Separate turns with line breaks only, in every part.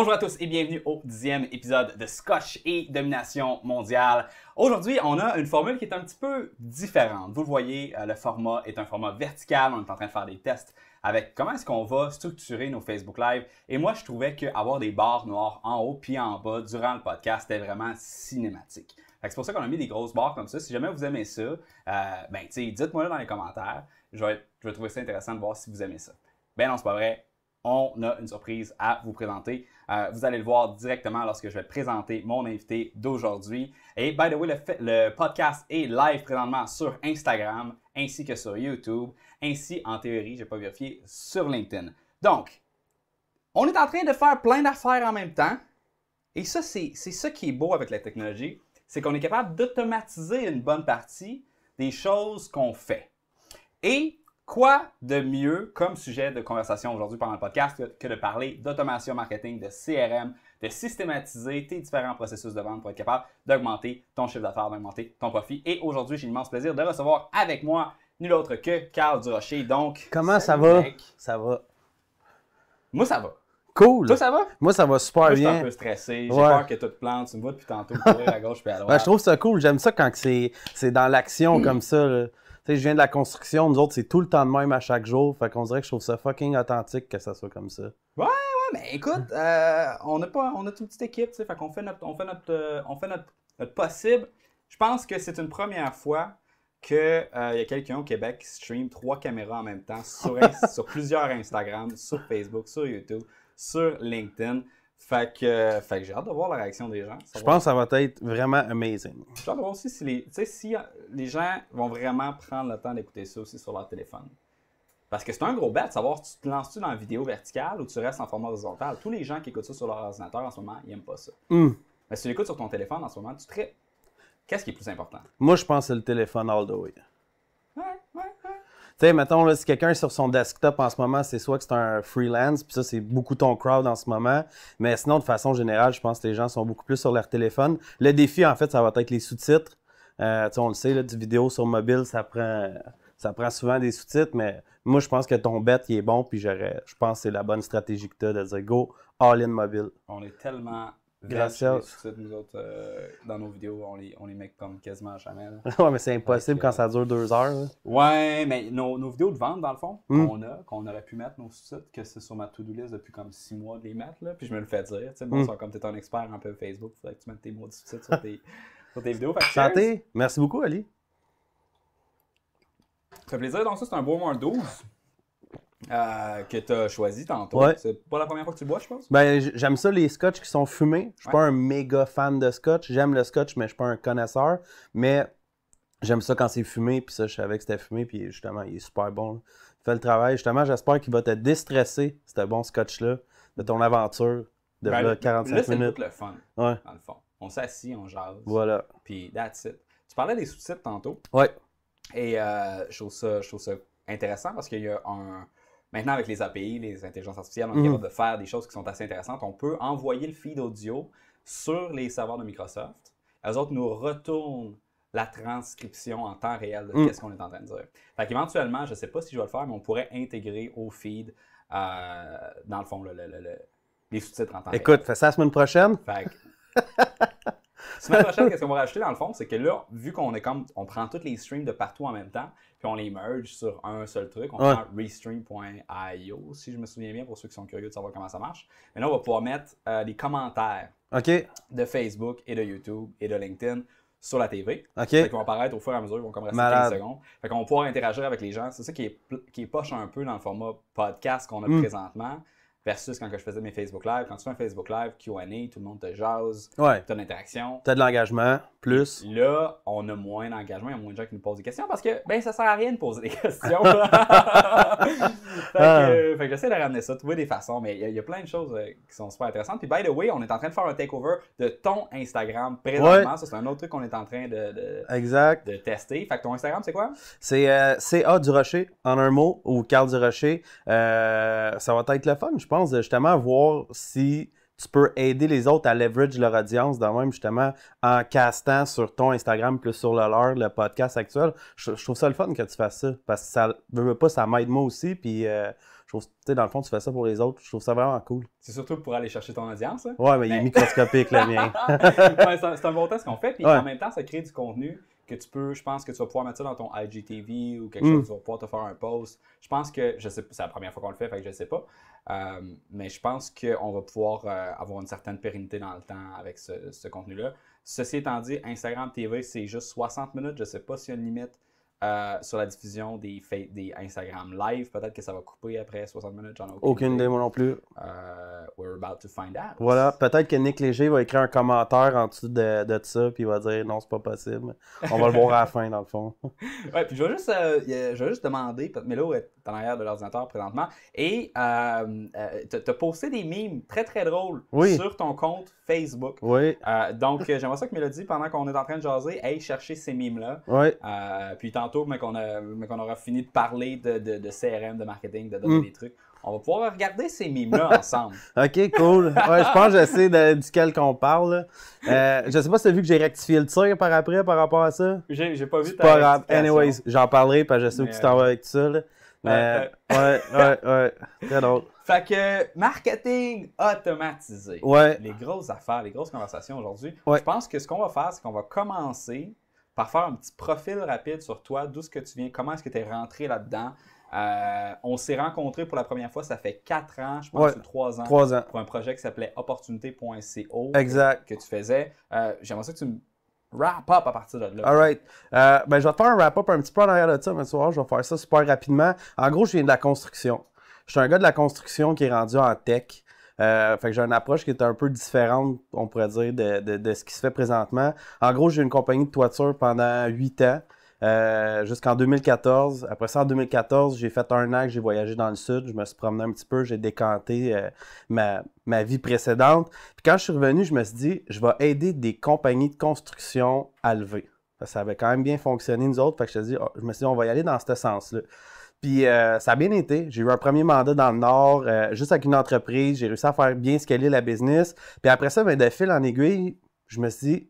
Bonjour à tous et bienvenue au dixième épisode de Scotch et Domination mondiale. Aujourd'hui, on a une formule qui est un petit peu différente. Vous le voyez, euh, le format est un format vertical. On est en train de faire des tests avec comment est-ce qu'on va structurer nos Facebook Live. Et moi, je trouvais qu'avoir des barres noires en haut puis en bas durant le podcast, était vraiment cinématique. C'est pour ça qu'on a mis des grosses barres comme ça. Si jamais vous aimez ça, euh, ben, dites-moi dans les commentaires. Je vais, trouver ça intéressant de voir si vous aimez ça. Ben non, c'est pas vrai. On a une surprise à vous présenter. Euh, vous allez le voir directement lorsque je vais présenter mon invité d'aujourd'hui. Et by the way, le, podcast est live présentement sur Instagram ainsi que sur YouTube, ainsi en théorie, je n'ai pas vérifié, sur LinkedIn. Donc, on est en train de faire plein d'affaires en même temps. Et ça, c'est ce qui est beau avec la technologie, c'est qu'on est capable d'automatiser une bonne partie des choses qu'on fait. Et Quoi de mieux comme sujet de conversation aujourd'hui pendant le podcast que de parler d'automation marketing, de CRM, de systématiser tes différents processus de vente pour être capable d'augmenter ton chiffre d'affaires, d'augmenter ton profit. Et aujourd'hui, j'ai l'immense plaisir de recevoir avec moi nul autre que Carl Durocher. Donc,
comment ça va?
Ça va. Moi, ça va.
Cool. Toi, ça va? Moi, ça va super bien. Je suis un peu stressé. J'ai peur que
tout plante, Tu me vois depuis tantôt courir à gauche puis à ben, droite. je trouve
ça cool. J'aime ça quand c'est dans l'action comme ça sais, je viens de la construction, nous autres, c'est tout le temps de même à chaque jour. Fait qu'on dirait que je trouve ça fucking authentique que ça soit comme ça.
Ouais, ouais, mais écoute, euh, on, a pas, on a toute une petite équipe, tu sais, fait qu'on fait notre, on fait notre, euh, possible. Je pense que c'est une première fois qu'il il euh, y a quelqu'un au Québec qui stream trois caméras en même temps sur, sur plusieurs Instagram, sur Facebook, sur YouTube, sur LinkedIn. Euh, fait que, j'ai hâte de voir la réaction des gens. Je pense que
ça va être vraiment amazing. J'ai
hâte de voir aussi si les, si euh, les gens vont vraiment prendre le temps d'écouter ça aussi sur leur téléphone. Parce que c'est un gros bête, savoir tu te lances-tu dans la vidéo verticale ou tu restes en format horizontal. Tous les gens qui écoutent ça sur leur ordinateur en ce moment, ils n'aiment pas ça. Hmm. Mais si tu l'écoutes sur ton téléphone en ce moment, tu traites. Qu'est-ce qui est plus important?
Moi, je pense que c'est le téléphone all the way. Tu sais, mettons, si quelqu'un est sur son desktop en ce moment, c'est soit que c'est un freelance, puis ça, c'est beaucoup ton crowd en ce moment. Mais sinon, de façon générale, je pense que les gens sont beaucoup plus sur leur téléphone. Le défi, en fait, ça va être les sous-titres. Euh, tu sais, on le sait, là, du vidéo sur mobile, ça prend, ça prend souvent des sous-titres, mais moi, je pense que ton bet, il est bon, puis je pense que c'est la bonne stratégie que tu as de dire go all in mobile.
On est tellement Gracias. nous autres, euh, dans nos vidéos, on les, on les met comme quasiment à jamais. ouais, mais c'est
impossible quand ça dure deux heures.
Ouais, mais nos, nos, vidéos de vente, dans le fond, hmm. qu'on a, qu'on aurait pu mettre nos sous sites, que c'est sur ma to-do list depuis comme six mois de les mettre, là, puis je me le fais dire. Tu sais, hmm. comme tu es un expert un peu Facebook, il faudrait que tu mettes tes mots de sur tes, sur tes vidéos. Santé,
merci beaucoup, Ali.
Ça fait plaisir. Donc, ça, c'est un beau moins 12. Euh, que tu as choisi tantôt. C'est pas la première fois que tu bois, je pense.
Ben, j'aime ça les scotch qui sont fumés. Je suis pas un méga fan de scotch. J'aime le scotch, mais je suis pas un connaisseur. Mais j'aime ça quand c'est fumé. Puis ça, je savais que c'était fumé. Puis justement, il est super bon. Il fait le travail. Justement, j'espère qu'il va te déstresser, ce bon scotch-là, de ton aventure de 45 ben, là, minutes. C'est le fun, dans le
fond. On s'assit, on jase. Voilà. Puis that's it. Tu parlais des sous-titres tantôt. Ouais. Et euh, je, je trouve ça intéressant parce qu'il y a un Maintenant, avec les API, les intelligences artificielles, on est mhm. capable de faire des choses qui sont assez intéressantes. On peut envoyer le feed audio sur les serveurs de Microsoft. Elles autres nous retournent la transcription en temps réel de mhm. ce qu'on est en train de dire. Fait qu'éventuellement, je ne sais pas si je vais le faire, mais on pourrait intégrer au feed, euh, dans le fond, le, les sous-titres en temps Écoute, réel. Écoute,
fais ça la semaine prochaine.
Semaine prochaine, qu'est-ce qu'on va rajouter dans le fond, c'est que là, vu qu'on est comme, on prend toutes les streams de partout en même temps, puis on les merge sur un seul truc, on prend restream.io, si je me souviens bien, pour ceux qui sont curieux de savoir comment ça marche. Mais là, on va pouvoir mettre euh, des commentaires
de
Facebook et de YouTube et de LinkedIn sur la TV. Ça vont apparaître au fur et à mesure, ils vont comme rester 15 secondes. Fait qu'on va pouvoir interagir avec les gens. C'est ça qui est, poche un peu dans le format podcast qu'on a hmm. présentement. Versus quand je faisais mes Facebook Live. Quand tu fais un Facebook Live, QA, tout le monde te jase, ouais. tu as l'interaction.
Tu de l'engagement, plus. Là,
on a moins d'engagement, il y a moins de gens qui nous posent des questions parce que, ben, ça sert à rien de poser des questions. fait, que, ah. fait j'essaie de ramener ça, trouver des façons, mais il y, a plein de choses euh, qui sont super intéressantes. Puis, by the way, on est en train de faire un takeover de ton Instagram présentement. Ça, c'est un autre truc qu'on est en train de, exact. tester. Fait que ton Instagram, c'est quoi?
C'est euh, CA du Rocher, en un mot, ou Carl du Rocher. Euh, ça va être le fun, je pense justement voir si tu peux aider les autres à leverage leur audience, dans même justement en castant sur ton Instagram plus sur le leur, le podcast actuel. Je, trouve ça le fun que tu fasses ça parce que ça veut pas, ça m'aide moi aussi. Puis euh, je trouve, tu sais, dans le fond, tu fais ça pour les autres. Je trouve ça vraiment cool.
C'est surtout pour aller chercher ton audience. Hein. Ouais, mais, il est microscopique le mien. c'est un bon test qu'on fait. Puis en même temps, ça crée du contenu que tu peux, je pense que tu vas pouvoir mettre ça dans ton IGTV ou quelque chose, mm. tu vas pouvoir te faire un post. Je pense que, je sais c'est la première fois qu'on le fait, fait que je sais pas. Euh, mais je pense qu'on va pouvoir euh, avoir une certaine pérennité dans le temps avec ce, ce contenu-là. Ceci étant dit, Instagram TV, c'est juste 60 minutes. Je ne sais pas s'il y a une limite. Euh, sur la diffusion des, des Instagram Live. Peut-être que ça va couper après 60 minutes, aucune, aucune idée. non plus. Euh, we're about to find out.
Voilà, peut-être que Nick Léger va écrire un commentaire en dessous de, de ça, puis il va dire non, c'est pas possible. On va le voir à la fin, dans le fond.
ouais, puis je vais juste, euh, je vais juste demander, Melo est en arrière de l'ordinateur présentement, et t'as tu as posté des mimes très très drôles sur ton compte Facebook. Oui. donc j'aimerais ça que Mélodie, pendant qu'on est en train de jaser, hey, chercher ces mimes-là. Oui. puis mais qu'on aura fini de parler de, CRM, de marketing, de donner mm. des trucs. On va pouvoir regarder ces mimes-là ensemble.
OK, cool. je pense que je sais duquel qu'on parle. Euh, je sais pas si tu as vu que j'ai rectifié le tir par après par rapport à ça. J'ai pas vu ta pas Anyways, j'en parlerai parce que je sais où tu t'en vas avec ça. Là. Euh, euh, ouais, ouais, ouais, Très drôle.
Fait que marketing automatisé. Ouais. Les grosses affaires, les grosses conversations aujourd'hui. Je pense que ce qu'on va faire, c'est qu'on va commencer par faire un petit profil rapide sur toi, d'où ce que tu viens, comment est-ce que tu es rentré là-dedans. Euh, on s'est rencontré pour la première fois, ça fait quatre ans, je pense, ouais, 3 ans, pour un projet qui s'appelait opportunité.co euh, exact. Que, tu faisais. Euh, j'aimerais ça que tu me wrap-up à partir de là. All
right. Ben, je vais te faire un wrap-up un petit peu en arrière de ça, mais soir, je vais faire ça super rapidement. En gros, je viens de la construction. Je suis un gars de la construction qui est rendu en tech. Euh, fait que j'ai une approche qui est un peu différente, on pourrait dire, de, ce qui se fait présentement. En gros, j'ai une compagnie de toiture pendant huit ans. Euh, jusqu'en 2014. Après ça, en 2014, j'ai fait un an j'ai voyagé dans le sud. Je me suis promené un petit peu, j'ai décanté euh, ma, vie précédente. Puis quand je suis revenu, je me suis dit, je vais aider des compagnies de construction à lever. Ça avait quand même bien fonctionné, nous autres. Fait que je, oh, je me suis dit, on va y aller dans ce sens-là. Puis euh, ça a bien été. J'ai eu un premier mandat dans le Nord, euh, juste avec une entreprise. J'ai réussi à faire bien scaler la business. Puis après ça, ben, de fil en aiguille, je me suis dit,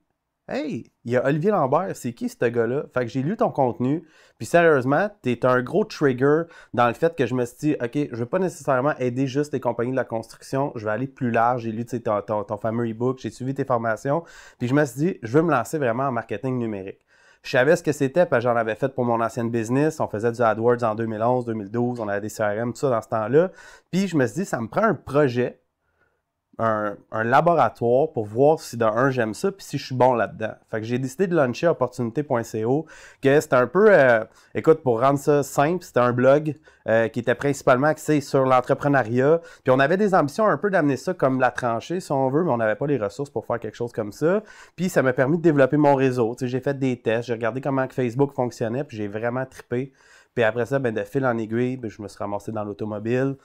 hey, il y a Olivier Lambert, c'est qui ce gars-là? Fait que j'ai lu ton contenu. Puis sérieusement, t'es un gros trigger dans le fait que je me suis dit, OK, je veux pas nécessairement aider juste les compagnies de la construction. Je vais aller plus large. J'ai lu ton, ton fameux e-book, j'ai suivi tes formations. Puis je me suis dit, je veux me lancer vraiment en marketing numérique. Je savais ce que c'était, parce que j'en avais fait pour mon ancienne business. On faisait du AdWords en 2011, 2012, on avait des CRM, tout ça dans ce temps-là. Puis je me suis dit, ça me prend un projet un, laboratoire pour voir si, de un, j'aime ça, puis si je suis bon là-dedans. Fait que j'ai décidé de lancer opportunité.co, que c'était un peu, euh, écoute, pour rendre ça simple, c'était un blog euh, qui était principalement axé sur l'entrepreneuriat. Puis on avait des ambitions un peu d'amener ça comme la tranchée, si on veut, mais on n'avait pas les ressources pour faire quelque chose comme ça. Puis ça m'a permis de développer mon réseau. j'ai fait des tests, j'ai regardé comment Facebook fonctionnait, puis j'ai vraiment trippé. Puis après ça, ben, de fil en aiguille, ben, je me suis ramassé dans l'automobile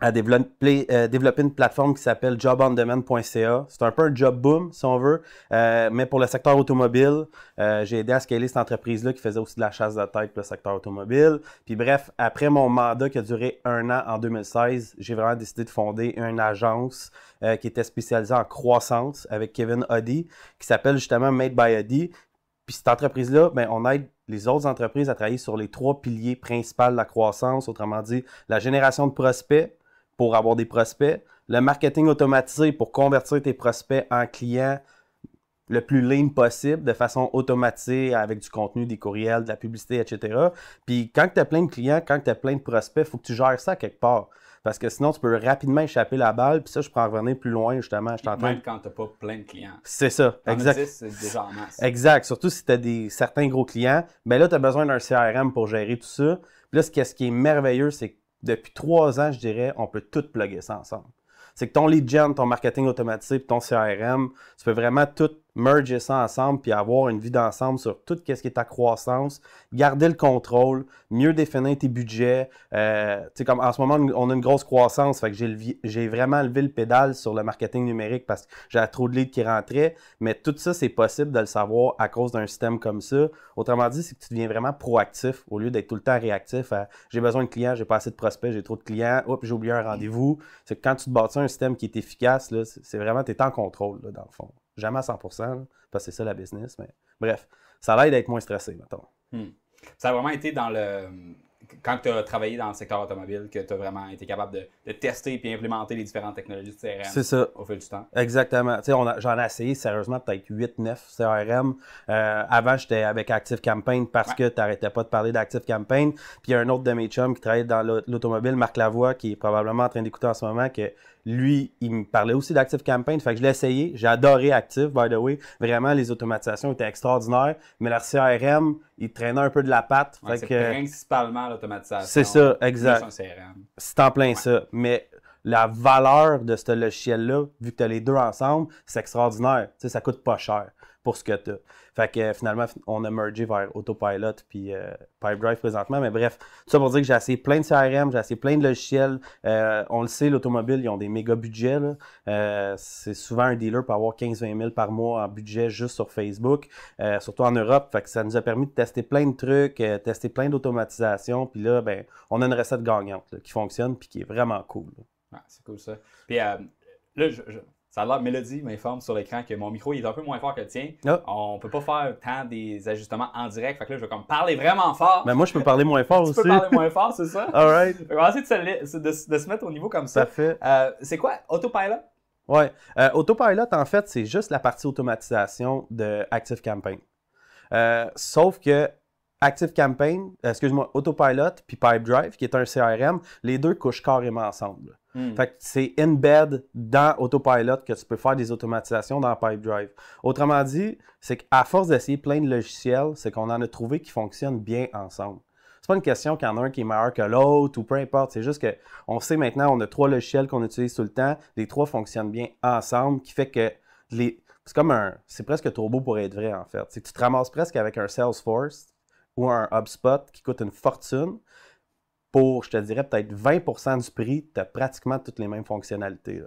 à euh, développer, une plateforme qui s'appelle jobondemand.ca. C'est un peu un job boom, si on veut, euh, mais pour le secteur automobile, euh, j'ai aidé à scaler cette entreprise-là qui faisait aussi de la chasse de tête pour le secteur automobile. Puis bref, après mon mandat qui a duré un an en 2016, j'ai vraiment décidé de fonder une agence qui était spécialisée en croissance avec Kevin Oddy, qui s'appelle justement Made by Oddy. Puis cette entreprise-là, ben, on aide les autres entreprises à travailler sur les trois piliers principaux de la croissance, autrement dit la génération de prospects, pour avoir des prospects, le marketing automatisé pour convertir tes prospects en clients le plus lean possible, de façon automatisée, avec du contenu, des courriels, de la publicité, etc. Puis quand tu as plein de clients, quand tu as plein de prospects, il faut que tu gères ça quelque part. Parce que sinon, tu peux rapidement échapper la balle, puis ça, je peux en revenir plus loin, justement. Je Même quand
tu n'as pas plein de clients. C'est ça, exact. déjà en masse.
Exact. Surtout si tu as des, certains gros clients, ben là, tu as besoin d'un CRM pour gérer tout ça. Puis là, ce qui est merveilleux, c'est que depuis trois ans, je dirais, on peut tout plugger ça ensemble. C'est que ton lead gen, ton marketing automatique, ton CRM, tu peux vraiment tout merger ça ensemble, puis avoir une vie d'ensemble sur tout ce qui est ta croissance, garder le contrôle, mieux définir tes budgets. Euh, comme en ce moment, on a une grosse croissance, fait que j'ai vraiment levé le pédale sur le marketing numérique parce que j'avais trop de leads qui rentraient, mais tout ça, c'est possible de le savoir à cause d'un système comme ça. Autrement dit, c'est que tu deviens vraiment proactif au lieu d'être tout le temps réactif j'ai besoin de clients, j'ai pas assez de prospects, j'ai trop de clients, j'ai oublié un rendez-vous. C'est que quand tu te bâtis un système qui est efficace, c'est vraiment, tu es en contrôle, là, dans le fond. Jamais à 100 parce que c'est ça la business. Mais bref, ça l'aide à être moins stressé, mettons.
Hmm. Ça a vraiment été dans le. Quand tu as travaillé dans le secteur automobile, que tu as vraiment été capable de, tester et implémenter les différentes technologies de CRM au fil du temps.
Exactement. J'en ai essayé sérieusement peut-être 8-9 CRM. Euh, avant, j'étais avec Active Campaign parce que tu n'arrêtais pas de parler d'Active Campaign. Puis il y a un autre de mes chums qui travaille dans l'automobile, Marc Lavoie, qui est probablement en train d'écouter en ce moment, que lui, il me parlait aussi d'Active Campaign. Fait que je l'ai essayé. J'ai adoré Active, by the way. Vraiment, les automatisations étaient extraordinaires. Mais leur CRM, il traînait un peu de la patte. c'est
principalement l'automatisation. C'est ça, exact.
C'est en plein ça. Mais la valeur de ce logiciel-là, vu que tu as les deux ensemble, c'est extraordinaire. Ça ça coûte pas cher pour ce que tu as. Fait que euh, finalement, on a mergé vers Autopilot puis euh, Pipedrive présentement. Mais bref, ça pour dire que j'ai assez plein de CRM, j'ai assez plein de logiciels. Euh, on le sait, l'automobile, ils ont des méga budgets. c'est souvent un dealer pour avoir 15-20 000 par mois en budget juste sur Facebook, surtout en Europe. Fait que ça nous a permis de tester plein de trucs, tester plein d'automatisation. Puis là, ben, on a une recette gagnante qui fonctionne puis qui est vraiment cool c'est
cool ça. Puis euh, là, je, ça a l'air, Mélodie m'informe sur l'écran que mon micro est un peu moins fort que le tien. On ah. On peut pas faire tant des ajustements en direct. Fait que là, je vais comme parler vraiment fort.
Mais ben, moi, je peux parler moins fort aussi. Tu peux parler moins
fort, c'est ça? All right. On va essayer de se, mettre au niveau comme ça. Parfait. fait. Euh,
c'est quoi? Autopilot? Oui. Euh, autopilot, en fait, c'est juste la partie automatisation de Active Campaign. sauf que Active Campaign, excuse-moi, Autopilot puis Pipedrive, qui est un CRM, les deux couchent carrément ensemble. C'est hmm. « Fait que c'est embed dans Autopilot que tu peux faire des automatisations dans Pipedrive. Autrement dit, c'est qu'à force d'essayer plein de logiciels, c'est qu'on en a trouvé qui fonctionnent bien ensemble. C'est pas une question qu'il y en a un qui est meilleur que l'autre ou peu importe. C'est juste qu'on sait maintenant, on a trois logiciels qu'on utilise tout le temps. Les trois fonctionnent bien ensemble, qui fait que les. C'est comme un. C'est presque trop beau pour être vrai, en fait. C'est tu te ramasses presque avec un Salesforce ou un HubSpot qui coûte une fortune, pour, je te dirais, peut-être 20 du prix, tu as pratiquement toutes les mêmes fonctionnalités.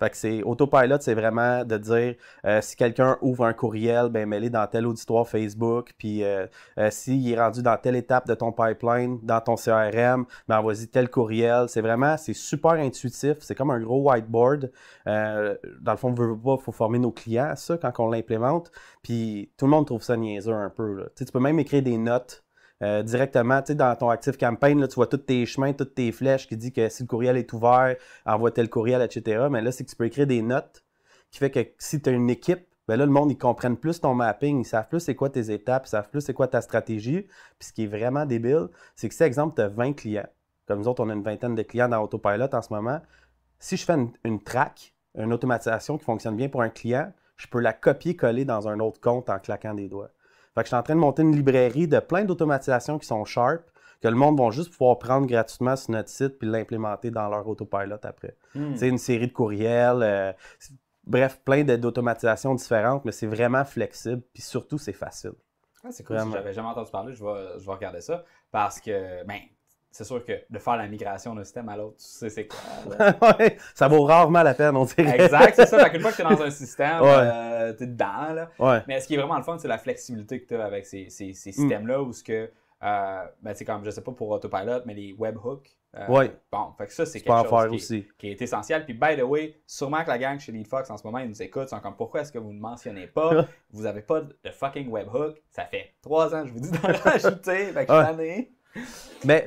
Fait que c'est autopilot, c'est vraiment de dire euh, si quelqu'un ouvre un courriel, ben mets-le dans tel auditoire Facebook, puis euh, euh, s'il est rendu dans telle étape de ton pipeline, dans ton CRM, ben envoie-y tel courriel. C'est vraiment, c'est super intuitif, c'est comme un gros whiteboard. dans le fond, il faut former nos clients à ça quand on l'implémente. Puis tout le monde trouve ça niaiseux un peu. Là. Tu peux même écrire des notes euh, directement, tu sais, dans ton Active Campaign, tu vois tous tes chemins, toutes tes flèches qui dit que si le courriel est ouvert, envoie tel courriel, etc. Mais là, c'est que tu peux écrire des notes qui fait que si tu as une équipe, ben là, le monde, ils comprennent plus ton mapping, ils savent plus c'est quoi tes étapes, ils savent plus c'est quoi ta stratégie. Puis ce qui est vraiment débile, c'est que si, exemple, tu as 20 clients, comme nous autres, on a une vingtaine de clients dans Autopilot en ce moment, si je fais une, une track, une automatisation qui fonctionne bien pour un client, je peux la copier-coller dans un autre compte en claquant des doigts. Fait que je suis en train de monter une librairie de plein d'automatisations qui sont sharp, que le monde va juste pouvoir prendre gratuitement sur notre site puis l'implémenter dans leur autopilot après. Hmm. C'est une série de courriels, euh, bref, plein d'automatisations différentes, mais c'est vraiment flexible puis surtout c'est facile. Ah, c'est cool, j'avais
jamais entendu parler, je vais, je vais regarder ça parce que, ben, c'est sûr que de faire la migration d'un système à l'autre, tu sais c'est quoi.
ça vaut rarement la peine, on dirait. exact, c'est ça. Une
fois que tu es dans un système, euh, tu es dedans. Là. Mais ce qui est vraiment le fun, c'est la flexibilité que tu as avec ces, mm. systèmes-là mm. où ce que, euh, ben, comme, je sais pas pour Autopilot, mais les webhooks. Euh, bon, fait que ça, c'est quelque chose qui, Est, essentiel. Puis, by the way, sûrement que la gang chez LeadFox en ce moment, ils nous écoutent. comme, pourquoi est-ce que vous ne mentionnez pas Vous n'avez pas de fucking webhook. Ça fait trois ans, je vous dis, d'en rajouter. Fait
mais,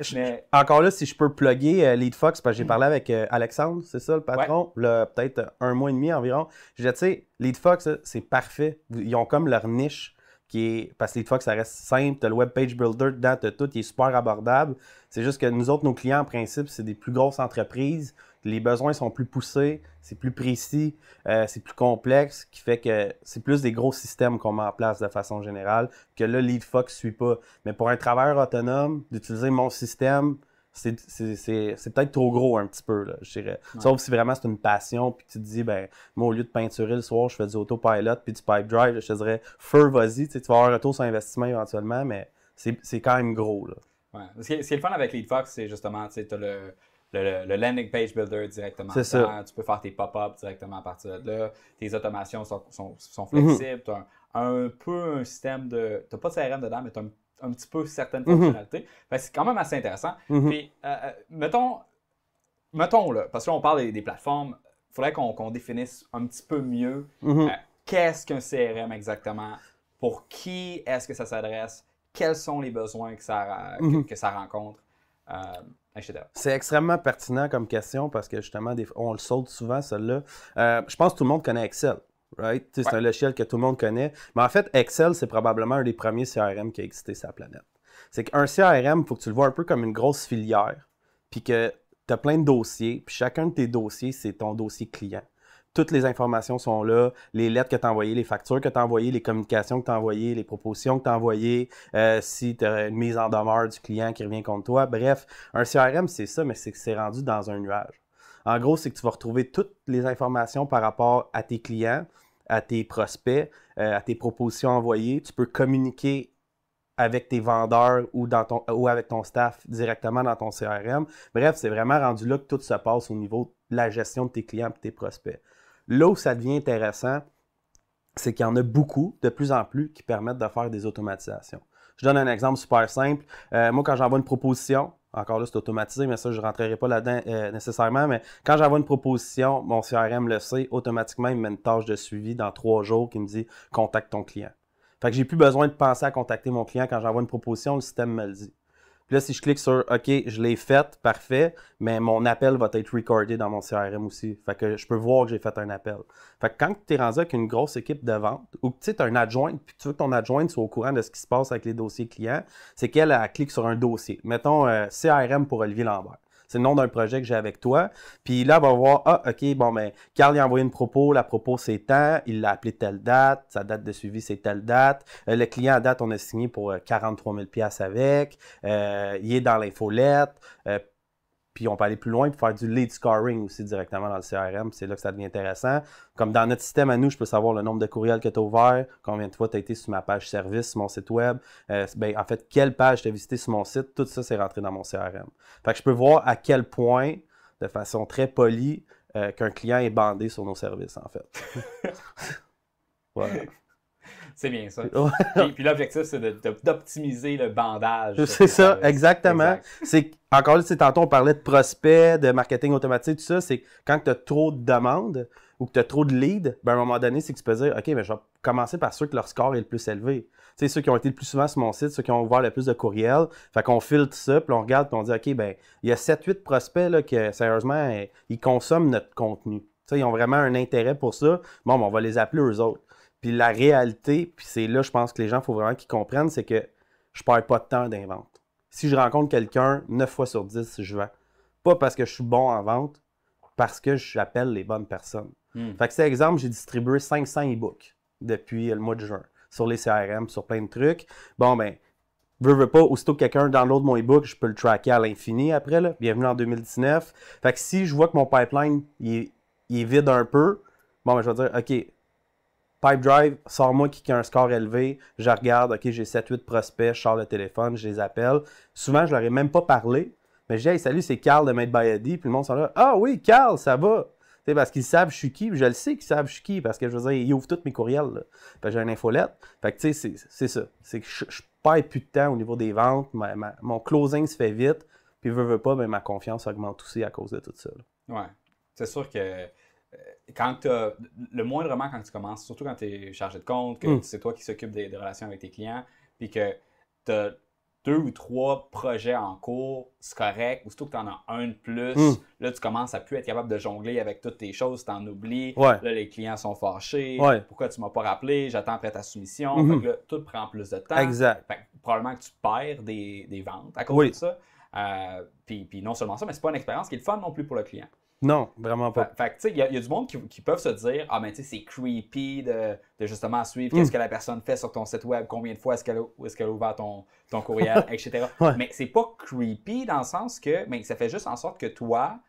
encore là, si je peux plugger euh, LeadFox, parce que j'ai mm. parlé avec euh, Alexandre, c'est ça, le patron, peut-être euh, un mois et demi environ. Je disais, tu sais, LeadFox, c'est parfait. Ils ont comme leur niche qui est. Parce que LeadFox, ça reste simple. Tu as le web page builder dedans, tout, il est super abordable. C'est juste que nous autres, nos clients, en principe, c'est des plus grosses entreprises les besoins sont plus poussés, c'est plus précis, euh, c'est plus complexe, ce qui fait que c'est plus des gros systèmes qu'on met en place de façon générale, que là, LeadFox ne suit pas. Mais pour un travailleur autonome, d'utiliser mon système, c'est peut-être trop gros un petit peu, là, je dirais. Sauf si vraiment c'est une passion, puis tu te dis, ben, moi, au lieu de peinturer le soir, je fais du autopilot, puis du pipe drive, je te dirais, feu, vas-y, tu, vas avoir un retour sur investissement éventuellement, mais c'est quand même gros. Là.
Ouais. Ce, qui est, le fun avec LeadFox, c'est justement, tu as le le, landing page builder directement. C'est ça. Tu peux faire tes pop-ups directement à partir de là. Tes automations sont, sont, sont mhm. flexibles. Tu as un, peu un système de. Tu n'as pas de CRM dedans, mais tu as un, petit peu certaines mhm. fonctionnalités. c'est quand même assez intéressant. Mhm. Euh, euh, mettons, mettons parce qu'on parle des, plateformes, il faudrait qu'on définisse un petit peu mieux euh, qu'est-ce qu'un CRM exactement, pour qui est-ce que ça s'adresse, quels sont les besoins que ça, que, ça rencontre. Ah,
c'est extrêmement pertinent comme question parce que justement, on le saute souvent, celle-là. Euh, je pense que tout le monde connaît Excel. Right? C'est un logiciel que tout le monde connaît. Mais en fait, Excel, c'est probablement un des premiers CRM qui a existé sur la planète. C'est qu'un CRM, il faut que tu le vois un peu comme une grosse filière, puis que tu as plein de dossiers, puis chacun de tes dossiers, c'est ton dossier client toutes les informations sont là, les lettres que tu as envoyées, les factures que tu as envoyées, les communications que tu as envoyées, les propositions que tu as envoyées, euh, si tu as une mise en demeure du client qui revient contre toi. Bref, un CRM, c'est ça, mais c'est que c'est rendu dans un nuage. En gros, c'est que tu vas retrouver toutes les informations par rapport à tes clients, à tes prospects, euh, à tes propositions envoyées. Tu peux communiquer avec tes vendeurs ou, ou avec ton staff directement dans ton CRM. Bref, c'est vraiment rendu là que tout se passe au niveau de la gestion de tes clients et de tes prospects. Là où ça devient intéressant, c'est qu'il y en a beaucoup, de plus en plus, qui permettent de faire des automatisations. Je donne un exemple super simple. Euh, moi, quand j'envoie une proposition, encore là, c'est automatisé, mais ça, je ne rentrerai pas là-dedans euh, nécessairement. Mais quand j'envoie une proposition, mon CRM le sait, automatiquement, il me met une tâche de suivi dans trois jours qui me dit contacte ton client. Fait que j'ai plus besoin de penser à contacter mon client quand j'envoie une proposition, le système me le dit. Puis là, si je clique sur OK, je l'ai faite, parfait, mais mon appel va être recordé dans mon CRM aussi. Fait que je peux voir que j'ai fait un appel. Fait que quand tu es rendu avec une grosse équipe de vente ou que tu es un adjoint, puis tu veux que ton adjoint soit au courant de ce qui se passe avec les dossiers clients, c'est qu'elle clique sur un dossier. Mettons euh, CRM pour Olivier Lambert. C'est le nom d'un projet que j'ai avec toi. Puis là, on va voir, ah, OK, bon, mais ben, Carl, il a envoyé une propos, la propos, c'est tant, il l'a appelé telle date, sa date de suivi, c'est telle date. Euh, le client à date, on a signé pour 43 euh, 000 avec, euh, il est dans l'infolette. Euh, puis on peut aller plus loin pour faire du lead scoring aussi directement dans le CRM. C'est là que ça devient intéressant. Comme dans notre système à nous, je peux savoir le nombre de courriels que tu as ouvert, combien de fois tu as été sur ma page service, sur mon site web. Euh, ben, en fait, quelle page tu as visité sur mon site. Tout ça, c'est rentré dans mon CRM. Fait que je peux voir à quel point, de façon très polie, euh, qu'un client est bandé sur nos services, en fait. C'est bien ça. puis,
puis l'objectif, c'est d'optimiser le bandage. C'est
ça, exactement. C'est Encore là, tantôt, on parlait de prospects, de marketing automatique, tout ça. C'est quand tu as trop de demandes ou que tu as trop de leads, ben, à un moment donné, c'est que tu peux dire OK, mais ben, je vais commencer par ceux que leur score est le plus élevé. Tu ceux qui ont été le plus souvent sur mon site, ceux qui ont ouvert le plus de courriels. Fait qu'on filtre ça, puis on regarde, puis on dit OK, ben il y a 7-8 prospects là, que, sérieusement, ils consomment notre contenu. ils ont vraiment un intérêt pour ça. Bon, ben, on va les appeler eux autres. Puis la réalité, puis c'est là, je pense que les gens, il faut vraiment qu'ils comprennent, c'est que je perds pas de temps d'invente. Si je rencontre quelqu'un, 9 fois sur 10, je vends. Pas parce que je suis bon en vente, parce que j'appelle les bonnes personnes. Hmm. Fait que c'est exemple, j'ai distribué 500 e-books depuis le mois de juin sur les CRM, sur plein de trucs. Bon, ben, veux, veux pas, aussitôt que quelqu'un download mon e-book, je peux le tracker à l'infini après. Là. Bienvenue en 2019. Fait que si je vois que mon pipeline, il est, est vide un peu, bon, ben, je vais dire, OK, Pipe Drive, sors moi qui a un score élevé, je regarde, ok, j'ai 7-8 prospects, je sors le téléphone, je les appelle. Souvent, je leur ai même pas parlé, mais je dis, hey, salut, c'est Carl de Made by Eddie, puis le monde sort là, ah oui, Carl, ça va. parce qu'ils savent je suis qui, je le sais qu'ils savent je suis qui, parce que je veux dire, ils ouvrent tous mes courriels. j'ai une infolette. Fait que tu sais, c'est ça. C'est que je, je perds plus de temps au niveau des ventes, mon closing se fait vite, puis veux, veux pas, mais ben, ma confiance augmente aussi à cause de tout ça.
Oui, Ouais. C'est sûr que quand le moindrement quand tu commences, surtout quand tu es chargé de compte, que hmm. c'est toi qui s'occupe des, relations avec tes clients, puis que tu as deux ou trois projets en cours, c'est correct. Surtout que tu en as un de plus, hmm. là, tu commences à plus être capable de jongler avec toutes tes choses, tu en oublies. Là, les clients sont fâchés. Pourquoi tu m'as pas rappelé? J'attends après ta soumission. Hmm. là, tout prend plus de temps. probablement que tu perds des, ventes à cause de ça. Euh, puis, non seulement ça, mais c'est pas une expérience qui est fun non plus pour le client.
Non, vraiment pas.
Fait, sais, il y, a du monde qui, peuvent se dire Ah, mais ben, tu sais, c'est creepy de, justement suivre qu'est-ce mm. que la personne fait sur ton site web, combien de fois est-ce qu'elle a, ouvert ton, courriel, etc. Mais c'est pas creepy dans le sens que mais ben, ça fait juste en sorte que toi,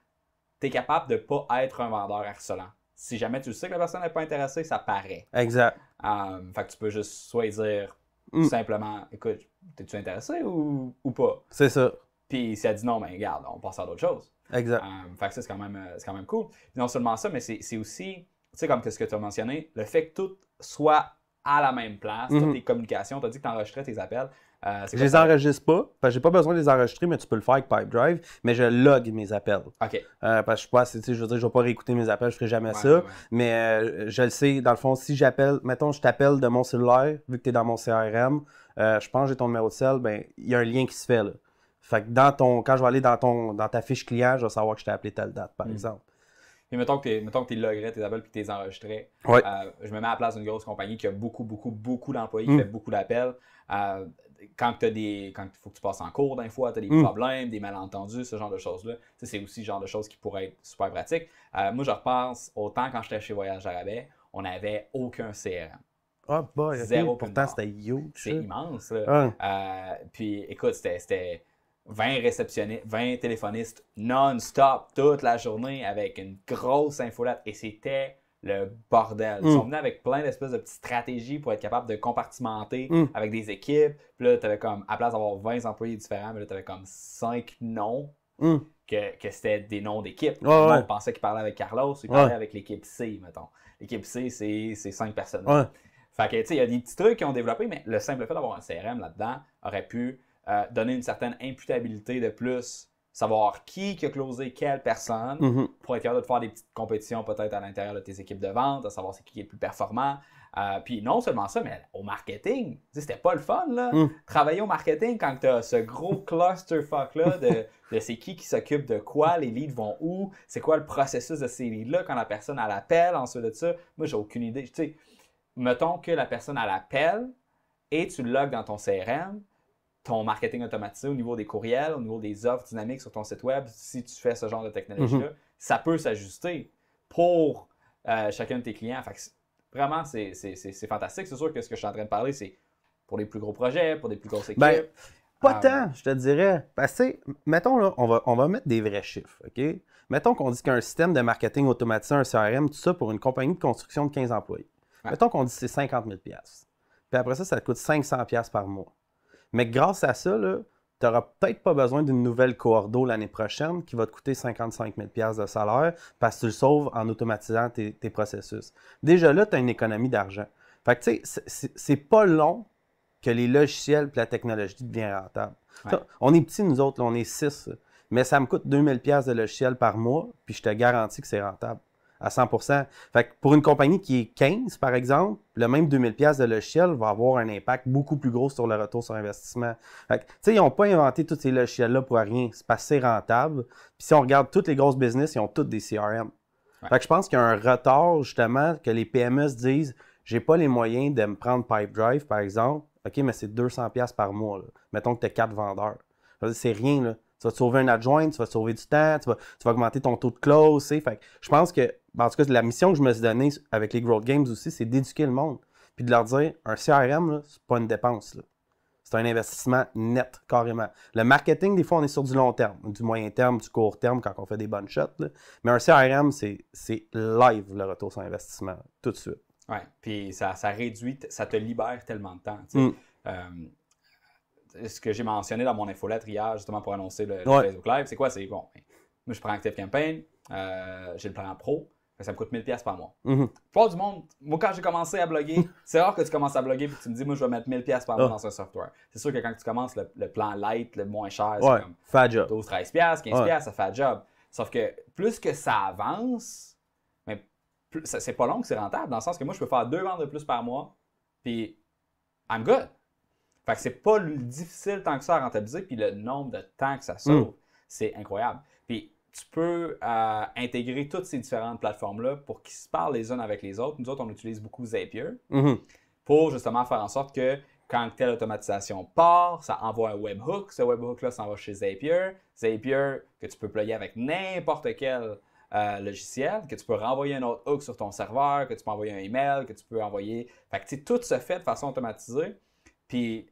tu es capable de pas être un vendeur harcelant. Si jamais tu sais que la personne n'est pas intéressée, ça paraît. Exact. Hum, fait que tu peux juste soit dire mm. simplement Écoute, t'es-tu intéressé ou pas C'est ça. Puis ça dit non, mais regarde, on passe à d'autres choses. Exact. Euh, fait que ça, euh, c'est quand, même, cool. non seulement ça, mais c'est aussi, tu sais, comme ce que tu as mentionné, le fait que tout soit à la même place, toutes tes mhm. communications, tu as dit que tu enregistrais tes appels. Euh, je les
enregistre pas, parce que j'ai pas besoin de les enregistrer, mais tu peux le faire avec PipeDrive, mais je log mes appels. OK. parce que je sais pas je veux vais pas réécouter mes appels, je ne ferai jamais ça, mais je le sais, dans le fond, si j'appelle, mettons, je t'appelle de mon cellulaire, vu que tu es dans mon CRM, je pense que j'ai ton numéro de cell, ben, il y a un lien qui se fait, là. Fait dans ton, quand je vais aller dans, ton, dans ta fiche client, je vais savoir que je t'ai appelé telle date, par hmm. exemple.
mettons que tu lograis tes appels puis tu les enregistrais. Euh, je me mets à la place d'une grosse compagnie qui a beaucoup, beaucoup, beaucoup d'employés, qui hmm. fait beaucoup d'appels. Euh, quand tu des. Quand il faut que tu passes en cours d'un fois, tu as des hmm. problèmes, des malentendus, ce genre de choses-là. C'est aussi le genre de choses qui pourrait être super pratique euh, moi, je repense autant quand j'étais chez Voyage Arabais, on n'avait aucun CRM.
Ah, oh pourtant c'était huge. C'est hein.
immense. Hein. puis écoute, c'était 20 réceptionnistes, 20 téléphonistes non-stop toute la journée avec une grosse infolette et c'était le bordel. Ils mm. sont venus avec plein d'espèces de petites stratégies pour être capable de compartimenter mm. avec des équipes. Puis là, avais comme, à place d'avoir 20 employés différents, mais là, comme 5 noms. Mm. Que, c'était des noms d'équipe. On pensait qu'ils parlaient avec Carlos, ils parlaient avec l'équipe C, mettons. L'équipe C, c'est 5 personnes. Fait que, tu sais, il y a des petits trucs qui ont développé, mais le simple fait d'avoir un CRM là-dedans aurait pu euh, donner une certaine imputabilité de plus, savoir qui qui a closé quelle personne, mhm. pour être capable de faire des petites compétitions peut-être à l'intérieur de tes équipes de vente, à savoir c'est qui est le plus performant. Euh, puis non seulement ça, mais au marketing, c'était pas le fun, là. Mhm. Travailler au marketing quand tu as ce gros clusterfuck-là de, de c'est qui qui s'occupe de quoi, les leads vont où, c'est quoi le processus de ces leads-là quand la personne a l'appel, en ensuite de ça. Moi, j'ai aucune idée. Tu sais, mettons que la personne a l'appel et tu le logs dans ton CRM, ton marketing automatisé, au niveau des courriels, au niveau des offres dynamiques sur ton site web, si tu fais ce genre de technologie-là, mhm. ça peut s'ajuster pour euh, chacun de tes clients. Fait vraiment, c'est fantastique. C'est sûr que ce que je suis en train de parler, c'est pour les plus gros projets, pour des plus grosses ben, équipes. pas euh, tant,
je te dirais. Parce mettons, là, on, va, on va mettre des vrais chiffres, OK? Mettons qu'on dit qu'un système de marketing automatisé, un CRM, tout ça, pour une compagnie de construction de 15 employés. Mettons qu'on dit que c'est 50 000 Puis après ça, ça te coûte 500 par mois. Mais grâce à ça, tu n'auras peut-être pas besoin d'une nouvelle coordo l'année prochaine qui va te coûter 55 000 de salaire parce que tu le sauves en automatisant tes, processus. Déjà là, tu as une économie d'argent. Fait que tu sais, c'est pas long que les logiciels et la technologie deviennent rentables. On est petits, nous autres, on est 6, mais ça me coûte 000 de logiciel par mois, puis je te garantis que c'est rentable à 100 Fait pour une compagnie qui est 15, par exemple, le même 2000 pièces de logiciel va avoir un impact beaucoup plus gros sur le retour sur investissement. Fait que, ils n'ont pas inventé tous ces logiciels-là pour rien. C'est assez rentable. Puis si on regarde toutes les grosses business, ils ont toutes des CRM. je pense qu'il y a un retard, justement, que les PME se disent j'ai pas les moyens de me prendre Pipedrive, par exemple. OK, mais c'est 200 par mois. Mettons que tu as quatre vendeurs. C'est rien, là. Tu vas te sauver un adjoint, tu vas te sauver du temps, tu vas, augmenter ton taux de close. je pense que en tout cas, la mission que je me suis donnée avec les Growth Games aussi, c'est d'éduquer le monde. Puis de leur dire, un CRM, c'est pas une dépense. C'est un investissement net, carrément. Le marketing, des fois, on est sur du long terme, du moyen terme, du court terme, quand on fait des bonnes shots. Mais un CRM, c'est live le retour sur investissement, tout de suite. Oui, puis
ça, ça, réduit, ça te libère tellement de temps. Mm. Euh, ce que j'ai mentionné dans mon infolettre hier, justement pour annoncer le, Facebook Live, c'est quoi? C'est bon, ben, moi je prends Active Campaign, euh, j'ai le plan pro, ça me coûte 1000$ par mois. -hmm. Pas du monde, moi quand j'ai commencé à bloguer, c'est rare que tu commences à bloguer et que tu me dis, moi je vais mettre 1000$ par mois ah. dans un software. C'est sûr que quand tu commences, le, plan light, le moins cher, c'est ouais, comme job. 12, 13$, 15$, ça fait un job. Sauf que plus que ça avance, mais c'est pas long que c'est rentable, dans le sens que moi je peux faire deux ventes de plus par mois, puis I'm good. Fait que c'est pas difficile tant que ça à rentabiliser, puis le nombre de temps que ça mm. sauve, c'est incroyable. Puis tu peux euh, intégrer toutes ces différentes plateformes-là pour qu'ils se parlent les unes avec les autres. Nous autres, on utilise beaucoup Zapier mhm. pour justement faire en sorte que quand telle automatisation part, ça envoie un webhook. Ce webhook-là s'en va chez Zapier. Zapier que tu peux plugger avec n'importe quel euh, logiciel, que tu peux renvoyer un autre hook sur ton serveur, que tu peux envoyer un email, que tu peux envoyer. Fait que tout se fait de façon automatisée. Puis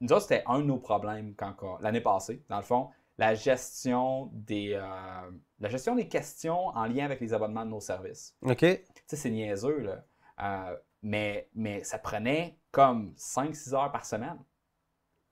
nous autres, c'était un de nos problèmes l'année passée, dans le fond la gestion des, euh, la gestion des questions en lien avec les abonnements de nos services. OK. Tu sais, c'est niaiseux, là. Euh, mais, mais ça prenait comme 5-6 heures par semaine.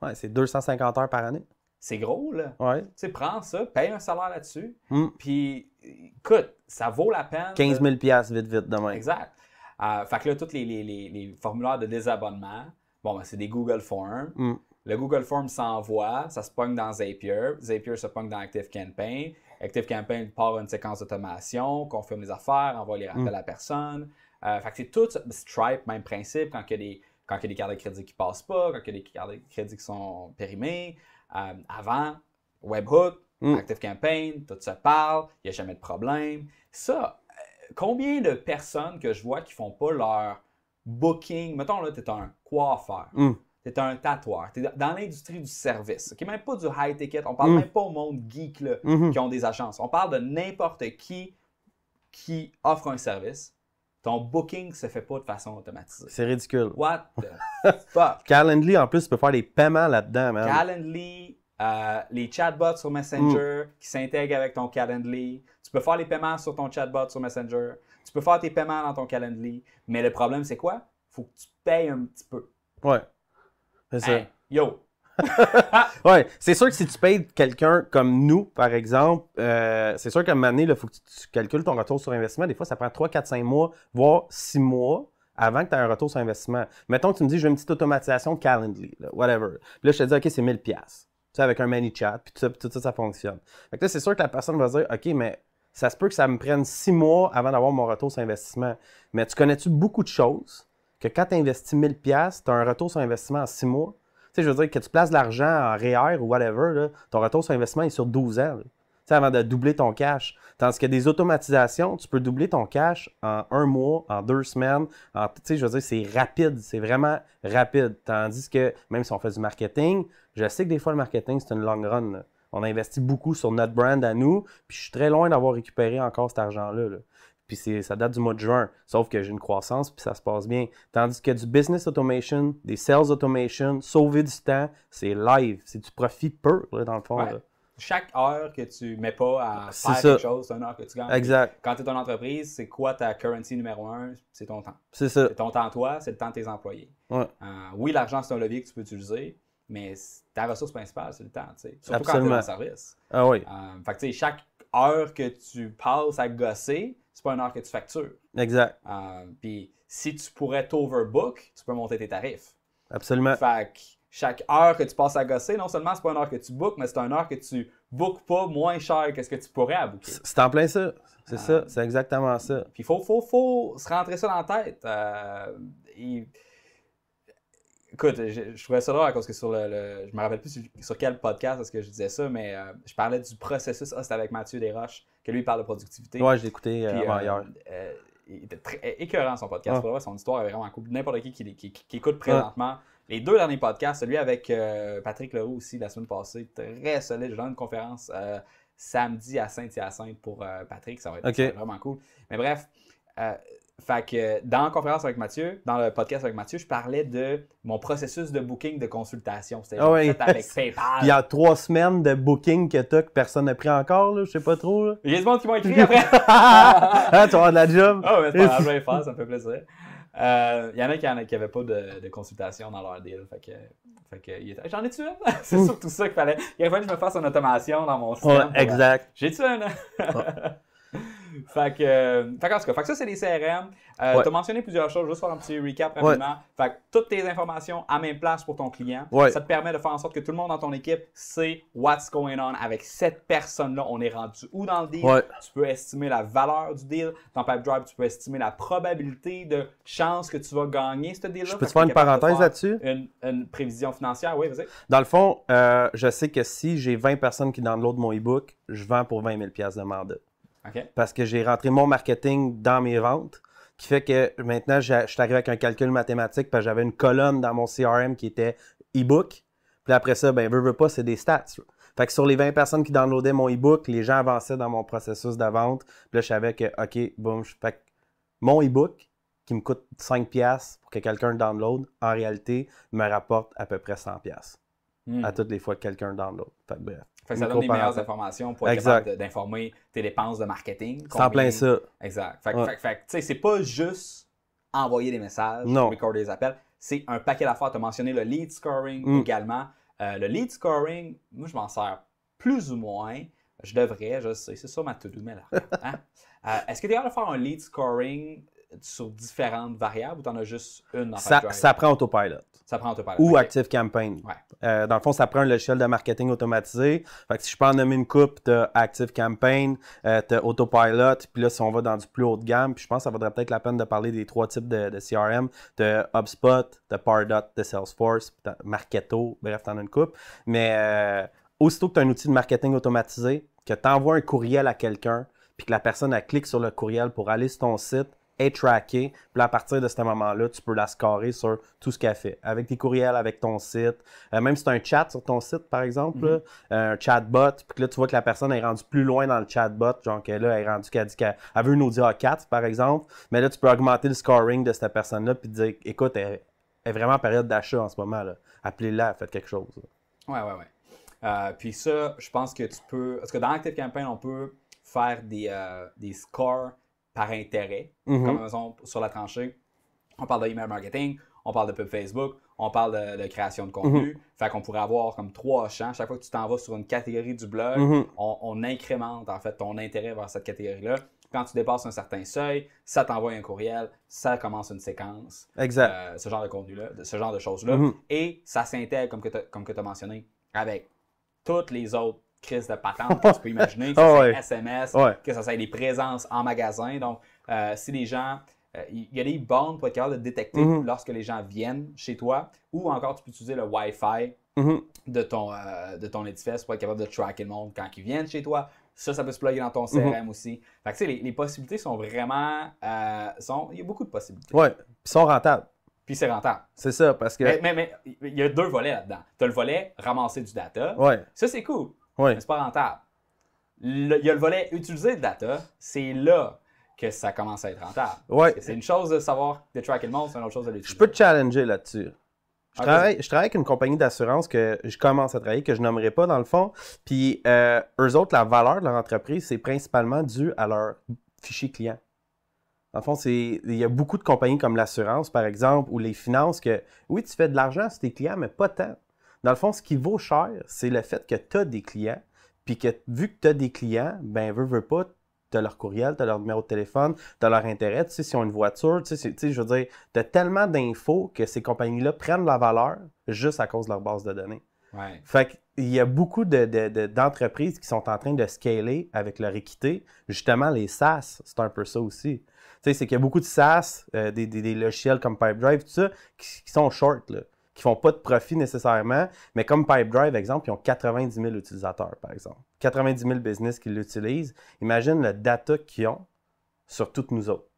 Ouais, c'est 250 heures par année. C'est gros, là. Ouais. Tu
sais, prends ça, paye un salaire là-dessus. Hmm. Puis, écoute, ça vaut la peine. 15 000
vite, vite, demain. Exact. Euh, fait que là, tous
les, formulaires de désabonnement, bon, ben, c'est des Google Forms. Hmm. Le Google Form s'envoie, ça se pogne dans Zapier, Zapier se pogne dans Campaign. Active Campaign part une séquence d'automation, confirme les affaires, envoie les rappels mm. à la personne. Euh, fait que c'est tout Stripe, même principe, quand il y a des cartes de crédit qui passent pas, quand il y a des cartes de crédit qui sont périmées. Euh, avant, Webhook, mm. Active Campaign, tout se parle, il n'y a jamais de problème. Ça, euh, combien de personnes que je vois qui font pas leur booking, mettons là, tu es un quoi faire mm tu un tatoueur, tu es dans l'industrie du service, qui n'est même pas du high ticket, on parle mm. même pas au monde geek là, mm-hmm. qui ont des agences, on parle de n'importe qui qui offre un service. Ton booking se fait pas de façon automatisée. C'est ridicule. What the fuck?
Calendly, en plus, tu peux faire des paiements là-dedans,
Calendly, euh, les chatbots sur Messenger mm. qui s'intègrent avec ton Calendly. Tu peux faire les paiements sur ton chatbot sur Messenger. Tu peux faire tes paiements dans ton Calendly. Mais le problème, c'est quoi? faut que tu payes un petit peu.
Ouais. C'est yo! ouais, c'est sûr que si tu payes quelqu'un comme nous, par exemple, euh, c'est sûr qu'à un moment donné, il faut que tu calcules ton retour sur investissement. Des fois, ça prend 3, 4, 5 mois, voire 6 mois avant que tu aies un retour sur investissement. Mettons que tu me dis, j'ai veux une petite automatisation Calendly, whatever. Puis là, je te dis, OK, c'est 1000$. Tu sais, avec un ManyChat, puis tout ça, puis tout ça, ça fonctionne. Fait que là, c'est sûr que la personne va dire, OK, mais ça se peut que ça me prenne 6 mois avant d'avoir mon retour sur investissement. Mais tu connais-tu beaucoup de choses? que quand tu investis 1000$, tu as un retour sur investissement en 6 mois. Tu sais, je veux dire, que tu places de l'argent en REER ou whatever, ton retour sur investissement est sur 12 ans. tu sais, avant de doubler ton cash. Tandis que des automatisations, tu peux doubler ton cash en un mois, en deux semaines. tu sais, je veux dire, c'est rapide. C'est vraiment rapide. Tandis que même si on fait du marketing, je sais que des fois, le marketing, c'est une long run. On a investi beaucoup sur notre brand à nous, puis je suis très loin d'avoir récupéré encore cet argent-là. là puis ça date du mois de juin. Sauf que j'ai une croissance, puis ça se passe bien. Tandis que du business automation, des sales automation, sauver du temps, c'est live, c'est tu profites peu, dans le fond.
Chaque heure que tu mets pas à faire quelque chose, c'est une heure que tu gagnes. Exact. Quand tu es ton entreprise, c'est quoi ta currency numéro un? C'est ton temps. C'est ça. C'est ton temps toi, c'est le temps de tes employés. Euh, oui, l'argent, c'est un levier que tu peux utiliser, mais ta ressource principale, c'est le temps, tu sais. Surtout quand tu es dans service. Ah oui. Euh, fait que, tu sais, chaque heure que tu passes à gosser, c'est pas une heure que tu factures. Exact. Euh, puis si tu pourrais t'overbook, tu peux monter tes tarifs. Absolument. Fait que chaque heure que tu passes à gosser, non seulement c'est pas une heure que tu bookes, mais c'est une heure que tu bookes pas moins cher que ce que tu pourrais à booker.
C'est en plein ça. C'est ça. Euh, c'est exactement ça. Puis il faut, faut, faut
se rentrer ça dans la tête. Euh, écoute, je, trouvais ça drôle à cause que sur le, je me rappelle plus sur, quel podcast est-ce que je disais ça, mais je parlais du processus. Ah, avec Mathieu Desroches que lui parle de productivité.
Ouais, je l'ai écouté euh, hier. Euh,
euh, il était très écœurant son podcast. son histoire est vraiment cool. N'importe qui qui, qui écoute présentement. Les deux derniers podcasts, celui avec euh, Patrick Leroux aussi la semaine passée, très solide. J'ai donné une conférence samedi à Saint-Hyacinthe pour Patrick. Ça va être vraiment cool. Mais bref, fait que dans la conférence avec Mathieu, dans le podcast avec Mathieu, je parlais de mon processus de booking de consultation. C'était ah avec PayPal. il y
a trois semaines de booking que t'as que personne n'a pris encore, là, je sais pas trop. Il y a des gens qui m'ont
écrit après.
Hein, tu vas avoir de la job. oh, ah mais c'est pas grave, je vais faire, ça me fait
plaisir. Il euh, y en a qui n'avaient pas de, consultation dans leur deal. Fait que, fait que j'en ai-tu un? c'est surtout ça qu'il fallait. Il fallait que je me fasse une automation dans mon site. Euh, exact. J'ai-tu une? Ah fait que, euh, fait en fait que ça, c'est les CRM. Euh, Tu as mentionné plusieurs choses, juste faire un petit recap rapidement. Fait que toutes tes informations à même place pour ton client. Ça te permet de faire en sorte que tout le monde dans ton équipe sait what's going on avec cette personne-là. On est rendu où dans le deal? Tu peux estimer la valeur du deal. Dans PipeDrive, tu peux estimer la probabilité de chance que tu vas gagner ce deal-là. Je peux te faire une parenthèse là-dessus? Une, prévision financière, oui, vas-y.
Dans le fond, euh, je sais que si j'ai 20 personnes qui downloadent mon e-book, je vends pour 20 000 de merde. Parce que j'ai rentré mon marketing dans mes ventes, qui fait que maintenant, je suis arrivé avec un calcul mathématique, parce que j'avais une colonne dans mon CRM qui était e-book. Puis après ça, ben, veux, veux pas, c'est des stats. Fait que sur les 20 personnes qui downloadaient mon e-book, les gens avançaient dans mon processus de vente. Puis là, je savais que, OK, boum, fait mon e-book, qui me coûte 5$ pour que quelqu'un le download, en réalité, me rapporte à peu près 100$ pièces hmm. à toutes les fois que quelqu'un download. Fait que bref ça donne les meilleures informations pour être capable
d'informer tes dépenses de marketing. C'est en plein ça. Exact. Fait, c'est pas juste envoyer des messages, recorder des appels. C'est un paquet d'affaires. Tu as mentionné le lead scoring mm. également. Euh, le lead scoring, moi, je m'en sers plus ou moins. Je devrais, je sais, c'est ça ma to-do, mais là. Hein. Euh, est-ce que tu es capable de faire un lead scoring sur différentes variables ou tu en as juste une en ça, ça prend autopilot. Ça prend autopilot. Ou
Active Campaign. Euh, dans le fond, ça prend un logiciel de marketing automatisé. Fait si je peux en nommer une coupe, tu as Active Campaign, euh, tu as Autopilot, puis là, si on va dans du plus haut de gamme, puis je pense que ça vaudrait peut-être la peine de parler des trois types de, CRM. Tu HubSpot, tu Pardot, tu Salesforce, Marketo, bref, tu en as une coupe. Mais euh, aussitôt que tu as un outil de marketing automatisé, que tu envoies un courriel à quelqu'un, puis que la personne elle clique sur le courriel pour aller sur ton site, est trackée. Puis à partir de ce moment-là, tu peux la scorer sur tout ce qu'elle fait, avec tes courriels, avec ton site. Euh, même si tu as un chat sur ton site, par exemple, mhm. euh, un chatbot, puis que là, tu vois que la personne est rendue plus loin dans le chatbot, genre que là, elle est rendue qu'elle dit qu'elle veut une Audi A4, par exemple. Mais là, tu peux augmenter le scoring de cette personne-là, puis dire, écoute, elle, est vraiment en période d'achat en ce moment. là Appelez-la, faites quelque chose.
Ouais, ouais, ouais. Euh, puis ça, je pense que tu peux. Est-ce que dans Active Campaign, on peut faire des, des scores par intérêt, mhm. comme sur la tranchée. On parle de email marketing, on parle de pub Facebook, on parle de, création de contenu. Mhm. Fait qu'on pourrait avoir comme trois champs. Chaque fois que tu t'en vas sur une catégorie du blog, mhm. on, incrémente en fait ton intérêt vers cette catégorie-là. Quand tu dépasses un certain seuil, ça t'envoie un courriel, ça commence une séquence. Exact. Euh, ce genre de contenu-là, ce genre de choses-là. Et ça s'intègre, comme que tu as mentionné, avec toutes les autres crise de patente que tu peux imaginer, que ça SMS, que ça soit des présences en magasin. Donc, euh, si les gens. Euh, il y a des bornes pour être capable de détecter mhm. lorsque les gens viennent chez toi, ou encore tu peux utiliser le Wi-Fi mhm. de, ton, euh, de ton édifice pour être capable de tracker le monde quand ils viennent chez toi. Ça, ça peut se plugger dans ton CRM mhm. aussi. Fait que, les, les, possibilités sont vraiment. Sont, il y a beaucoup de possibilités.
Oui, ils sont rentables puis c'est rentable. C'est ça, parce que.
Mais, il y a deux volets là-dedans. Tu as le volet ramasser du data. Oui. Ça, c'est cool. Oui. c'est pas rentable. il y a le volet utiliser de data, c'est là que ça commence à être rentable. C'est une chose de savoir de track and monde, c'est une autre chose
de l'utiliser. Je peux te challenger là-dessus. Je, ah, travaille, je avec une compagnie d'assurance que je commence à travailler, que je nommerai pas dans le fond. Puis euh, eux autres, la valeur de leur entreprise, c'est principalement dû à leur fichier client. En fond, fond, il y a beaucoup de compagnies comme l'assurance, par exemple, ou les finances, que oui, tu fais de l'argent sur tes clients, mais pas tant. Dans le fond, ce qui vaut cher, c'est le fait que tu as des clients, puis que vu que tu as des clients, ben, veux, veux pas, tu as leur courriel, tu as leur numéro de téléphone, tu as leur intérêt, tu sais, s'ils ont une voiture, tu sais, je veux dire, tu as tellement d'infos que ces compagnies-là prennent la valeur juste à cause de leur base de données. Fait qu'il y a beaucoup d'entreprises qui sont en train de scaler avec leur équité. Justement, les SaaS, c'est un peu ça aussi. Tu sais, c'est qu'il y a beaucoup de SaaS, euh, des, des, logiciels comme Pipedrive, tout ça, qui, qui sont short, là qui font pas de profit nécessairement, mais comme Pipedrive, exemple, ils ont 90 000 utilisateurs, par exemple. 90 000 business qui l'utilisent. Imagine le data qu'ils ont sur toutes nous autres.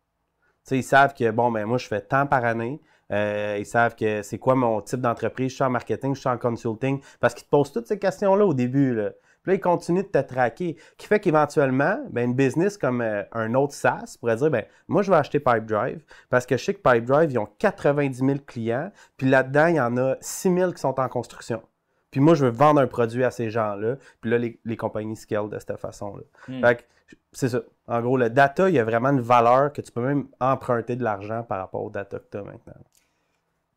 ils savent que, bon, ben moi, je fais tant par année. Euh, ils savent que c'est quoi mon type d'entreprise. Je suis en marketing, je suis en consulting. Parce qu'ils te posent toutes ces questions-là au début. Là. Puis là, ils continuent de te traquer. Qui fait qu'éventuellement, ben, une business comme euh, un autre SaaS pourrait dire ben, Moi, je vais acheter Pipedrive parce que je sais que Pipedrive, ils ont 90 000 clients. Puis là-dedans, il y en a 6 000 qui sont en construction. Puis moi, je veux vendre un produit à ces gens-là. Puis là, les, compagnies scale de cette façon-là. Hmm. c'est ça. En gros, le data, il y a vraiment une valeur que tu peux même emprunter de l'argent par rapport au data que tu as maintenant.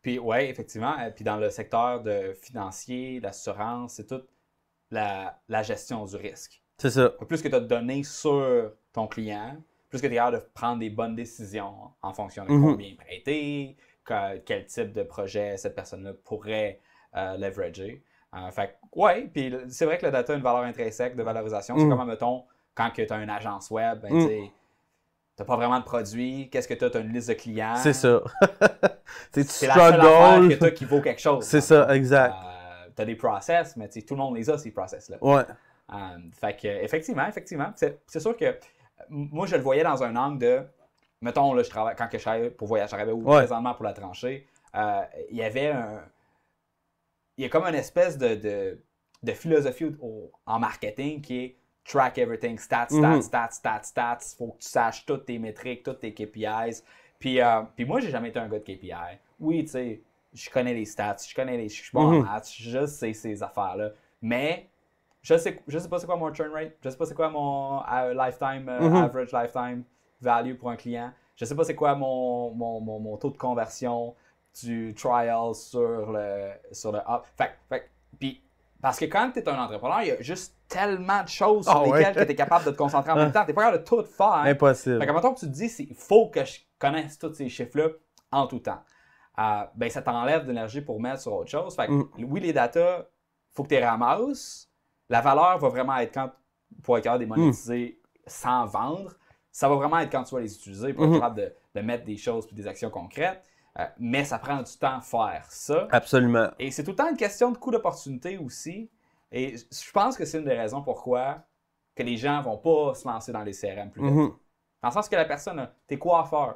Puis oui, effectivement. Euh, puis dans le secteur de financier, l'assurance, c'est tout la, gestion du risque. C'est ça. Plus que tu as de sur ton client, plus que tu es capable de prendre des bonnes décisions en fonction de mhm. combien prêter, quel type de projet cette personne-là pourrait euh, leverager. Euh, fait ouais, puis c'est vrai que la data a une valeur intrinsèque de valorisation. C'est mhm. comme, mettons, quand tu as une agence web, ben, mhm. T'as pas vraiment de produit, qu'est-ce que t'as? T'as une liste de clients. C'est ça.
c'est la seule affaire que t'as qui vaut quelque chose. C'est ça, exact. Euh,
as des process, mais tout le monde les a, ces process-là. Ouais. Euh, fait que, effectivement, effectivement. C'est sûr que moi, je le voyais dans un angle de, mettons, là, je travaille, quand je travaille pour Voyage j'arrivais ou présentement pour la tranchée, euh, il y avait un. Il y a comme une espèce de, de, philosophie en marketing qui est track everything, stats, stats, mm-hmm. stats, stats, stats, Faut que tu saches toutes tes métriques, toutes tes KPIs. Puis, euh, puis moi, j'ai jamais été un gars de KPI. Oui, tu sais, je connais les stats, je connais les. Je suis bon en mhm. maths, je sais ces affaires-là. Mais je sais, je sais pas c'est quoi mon churn rate, je sais pas c'est quoi mon euh, lifetime, euh, mhm. average lifetime value pour un client, je sais pas c'est quoi mon, mon, mon, taux de conversion du trial sur le, sur le up. Fait, fait parce que quand tu es un entrepreneur, il y a juste tellement de choses sur ah lesquelles tu es capable de te concentrer en même temps. Tu n'es pas capable de tout faire. Impossible. Fait que, que tu te dis, il faut que je connaisse tous ces chiffres-là en tout temps ben, ça t'enlève de l'énergie pour mettre sur autre chose. Fait que, mm. oui, les data, faut que tu les ramasses. La valeur va vraiment être quand pour être capable de monétiser sans vendre. Ça va vraiment être quand tu vas les utiliser pour être mm-hmm. capable de, mettre des choses et des actions concrètes. Euh, mais ça prend du temps à faire ça. Absolument. Et c'est tout le temps une question de coût d'opportunité aussi. Et je pense que c'est une des raisons pourquoi que les gens vont pas se lancer dans les CRM plus vite. Mm-hmm. Dans le sens que la personne, tu à faire?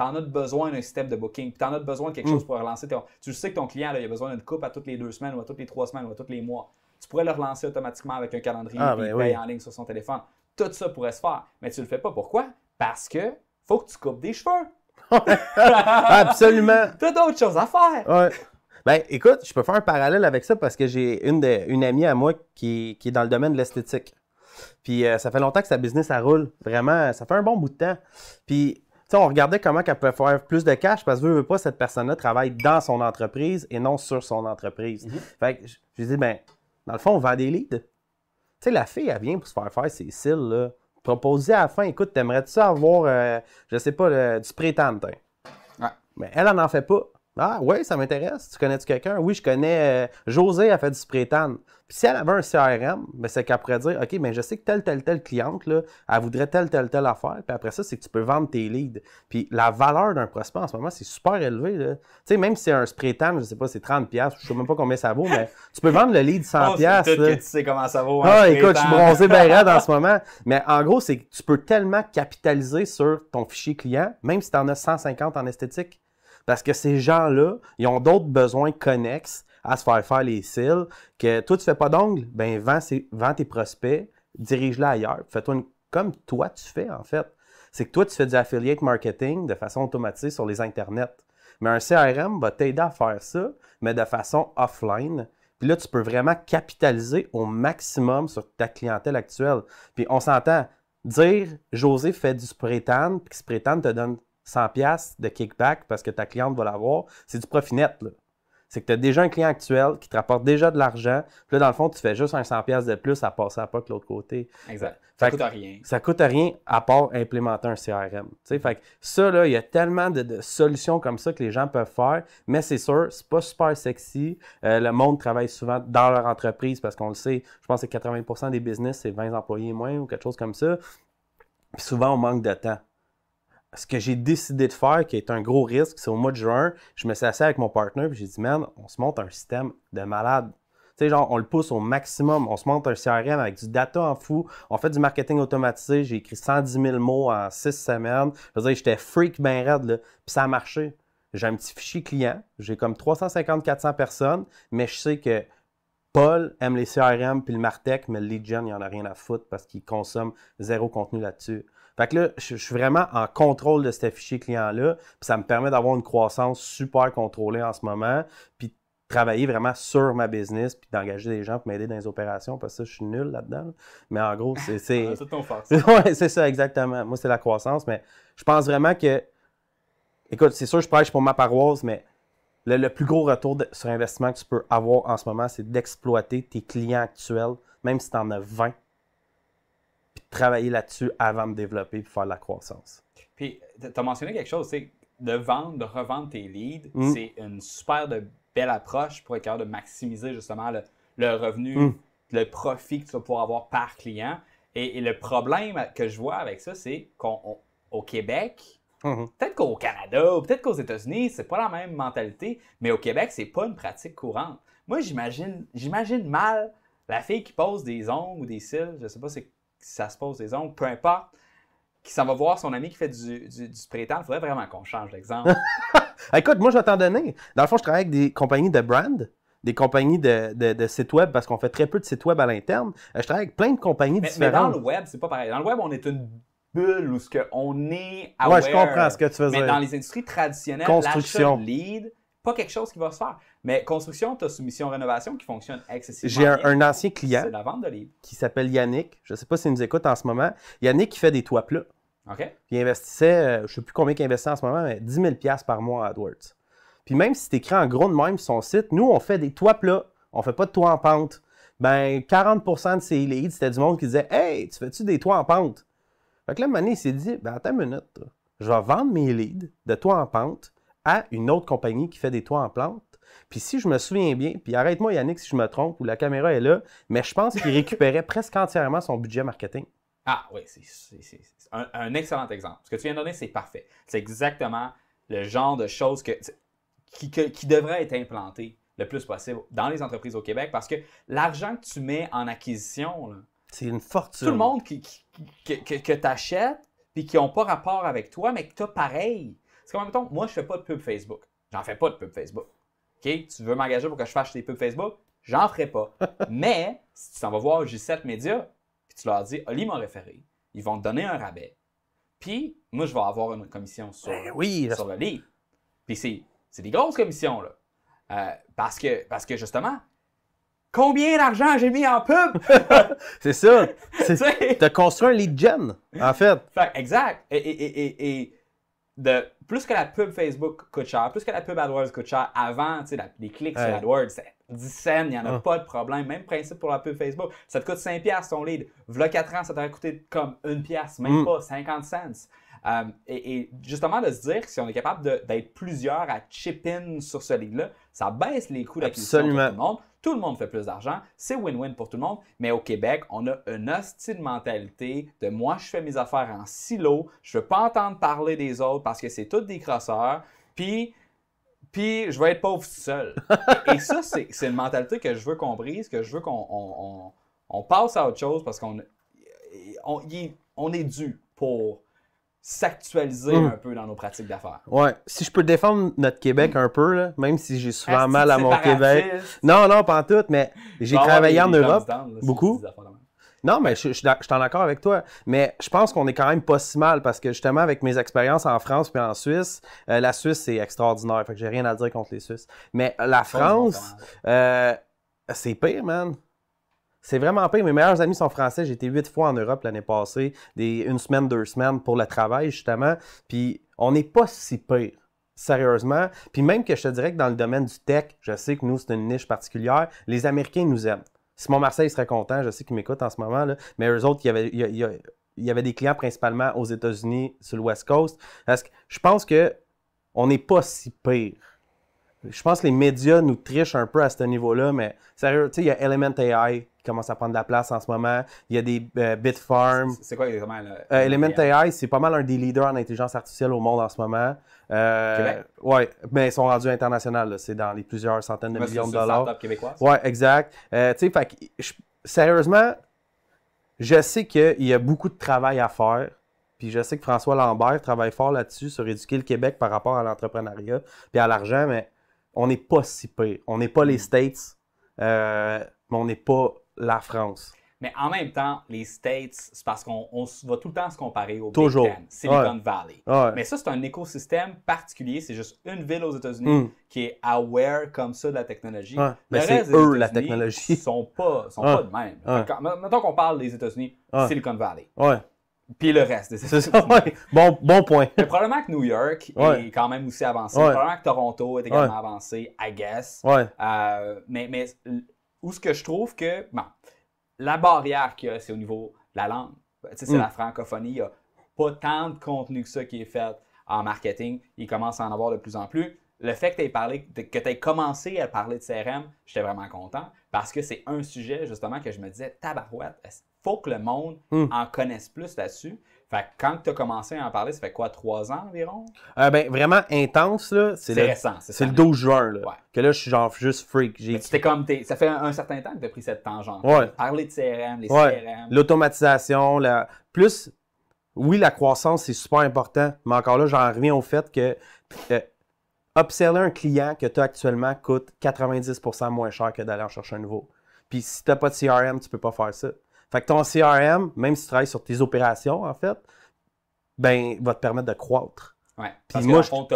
tu en as besoin d'un système de booking, tu en as besoin de quelque hmm. chose pour relancer. tu sais que ton client, il a besoin d'une coupe à toutes les deux semaines ou à toutes les trois semaines ou à tous les mois. Tu pourrais le relancer automatiquement avec un calendrier ah, ben en ligne sur son téléphone. Tout ça pourrait se faire, mais tu le fais pas. Pourquoi? Parce que faut que tu coupes des cheveux. Absolument. tu as d'autres choses à faire.
Ouais. Ben, écoute, je peux faire un parallèle avec ça parce que j'ai une, amie à moi qui, est dans le domaine de l'esthétique. Puis euh, ça fait longtemps que sa business, ça roule. Vraiment, ça fait un bon bout de temps. Puis on regardait comment elle peut faire plus de cash parce que veut, pas cette personne-là travaille dans son entreprise et non sur son entreprise. Mhm. Je lui Fait ben, dans le fond, on vend des leads. Tu sais, la fille, elle vient pour se faire faire ses cils, là. Proposer à la fin, écoute, t'aimerais-tu ça avoir, euh, je sais pas, du spray Mais elle, elle n'en fait pas. Ah oui, ça m'intéresse. Tu connais-tu quelqu'un? Oui, je connais Josée, euh, José a fait du spray tan. Puis si elle avait un CRM, ben, c'est qu'elle pourrait dire OK, mais je sais que telle, telle, telle cliente, là, elle voudrait telle, telle, telle affaire. Puis après ça, c'est que tu peux vendre tes leads. Puis la valeur d'un prospect en ce moment, c'est super élevé. Tu sais, même si c'est un spray tan, je ne sais pas, c'est 30$, je ne sais même pas combien ça vaut, mais tu peux vendre le lead 100$. tu sais comment ça vaut. ah, écoute, je suis bronzé bien raide en ce moment. Mais en gros, c'est que tu peux tellement capitaliser sur ton fichier client, même si tu en as 150 en esthétique. Parce que ces gens-là, ils ont d'autres besoins connexes à se faire faire les cils que toi, tu fais pas d'ongles, ben vends, tes prospects, dirige-les ailleurs. Fais-toi une... comme toi, tu fais, en fait. C'est que toi, tu fais du affiliate marketing de façon automatisée sur les internets. Mais un CRM va t'aider à faire ça, mais de façon offline. Puis là, tu peux vraiment capitaliser au maximum sur ta clientèle actuelle. Puis on s'entend dire José fait du spray tan, puis que spray tan te donne 100$ de kickback parce que ta cliente va l'avoir, c'est du profit net. C'est que tu as déjà un client actuel qui te rapporte déjà de l'argent. Puis là, dans le fond, tu fais juste un 100$ de plus à passer à pas que l'autre côté. Exact. Ça ne coûte rien. Ça coûte rien à part implémenter un CRM. fait que ça, il y a tellement de, solutions comme ça que les gens peuvent faire. Mais c'est sûr, c'est pas super sexy. Euh, le monde travaille souvent dans leur entreprise parce qu'on le sait, je pense que 80% des business, c'est 20 employés moins ou quelque chose comme ça. Puis souvent, on manque de temps ce que j'ai décidé de faire, qui est un gros risque, c'est au mois de juin, je me suis assis avec mon partenaire et j'ai dit, man, on se monte un système de malade. Tu sais, genre, on le pousse au maximum, on se monte un CRM avec du data en fou, on fait du marketing automatisé, j'ai écrit 110 000 mots en 6 semaines. Je veux dire, j'étais freak ben raide, là, puis ça a marché. J'ai un petit fichier client, j'ai comme 350-400 personnes, mais je sais que Paul aime les CRM puis le Martech, mais le lead n'y il en a rien à foutre parce qu'il consomme zéro contenu là-dessus. Fait que là, je, suis vraiment en contrôle de cet fichier client-là. Puis ça me permet d'avoir une croissance super contrôlée en ce moment. Puis travailler vraiment sur ma business puis d'engager des gens pour m'aider dans les opérations parce que ça, je suis nul là-dedans. Mais en gros, c'est. C'est ah, c'est ça, exactement. Moi, c'est la croissance, mais je pense vraiment que. Écoute, c'est sûr, je prêche pour ma paroisse, mais le, plus gros retour sur investissement que tu peux avoir en ce moment, c'est d'exploiter tes clients actuels, même si tu en as 20 travailler là-dessus avant de développer et faire la croissance.
Puis, tu as mentionné quelque chose, c'est de vendre, de revendre tes leads, mm. c'est une super belle approche pour être capable de maximiser justement le, revenu, mm. le profit que tu vas pouvoir avoir par client. Et, le problème que je vois avec ça, c'est qu'au Québec, mm-hmm. peut-être qu'au Canada ou peut-être qu'aux États-Unis, c'est pas la même mentalité, mais au Québec, c'est pas une pratique courante. Moi, j'imagine, j'imagine mal la fille qui pose des ongles ou des cils, je sais pas c'est ça se pose des ongles, peu importe, qui s'en va voir son ami qui fait du, du, il faudrait vraiment qu'on change d'exemple.
Écoute, moi, je vais t'en donner. Dans le fond, je travaille avec des compagnies de brand des compagnies de, sites web parce qu'on fait très peu de sites web à l'interne. Euh, je travaille avec plein de compagnies différentes. Mais dans le
web, c'est pas pareil. Dans le web, on est une bulle où ce que on est aware. Ouais, je comprends ce que tu faisais. Mais dans les industries traditionnelles, construction de lead, pas quelque chose qui va se faire. Mais construction, tu as soumission rénovation qui fonctionne excessivement J'ai un,
ancien client qui s'appelle Yannick. Je ne sais pas s'il nous écoute en ce moment. Yannick qui fait des toits plats. OK. Il investissait, euh, je ne sais plus combien il investit en ce moment, mais 10 000 par mois à AdWords. Puis même si tu écris en gros de même son site, nous, on fait des toits plats. On fait pas de toits en pente. Ben, 40 de ses leads, c'était du monde qui disait Hey, tu fais-tu des toits en pente? Fait que là, Mané, il s'est dit Ben, attends une minute, je vais vendre mes leads de toits en pente à une autre compagnie qui fait des toits en plante puis si je me souviens bien, puis arrête-moi Yannick si je me trompe ou la caméra est là, mais je pense qu'il récupérait presque entièrement son budget marketing.
Ah oui, c'est un, excellent exemple. Ce que tu viens de donner, c'est parfait. C'est exactement le genre de choses qui, devrait être implanté le plus possible dans les entreprises au Québec parce que l'argent que tu mets en acquisition, c'est une fortune. Tout le monde qui, que, tu achètes puis qui n'ont pas rapport avec toi, mais que tu as pareil. C'est comme, moi, je fais pas de pub Facebook. J'en fais pas de pub Facebook. OK, tu veux m'engager pour que je fasse tes pubs Facebook? J'en ferai pas. Mais si tu t'en vas voir g 7 Media, puis tu leur dis, Oli m'a référé, ils vont te donner un rabais. Puis, moi, je vais avoir une commission ben sur, sur le livre. Puis, c'est des grosses commissions, là. Euh, parce, que, parce que, justement,
combien d'argent j'ai mis en pub? c'est ça. Tu as construit un lead gen, en fait.
exact. Et, et de plus que la pub Facebook coûte cher, plus que la pub AdWords coûte cher, avant, tu sais, les clics sur AdWords, c'est 10 cents, il n'y en a ah. pas de problème. Même principe pour la pub Facebook. Ça te coûte 5 piastres ton lead. V'là 4 ans, ça t'aurait coûté comme 1 pièce, même mm. pas, 50 cents. Euh, et, justement, de se dire que si on est capable d'être plusieurs à chip in sur ce lead-là, ça baisse les coûts d'acquisition de tout le monde. Tout le monde fait plus d'argent, c'est win-win pour tout le monde, mais au Québec, on a une hostile mentalité de moi, je fais mes affaires en silo, je veux pas entendre parler des autres parce que c'est tous des crosseurs, puis puis je vais être pauvre seul. Et ça, c'est une mentalité que je veux qu'on brise, que je veux qu'on passe à autre chose parce qu'on on, est dû pour s'actualiser hum. un peu dans nos pratiques d'affaires.
Ouais, si je peux défendre notre Québec hum. un peu, même si j'ai souvent mal à mon Québec. Non, non, pas en tout, mais j'ai travaillé en Europe beaucoup. Non, mais je, je, suis en accord avec toi. Mais je pense qu'on est quand même pas si mal parce que justement, avec mes expériences en France puis en Suisse, euh, la Suisse, c'est extraordinaire. Fait que j'ai rien à dire contre les Suisses. Mais la France, euh, c'est pire, man. C'est vraiment pire. Mes meilleurs amis sont français. J'ai été huit fois en Europe l'année passée, des, une semaine, deux semaines pour le travail, justement. Puis on n'est pas si pire. Sérieusement. Puis même que je te dirais que dans le domaine du tech, je sais que nous, c'est une niche particulière, les Américains nous aiment. Si mon Marseille serait content, je sais qu'il m'écoute en ce moment, mais eux autres, il y avait, il y avait des clients principalement aux États-Unis, sur le West Coast. Parce que je pense que on n'est pas si pire je pense que les médias nous trichent un peu à ce niveau-là, mais sérieux, tu sais, il y a Element AI qui commence à prendre de la place en ce moment. Il y a des euh, Bitfarm. C'est quoi exactement là euh, Element AI, c'est pas mal un des leaders en intelligence artificielle au monde en ce moment. Euh, Québec? Oui, mais ils sont rendus internationaux. C'est dans les plusieurs centaines de millions de dollars. québécois. Oui, exact. Euh, tu sais, fait sérieusement, je sais qu'il y a beaucoup de travail à faire. Puis je sais que François Lambert travaille fort là-dessus sur éduquer le Québec par rapport à l'entrepreneuriat puis à l'argent, mais on n'est pas si peu. On n'est pas les mm. States, euh, mais on n'est pas la France.
Mais en même temps, les States, c'est parce qu'on va tout le temps se comparer au Big Silicon Valley. Mais ça, c'est un écosystème particulier. C'est juste une ville aux États-Unis mm. qui est aware comme ça de la technologie. Mais c'est eux, la technologie. Ils sont pas, sont pas de même. mettons qu'on parle des États-Unis, Silicon Valley. Puis le reste. C'est ça.
Bon, bon point. Le
problème que New York est quand même aussi avancé. Ouais. Probablement que Toronto est également avancé, I guess. Euh, mais, mais où ce que je trouve que. la barrière qu'il y a, c'est au niveau de la langue. C'est mm. la francophonie. Il n'y a pas tant de contenu que ça qui est fait en marketing. Il commence à en avoir de plus en plus. Le fait que tu parlé, que tu aies commencé à parler de CRM, j'étais vraiment content parce que c'est un sujet justement que je me disais, tabarouette, faut que le monde hmm. en connaisse plus là-dessus. Fait quand tu as commencé à en parler, ça fait quoi, trois ans environ?
Euh, ben, vraiment intense, là. C'est récent. C'est le 12 juin, là. Que là, je suis genre juste freak. C'était comme
Ça fait un, certain temps que tu as pris cette tangente. Parler de CRM, les CRM.
L'automatisation, la... plus, oui, la croissance, c'est super important. Mais encore là, j'en reviens au fait que observer euh, un client que tu as actuellement coûte 90 moins cher que d'aller en chercher un nouveau. Puis si tu n'as pas de CRM, tu peux pas faire ça. Fait que ton CRM, même si tu travailles sur tes opérations, en fait, ben, va te permettre de croître. Ouais, parce Puis que moi, fond,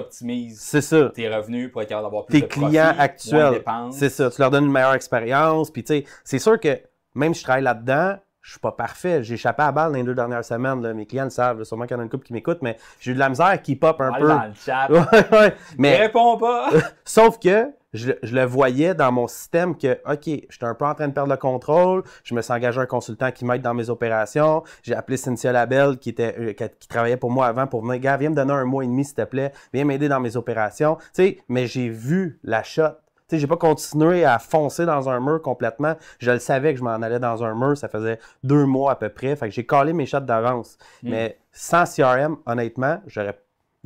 c'est ça. tes revenus pour être capable
d'avoir plus de de Tes clients actuels. C'est
ça. Tu leur donnes une meilleure expérience. Puis, tu sais, c'est sûr que même si je travaille là-dedans, je suis pas parfait. J'ai échappé à la balle les deux dernières semaines. Mes clients le savent. Sûrement qu'il y en a une couple qui m'écoute, mais j'ai eu de la misère qui pop un peu. Dans le chat. ouais, ouais. Mais... Réponds pas. Sauf que je, le voyais dans mon système que, OK, j'étais un peu en train de perdre le contrôle, je me suis engagé un consultant qui m'aide dans mes opérations, j'ai appelé Cynthia Labelle qui, était, euh, qui, travaillait pour moi avant pour venir, gars, viens me donner un mois et demi, s'il te plaît, viens m'aider dans mes opérations, tu mais j'ai vu la shot. Tu sais, j'ai pas continué à foncer dans un mur complètement. Je le savais que je m'en allais dans un mur. Ça faisait deux mois à peu près. Fait que j'ai collé mes shots d'avance. Hmm. Mais sans CRM, honnêtement, j'aurais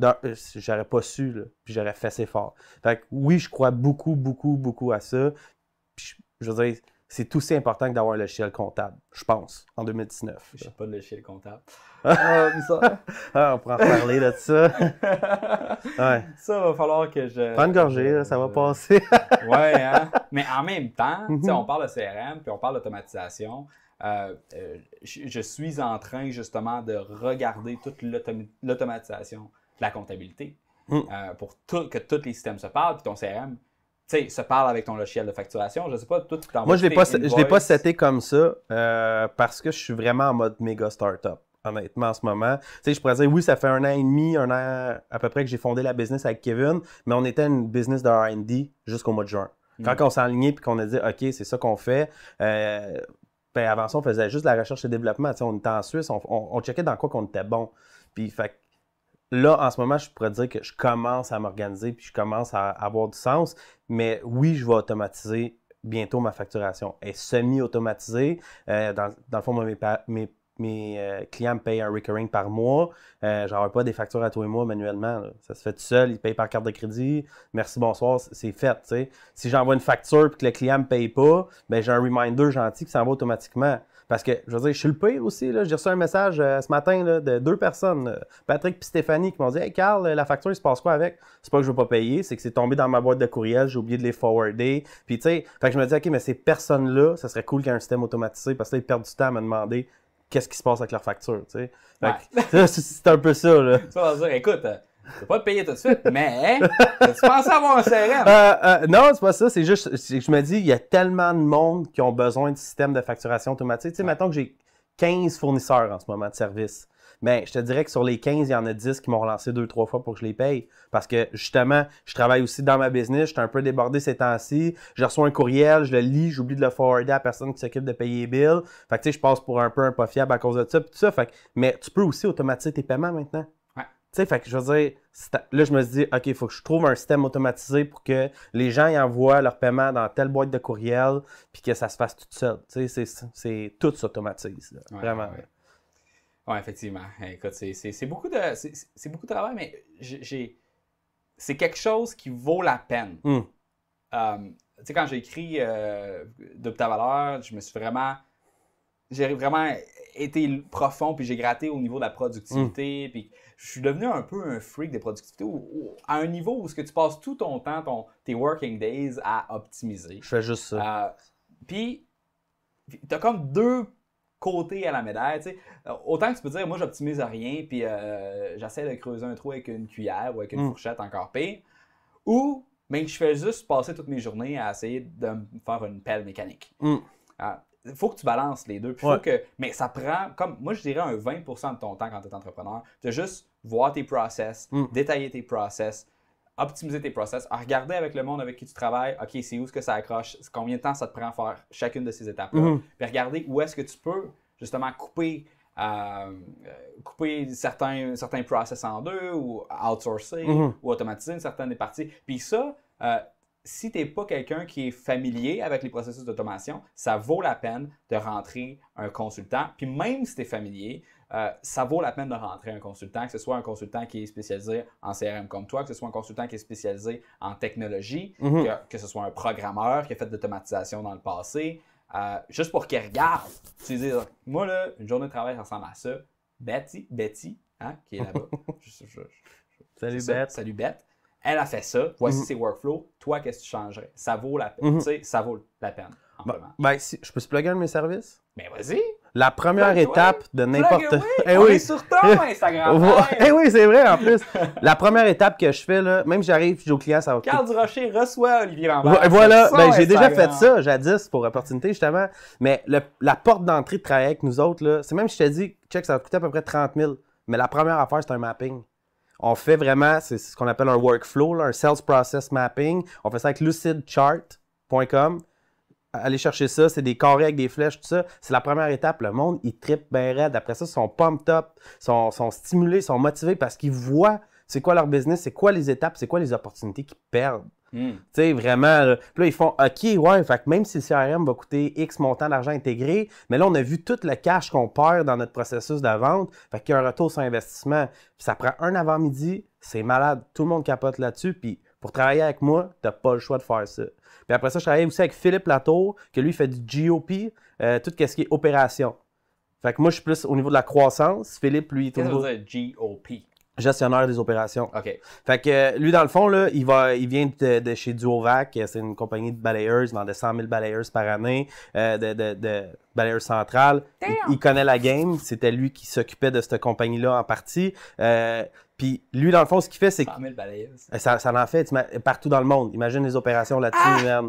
euh, j'aurais pas su, puis j'aurais fait ses efforts. Fait que oui, je crois beaucoup, beaucoup, beaucoup à ça. je veux dire, c'est aussi important que d'avoir un logiciel comptable, je pense, en 2019. Je n'ai
pas de logiciel comptable.
Ah, ah, on pourra en parler de ça. ouais.
Ça va falloir que je. Prends une gorgée,
ça va passer. ouais, hein?
Mais en même temps, mhm. on parle de CRM, puis on parle d'automatisation. Euh, euh, je suis en train justement de regarder toute l'automatisation la comptabilité. Hmm. Euh, pour que tous les systèmes se parlent, puis ton CRM se parle avec ton logiciel de facturation. Je ne sais pas, tout Moi, je ne l'ai pas seté
comme ça euh, parce que je suis vraiment en mode méga startup. Honnêtement, en ce moment, sais, je pourrais dire oui, ça fait un an et demi, un an à peu près que j'ai fondé la business avec Kevin, mais on était une business de RD jusqu'au mois de juin. Hmm. Quand on s'est aligné et qu'on a dit OK, c'est ça qu'on fait, euh, ben, avant ça, on faisait juste la recherche et développement. on était en Suisse, on, checkait dans quoi qu'on était bon. Puis, fait, là, en ce moment, je pourrais dire que je commence à m'organiser puis je commence à avoir du sens. Mais oui, je vais automatiser bientôt ma facturation. Elle est semi-automatisée. Euh, dans, le fond, mes, euh, clients me payent un recurring par mois. Euh, je n'envoie pas des factures à tous et moi manuellement. Ça se fait tout seul. Ils payent par carte de crédit. Merci, bonsoir. C'est fait. Si j'envoie une facture et que le client ne me paye pas, ben, j'ai un reminder gentil qui en va automatiquement. Parce que, je veux dire, je suis le pire aussi. J'ai reçu un message euh, ce matin de deux personnes, euh, Patrick et Stéphanie, qui m'ont dit Hey, Carl, euh, la facture, il se passe quoi avec C'est pas que je veux pas payer, c'est que c'est tombé dans ma boîte de courriel, j'ai oublié de les forwarder. Puis, tu sais, fait que je me dis Ok, mais ces personnes-là, ça serait cool qu'il y ait un système automatisé parce ils perdent du temps à me demander qu'est-ce qui se passe avec leur facture, tu sais. c'est un peu ça, là.
Ça va dire, écoute, tu pas le payer tout de suite, mais
tu penses avoir un CRM? non, c'est pas ça. C'est juste que je me dis, il y a tellement de monde qui ont besoin de système de facturation automatique. Tu sais, maintenant que j'ai 15 fournisseurs en ce moment de service. mais je te dirais que sur les 15, il y en a 10 qui m'ont relancé deux, trois fois pour que je les paye. Parce que justement, je travaille aussi dans ma business, je suis un peu débordé ces temps-ci. Je reçois un courriel, je le lis, j'oublie de le forwarder à la personne qui s'occupe de payer les bills. Fait que tu sais, je passe pour un peu un pas fiable à cause de ça, tout ça. mais tu peux aussi automatiser tes paiements maintenant. Tu sais, je veux là, je me suis dit, OK, il faut que je trouve un système automatisé pour que les gens y envoient leur paiement dans telle boîte de courriel, puis que ça se fasse tout seul. Tu sais, c'est tout s'automatise, vraiment. Ouais.
effectivement. Écoute, c'est beaucoup, de, c'est beaucoup de travail, mais j'ai c'est quelque chose qui vaut la peine. Hmm. Euh, tu sais, quand j'ai écrit euh, double ta valeur, je me suis vraiment j'ai vraiment été profond, puis j'ai gratté au niveau de la productivité, mm. puis je suis devenu un peu un freak de productivités, à un niveau où ce que tu passes tout ton temps, ton, tes working days à optimiser. Je fais juste ça. Euh, puis, tu as comme deux côtés à la médaille. sais. Euh, autant que tu peux dire, moi, j'optimise rien, puis euh, j'essaie de creuser un trou avec une cuillère ou avec une mm. fourchette, encore pire. Ou, mais ben, que je fais juste passer toutes mes journées à essayer de me faire une pelle mécanique. Mm il faut que tu balances les deux. que, mais ça prend, comme moi je dirais, un 20 de ton temps quand tu es entrepreneur, de juste voir tes process, hmm. détailler tes process, optimiser tes process, regarder avec le monde avec qui tu travailles, OK, c'est où que ça accroche, combien de temps ça te prend à faire chacune de ces étapes-là, hmm. puis regarder où est-ce que tu peux justement couper. Euh, euh, couper certains, certains process en deux ou outsourcer hmm. ou automatiser une certaine des parties. Puis ça, euh, si tu n'es pas quelqu'un qui est familier avec les processus d'automation, ça vaut la peine de rentrer un consultant. Puis même si tu es familier, euh, ça vaut la peine de rentrer un consultant, que ce soit un consultant qui est spécialisé en CRM comme toi, que ce soit un consultant qui est spécialisé en technologie, mhm. que, ce soit un programmeur qui a fait de l'automatisation dans le passé, euh, juste pour qu'il regarde. Tu dis, moi, là, une journée de travail, ça ressemble à ça. Betty, Betty, hein,
qui est là-bas. salut, Betty.
Salut, Bette elle a fait ça, voici mhm. ses workflows, toi, qu'est-ce que tu changerais? Ça vaut la peine. Mhm. Tu sais, ça vaut la peine.
Ben, si, je peux se plugger mes services? Mais ben, vas-y. La première étape de n'importe. Eh oui. On est sur Instagram. Hein? eh oui, c'est vrai, en plus. la première étape que je fais, là, même j'arrive, j'ai au client, ça va. Carl du Rocher
reçoit Olivier Lambert. Voilà, ben, j'ai déjà fait
ça, jadis, pour opportunité, justement. Mais la porte d'entrée de travailler avec nous autres, c'est même, si je t'ai dit, check, ça va coûter à peu près 30 000. Mais la première affaire, c'est un mapping on fait vraiment, c'est ce qu'on appelle un workflow, un sales process mapping. On fait ça avec lucidchart.com. Allez chercher ça, c'est des carrés avec des flèches, tout ça. C'est la première étape. Le monde, il tripe bien raide. Après ça, ils sont pumped up, ils sont stimulés, sont motivés parce qu'ils voient c'est quoi leur business, c'est quoi les étapes, c'est quoi les opportunités qu'ils perdent. Hmm. Tu sais, vraiment. Là. Puis là, ils font OK, ouais, fait que même si le CRM va coûter X montant d'argent intégré, mais là, on a vu tout le cash qu'on perd dans notre processus de vente. Fait qu'il y a un retour sur investissement. Puis ça prend un avant-midi, c'est malade. Tout le monde capote là-dessus. Puis pour travailler avec moi, t'as pas le choix de faire ça. Puis après ça, je travaille aussi avec Philippe Latour, que lui fait du GOP, euh, tout ce qui est opération. Fait que moi, je suis plus au niveau de la croissance. Philippe, lui, est au GOP. Gestionnaire des opérations. OK. Fait que lui, dans le fond, là, il, va, il vient de, chez Duovac. Euh, c'est une compagnie de balayeurs. Il vendait 100 000 balayeurs par année, euh, de, balayeurs centrales. Il, connaît la game. C'était lui qui s'occupait de cette compagnie-là en partie. Euh, puis lui, dans le fond, ce qu'il fait, c'est 100 000 balayeurs. Ça, ça en fait partout dans le monde. Imagine les opérations là-dessus, ah!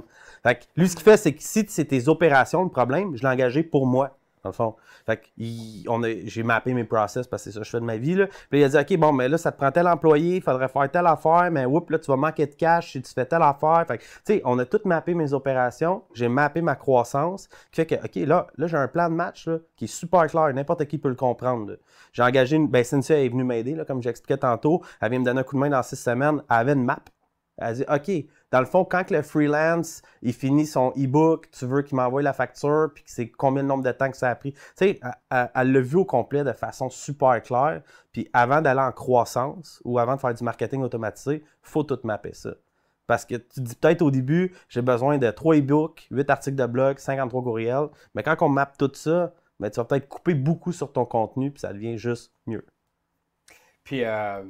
lui, ce qu'il fait, c'est que si c'est tes opérations, le problème, je l'ai engagé pour moi dans le fond. Fait j'ai mappé mes process parce que c'est ça que je fais de ma vie. Puis il a dit OK, bon, mais là, ça te prend tel employé, il faudrait faire telle affaire, mais oups, là, tu vas manquer de cash si tu fais telle affaire. Fait tu sais, on a tout mappé mes opérations, j'ai mappé ma croissance, qui fait que, OK, là, là j'ai un plan de match qui est super clair, n'importe qui peut le comprendre. J'ai engagé une. Ben, Cynthia est venue m'aider, comme j'expliquais tantôt. Elle vient me donner un coup de main dans six semaines. Elle avait une map elle dit, « OK, dans le fond, quand le freelance, il finit son e-book, tu veux qu'il m'envoie la facture, puis que c'est combien le nombre de temps que ça a pris. Tu sais, elle l'a vu au complet de façon super claire. Puis avant d'aller en croissance ou avant de faire du marketing automatisé, faut tout mapper ça. Parce que tu dis peut-être au début, j'ai besoin de trois e-books, huit articles de blog, 53 courriels. Mais quand on mappe tout ça, ben, tu vas peut-être couper beaucoup sur ton contenu, puis ça devient juste mieux.
Puis, euh,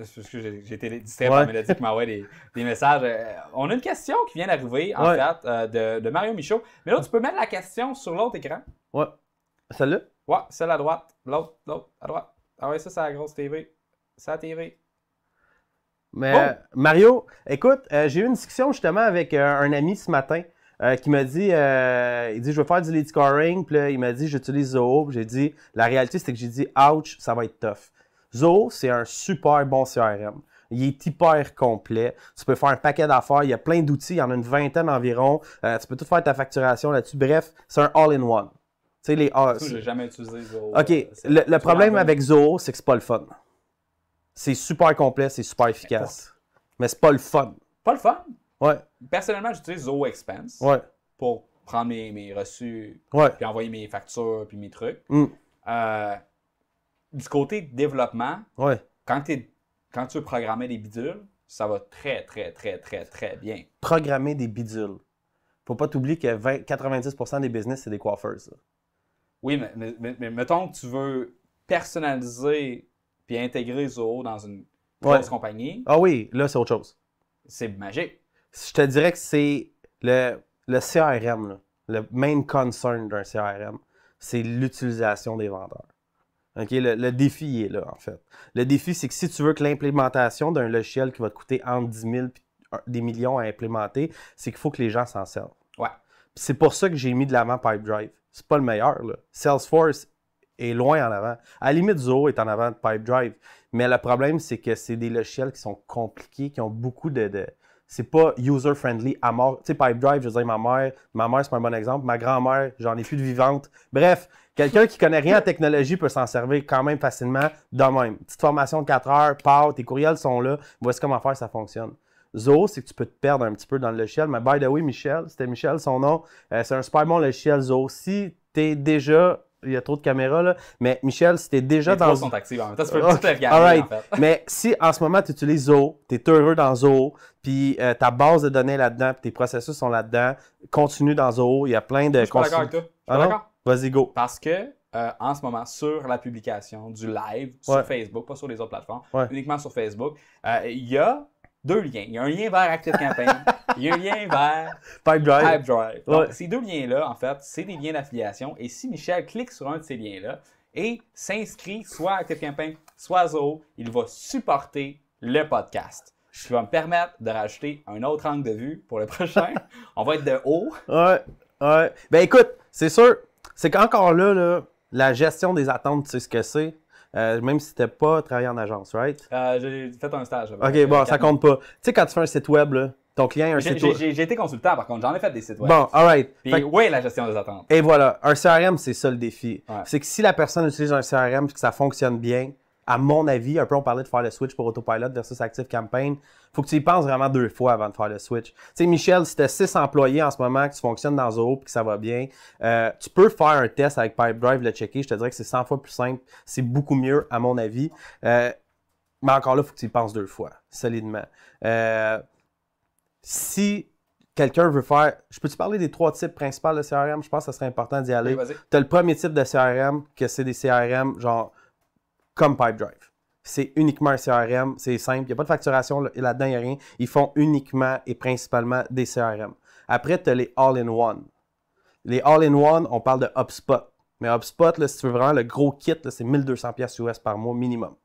c'est que j'ai été distrait par Mélodie qui m'a des, des, messages. Euh, on a une question qui vient d'arriver, en fait, euh, de, Mario Michaud. Mais là, tu peux mettre la question sur l'autre écran.
Ouais. Celle-là?
Ouais, celle à droite. L'autre, l'autre, à droite. Ah ouais, ça, c'est la grosse TV. C'est la TV.
Mais oh! Mario, écoute, euh, j'ai eu une discussion justement avec un ami ce matin qui m'a dit, il dit, je veux faire du lead scoring. Puis là, il m'a dit, j'utilise Zoho. J'ai dit, la réalité, c'est que j'ai dit, ouch, ça va être tough. Zoho, c'est un super bon CRM. Il est hyper complet. Tu peux faire un paquet d'affaires. Il y a plein d'outils. Il y en a une vingtaine environ. Euh, tu peux tout faire ta facturation là-dessus. Bref, c'est un all-in-one. Tu sais, les. Ah, je jamais utilisé, Zoho. OK. Euh, le, problème avec Zoho, c'est que c'est pas le fun. C'est super complet, c'est super efficace. Mais c'est pas le fun. Pas le fun? Ouais.
Personnellement, j'utilise Zoho Expense. Ouais. Pour prendre mes, mes reçus. Ouais. Puis envoyer mes factures, puis mes trucs. Mm. Euh, du côté développement,
quand, tu
veux programmer des bidules, ça va très, très, très, très, très
bien. Programmer des bidules. Faut pas t'oublier que 90% des business, c'est des coiffeurs.
Oui, mais, mettons que tu veux personnaliser puis intégrer Zoho dans une grosse compagnie.
Ah oui, là, c'est autre chose. C'est magique. Je te dirais que c'est le, CRM, le main concern d'un CRM, c'est l'utilisation des vendeurs le, défi est là, en fait. Le défi, c'est que si tu veux que l'implémentation d'un logiciel qui va te coûter entre 10 000 et des millions à implémenter, c'est qu'il faut que les gens s'en servent. Ouais. C'est pour ça que j'ai mis de l'avant Pipedrive. C'est pas le meilleur. Là. Salesforce est loin en avant. À la limite, Zoho est en avant de Pipedrive. Mais le problème, c'est que c'est des logiciels qui sont compliqués, qui ont beaucoup de c'est pas user-friendly à mort. Tu sais, Pipedrive, je veux dire, ma mère, ma mère, c'est pas un bon exemple. Ma grand-mère, j'en ai plus de vivante. Bref, quelqu'un qui connaît rien en technologie peut s'en servir quand même facilement de même. Petite formation de 4 heures, part, tes courriels sont là, voici comment faire, ça fonctionne. Zo, c'est que tu peux te perdre un petit peu dans le logiciel. Mais by the way, Michel, c'était Michel son nom, euh, c'est un super bon logiciel zo. Si tu es déjà il y a trop de caméras, là. Mais Michel, si t'es déjà dans. Les sont actives en même temps. Tu peux tout en fait. Mais si en ce moment, tu utilises tu es heureux dans Zoho, puis euh, ta base de données là-dedans, puis tes processus sont là-dedans, continue dans Zoho. Il y a plein de. Je suis d'accord avec toi. Ah Vas-y, go.
Parce que. Euh, en ce moment, sur la publication du live, sur Facebook, pas sur les autres plateformes, uniquement sur Facebook, euh, il y a deux liens. Il y a un lien vers ActiveCampaign, il y a un lien vers
PipeDrive. Donc, ces
deux liens-là, en fait, c'est des liens d'affiliation. Et si Michel clique sur un de ces liens-là et s'inscrit soit à ActiveCampaign, soit à il va supporter le podcast. Je vais me permettre de rajouter un autre angle
de vue pour le
prochain. On va être de haut.
Ouais, ouais. Ben écoute, c'est sûr, c'est qu'encore là, là, la gestion des attentes, tu sais ce que c'est. Euh, même si tu n'as pas travaillé en agence, right?
Euh, j'ai fait un stage. OK, euh, bon, ça compte
pas. Tu sais, quand tu fais un site web, là, ton client a un site web. J'ai
été consultant, par contre, j'en ai fait des sites web. Bon, alright. Puis, oui, la gestion des attentes.
Et voilà, un CRM, c'est ça le défi. C'est que si la personne utilise un CRM et que ça fonctionne bien, à mon avis, un peu on parlait de faire le switch pour Autopilot versus Active Campaign, faut que tu y penses vraiment deux fois avant de faire le switch. Tu sais, Michel, si tu as six employés en ce moment, que tu fonctionnes dans Zoho et que ça va bien, euh, tu peux faire un test avec Pipedrive, le checker. Je te dirais que c'est 100 fois plus simple. C'est beaucoup mieux, à mon avis. Euh, mais encore là, il faut que tu y penses deux fois, solidement. Euh, si quelqu'un veut faire. Je peux-tu parler des trois types principaux de CRM? Je pense que ce serait important d'y aller. tu as le premier type de CRM, que c'est des CRM genre comme Pipedrive. C'est uniquement un CRM, c'est simple, il n'y a pas de facturation là-dedans, il n'y a rien. Ils font uniquement et principalement des CRM. Après, tu as les all-in-one. Les all-in-one, on parle de HubSpot. Mais HubSpot, si tu veux vraiment le gros kit, c'est 1200$ US par mois minimum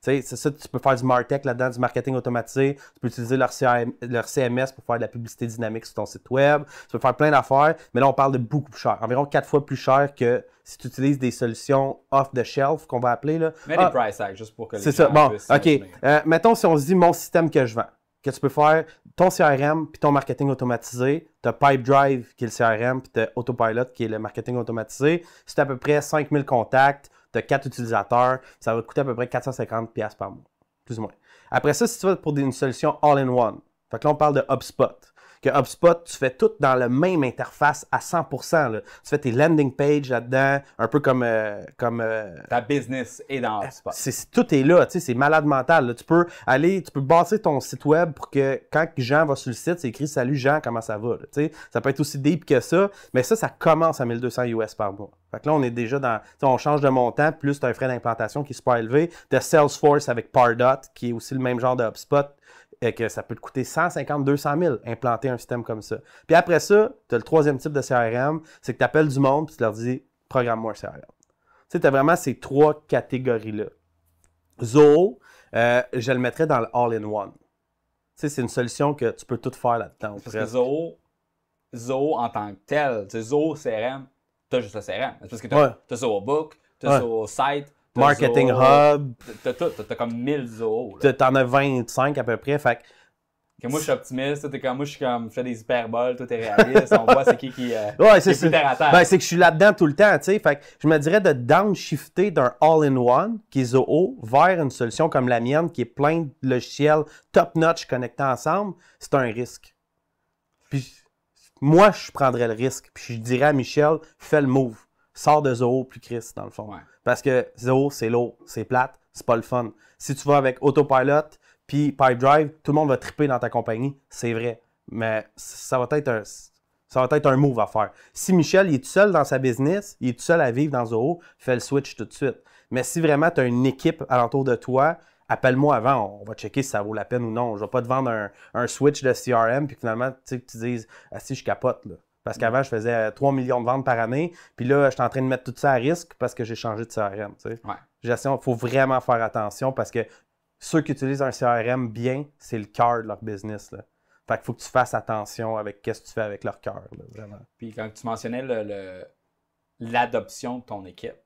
c'est ça, tu peux faire du Martech là-dedans, du marketing automatisé. Tu peux utiliser leur, CMS pour faire de la publicité dynamique sur ton site web. Tu peux faire plein d'affaires, mais là, on parle de beaucoup plus cher. Environ quatre fois plus cher que si tu utilises des solutions off-the-shelf, qu'on va appeler. Là. Mais ah. price
tags juste pour que les C'est ça, bon, OK.
Euh, mettons si on se dit mon système que je vends que tu peux faire ton CRM puis ton marketing automatisé. Tu as PipeDrive qui est le CRM puis tu as Autopilot qui est le marketing automatisé. C'est à peu près 5000 contacts de quatre utilisateurs, ça va coûter à peu près 450$ par mois, plus ou moins. Après ça, si tu veux pour une solution all-in-one, fait là, on parle de HubSpot. Que HubSpot, tu fais tout dans la même interface à 100%. Tu fais tes landing pages là-dedans, un peu comme... Euh, comme euh, Ta business est dans euh, HubSpot. tout est là, tu sais, c'est malade mental. Tu peux aller, tu peux bâtir ton site web pour que quand Jean va sur le site, c'est écrit « Salut Jean, comment ça va? » Tu sais, ça peut être aussi deep que ça, mais ça, ça commence à 1200 US par mois. Fait là, on est déjà dans. On change de montant, plus tu as un frais d'implantation qui est super élevé. De Salesforce avec Pardot, qui est aussi le même genre de HubSpot et que ça peut te coûter 150, 200 000 implanter un système comme ça. Puis après ça, tu as le troisième type de CRM, c'est que tu appelles du monde puis tu leur dis programme-moi un CRM. Tu sais, tu as vraiment ces trois catégories-là. Zoho, euh, je le mettrais dans le all-in-one. Tu sais, c'est une solution que tu peux tout faire là-dedans. Parce que
Zoho, Zoho en tant que tel, tu Zoho CRM, tu as juste le CRM. Parce que tu as, Zoho Book, tu as Zoho Site, Marketing Hub. T'as tout, t'as comme 1000 Zoho.
T'en as 25 à peu près. Fait que moi, je suis
optimiste. t'es comme, moi, je suis comme, fais des hyperboles. Toi, t'es réaliste. on voit c'est qui qui. Euh, ouais, c'est ben, c'est ben, que
je suis là-dedans tout le temps, tu sais. Fait que je me dirais de downshifter d'un all-in-one, qui est Zoho, vers une solution comme la mienne, qui est plein de logiciels top-notch connectés ensemble. C'est un risque. Puis moi, je prendrais le risque. Puis je dirais à Michel, fais le move. Sors de Zoho plus Chris, dans le fond. Ouais. Parce que zéro, c'est lourd, c'est plate, c'est pas le fun. Si tu vas avec Autopilot puis drive, tout le monde va triper dans ta compagnie, c'est vrai. Mais ça va être un. Ça va être un move à faire. Si Michel est seul dans sa business, il est seul à vivre dans Zoho, fais le switch tout de suite. Mais si vraiment tu as une équipe alentour de toi, appelle-moi avant, on va checker si ça vaut la peine ou non. Je ne vais pas te vendre un, switch de CRM puis finalement, tu sais, tu dises, ah si, je capote. Là. Parce qu'avant, je faisais 3 euh, millions de ventes par année. Puis là, je suis en train de mettre tout ça à risque parce que j'ai changé de CRM. Tu sais. il faut vraiment faire attention parce que ceux qui utilisent un CRM bien, c'est le cœur de leur business. Là. Fait qu'il faut que tu fasses attention avec qu'est-ce que tu fais avec leur cœur. Vraiment.
Puis quand tu mentionnais l'adoption de ton équipe.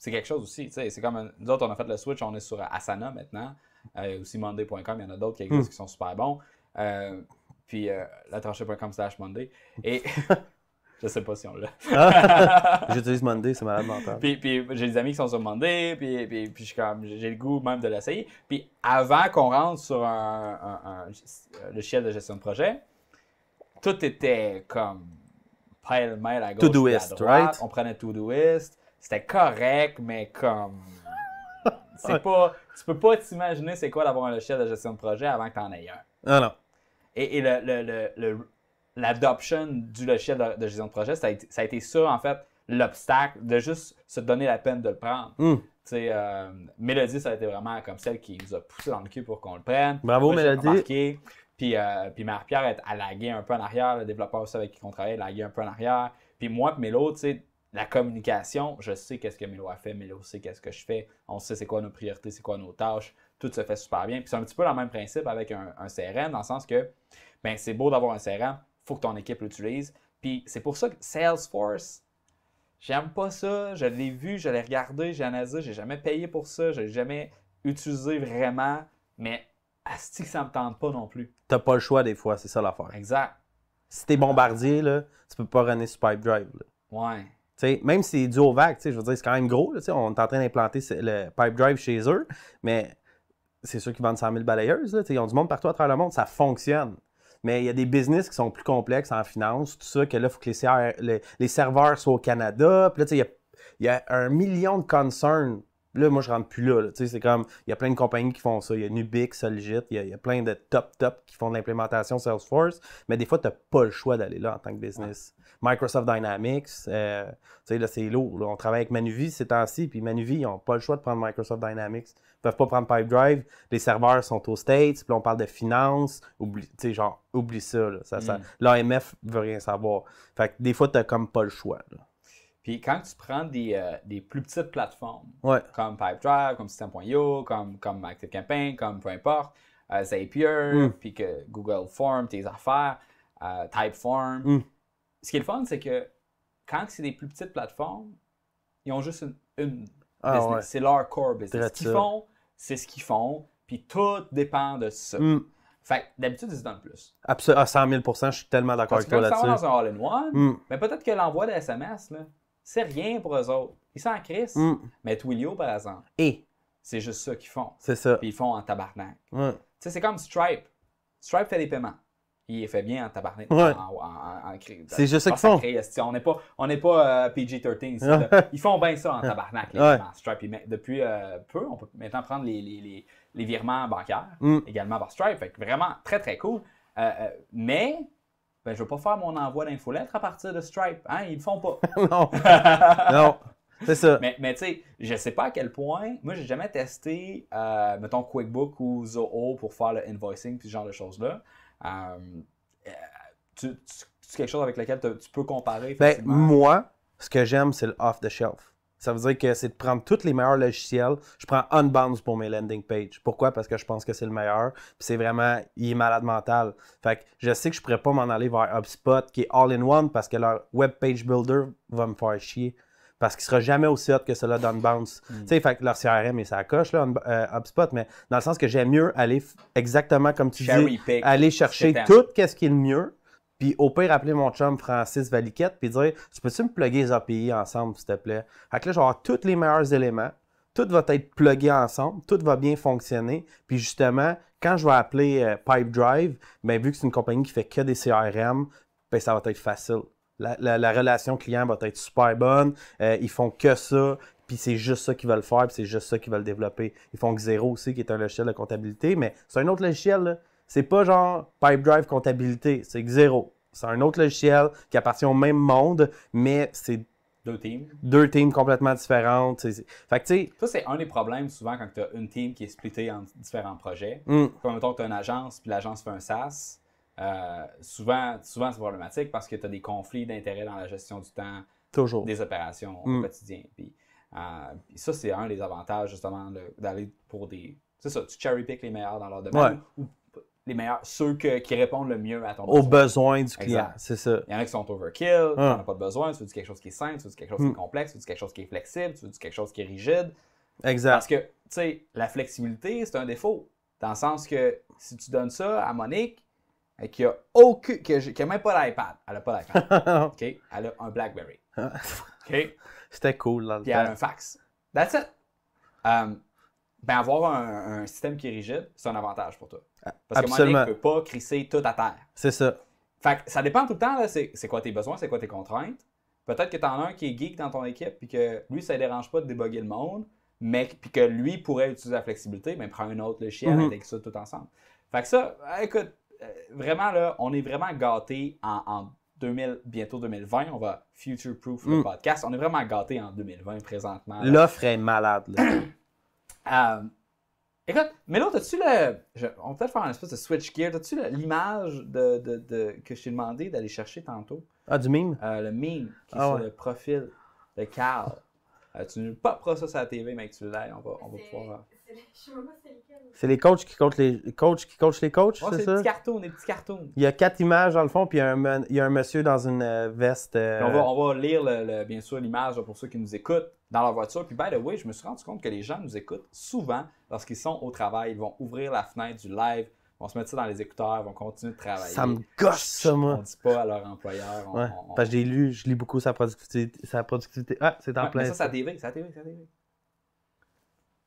C'est quelque chose aussi. C'est comme nous autres, on a fait le switch, on est sur Asana maintenant. Euh, aussi Monday.com, il y en a d'autres qui mm. sont super bons. Euh, puis euh, latranchée.com slash Monday. Et je sais pas si on l'a. Ah! J'utilise Monday, c'est malade mental. Puis, puis j'ai des amis qui sont sur Monday, puis, puis, j'ai le goût même de l'essayer. Puis avant qu'on rentre sur un, un, euh, de gestion de projet, tout était comme pile mail à gauche. To-do à droite. On prenait to Todoist. C'était correct, mais comme. C'est pas. Tu peux pas t'imaginer c'est quoi d'avoir un logiciel de gestion de projet avant que t'en aies un. Ah non. Et, l'adoption du logiciel de, gestion de projet, ça a, été, ça en fait, l'obstacle de juste se donner la peine de le prendre. Hmm. Euh, Mélodie, ça a été vraiment comme celle qui nous a poussé dans le cul pour qu'on le prenne. Bravo, Mélodie. Euh, puis, Marie-Pierre, a lagué un peu en arrière. Le développeur aussi avec qui on travaille, a lagué un peu en arrière. Puis moi, puis Mélo, tu la communication, je sais qu'est-ce que Mélo a fait. Mélo sait qu'est-ce que je fais. On sait c'est quoi nos priorités, c'est quoi nos tâches tout se fait super bien. Puis c'est un petit peu le même principe avec un, CRM, dans le sens que ben, c'est beau d'avoir un CRM, il faut que ton équipe l'utilise. Puis c'est pour ça que Salesforce, j'aime pas ça. Je l'ai vu, je l'ai regardé, j'ai analysé, j'ai jamais payé pour ça, je l'ai jamais utilisé vraiment, mais asti ça me tente pas non plus.
T'as pas le choix des fois, c'est ça l'affaire. Exact. Si t'es bombardier, là, tu peux pas runner sur Pipe Drive. Ouais. même si c'est du au sais je veux dire, c'est quand même gros. on est en train d'implanter le Pipe chez eux, mais c'est sûr qu'ils vendent 100 000 balayeuses. Là, ils ont du monde partout à travers le monde. Ça fonctionne. Mais il y a des business qui sont plus complexes en finance, tout ça, que là, il faut que les, serveurs soient au Canada. Puis là, il y a, y a, un million de concerns Là, moi, je rentre plus là. c'est comme, il y a plein de compagnies qui font ça. Il y a Nubix, Solgit, il y, a, plein de top-top qui font de l'implémentation Salesforce. Mais des fois, tu n'as pas le choix d'aller là en tant que business. Microsoft Dynamics, euh, là, c'est lourd. On travaille avec Manuvi ces temps-ci, puis Manuvi, ils n'ont pas le choix de prendre Microsoft Dynamics. Ils ne peuvent pas prendre PipeDrive. Les serveurs sont aux States, puis on parle de finance. Oublie, genre, oublie ça. Mm. L'AMF ne veut rien savoir. Fait des fois, tu n'as comme pas le choix. Puis
quand tu prends des, euh, des plus petites plateformes, comme Pipedrive, comme System.io, comme, comme ActiveCampaign, comme peu importe, euh, Zapier, mm. puis que Google Form, tes affaires, euh, Typeform. Mm. Ce qui est le fun, c'est que quand c'est des plus petites plateformes, ils ont juste une, ah, business. C'est leur core business. ce qu'ils font, c'est ce qu'ils font, puis tout dépend de ça. Mm. Fait Fait d'habitude, ils se donnent plus.
Absolument, à 100 000 je suis tellement d'accord avec toi là-dessus. dans un
all-in-one, mais peut-être que l'envoi de SMS, là, c'est rien pour eux autres. Ils sont en crise, mm. Mais Twilio, par exemple, et c'est juste ça qu'ils font. C'est ça. Puis ils font en tabarnak. Tu sais, c'est comme Stripe. Stripe fait des paiements. Il fait bien en tabarnak. En, en, c'est juste ça qu'ils font. On n'est pas, on pas euh, PG-13 Ils font bien ça en tabarnak, les Stripe. depuis euh, peu, on peut maintenant prendre les, les, les, virements bancaires mm. également par Stripe. Fait que vraiment très, très cool. Euh, mais ben, je ne vais pas faire mon envoi d'infolettre à partir de Stripe. Hein? Ils ne le font pas. non. non. C'est ça. Mais, mais tu sais, je ne sais pas à quel point. Moi, j'ai jamais testé, euh, mettons, QuickBook ou Zoho pour faire le invoicing ce genre de choses-là. Euh, euh, c'est quelque chose avec lequel tu peux comparer? Ben,
moi, ce que j'aime, c'est le off-the-shelf. Ça veut dire que c'est de prendre tous les meilleurs logiciels. Je prends Unbounce pour mes landing pages. Pourquoi? Parce que je pense que c'est le meilleur. Puis c'est vraiment, il est malade mental. Fait que je sais que je pourrais pas m'en aller vers HubSpot qui est all-in-one parce que leur web page builder va me faire chier. Parce qu'il sera jamais aussi hot que cela d'Unbounce. Mm. Tu sais, fait que leur CRM et ça coche, là, euh, HubSpot, mais dans le sens que j'aime mieux aller exactement comme tu dis, aller chercher tout quest ce qui est le mieux puis au pire, appeler mon chum Francis Valiquette, puis dire Tu peux-tu me plugger les API ensemble, s'il te plaît Fait que là, je vais avoir tous les meilleurs éléments, tout va être plugué ensemble, tout va bien fonctionner. Puis justement, quand je vais appeler euh, Pipedrive, bien, vu que c'est une compagnie qui fait que des CRM, bien, ça va être facile. La, relation client va être super bonne. Euh, ils font que ça. Puis c'est juste ça qu'ils veulent faire, puis c'est juste ça qu'ils veulent développer. Ils font que Zéro aussi, qui est un logiciel de comptabilité, mais c'est un autre logiciel. C'est pas genre Pipedrive comptabilité, c'est Xero. C'est un autre logiciel qui appartient au même monde, mais c'est deux teams. Deux teams complètement différentes. Fait que,
ça, c'est un des problèmes souvent quand tu as une team qui est splittée en différents projets. Mm. Comme mettons tu as une agence, puis l'agence fait un SaaS. Euh, souvent, souvent c'est problématique parce que tu as des conflits d'intérêts dans la gestion du temps des opérations au mm. quotidien. Euh, ça, c'est un des avantages justement d'aller pour des. C'est ça, tu cherry-pick les meilleurs dans leur domaine les meilleurs, ceux qui répondent le mieux à ton Aux besoins du client, c'est ça. Il y en a qui sont overkill, tu ah. n'en pas besoin, tu veux dire quelque chose qui est simple, tu veux quelque chose qui est hmm. complexe, tu veux quelque chose qui est flexible, tu veux quelque chose qui est rigide. Exact. Parce que, tu sais, la flexibilité, c'est un défaut. Dans le sens que si tu donnes ça à Monique, euh, qui a aucune, qui même pas d'iPad, elle a pas d'iPad. Elle a un BlackBerry.
C'était cool, elle a un
fax. That's it. Um, ben avoir un, système qui est rigide, c'est un avantage pour toi. Parce Absolument. que ne peut pas crisser tout à terre. C'est ça. Fait que ça dépend tout le temps, c'est quoi tes besoins, c'est quoi tes contraintes. Peut-être que tu en as un qui est geek dans ton équipe, puis que lui, ça ne dérange pas de déboguer le monde, mais puis que lui pourrait utiliser la flexibilité, mais prends un autre le chien mm-hmm. avec ça tout ensemble. Fait que ça, euh, écoute, euh, vraiment là, on est vraiment gâté en, 2000, bientôt 2020. On va future proof le mm. podcast. On est vraiment gâté en 2020 présentement. L'offre
est malade. Là.
Euh, Écoute, mais là, tu le. On peut peut-être faire un espèce de switch gear. as tu l'image de, de, que je t'ai demandé d'aller chercher tantôt Ah, du meme euh, Le meme qui est ah, sur le profil de Carl. Euh, tu ne pas ça sur la TV, mais tu l'as. on va, on va pouvoir.
Euh. C'est les coachs qui coachent les coachs qui coachent les coachs, c'est ça? Des petits
cartons. des petits cartons.
Il y a quatre images dans le fond, puis il y a un, monsieur dans une veste. On, va, on,
va, lire bien sûr l'image pour ceux qui nous écoutent dans leur voiture. Puis, by the way, je me suis rendu compte que les gens nous écoutent souvent lorsqu'ils sont au travail. Ils vont ouvrir la fenêtre du live, vont se mettre ça dans les écouteurs, vont continuer de travailler. Ça me gosse, ça, moi. On dit pas à leur employeur. On, ouais,
Parce que j'ai lu, je lis beaucoup sa productivité. productivité. Ah, c'est en plein. ça, ça
dévie, ça dévie, ça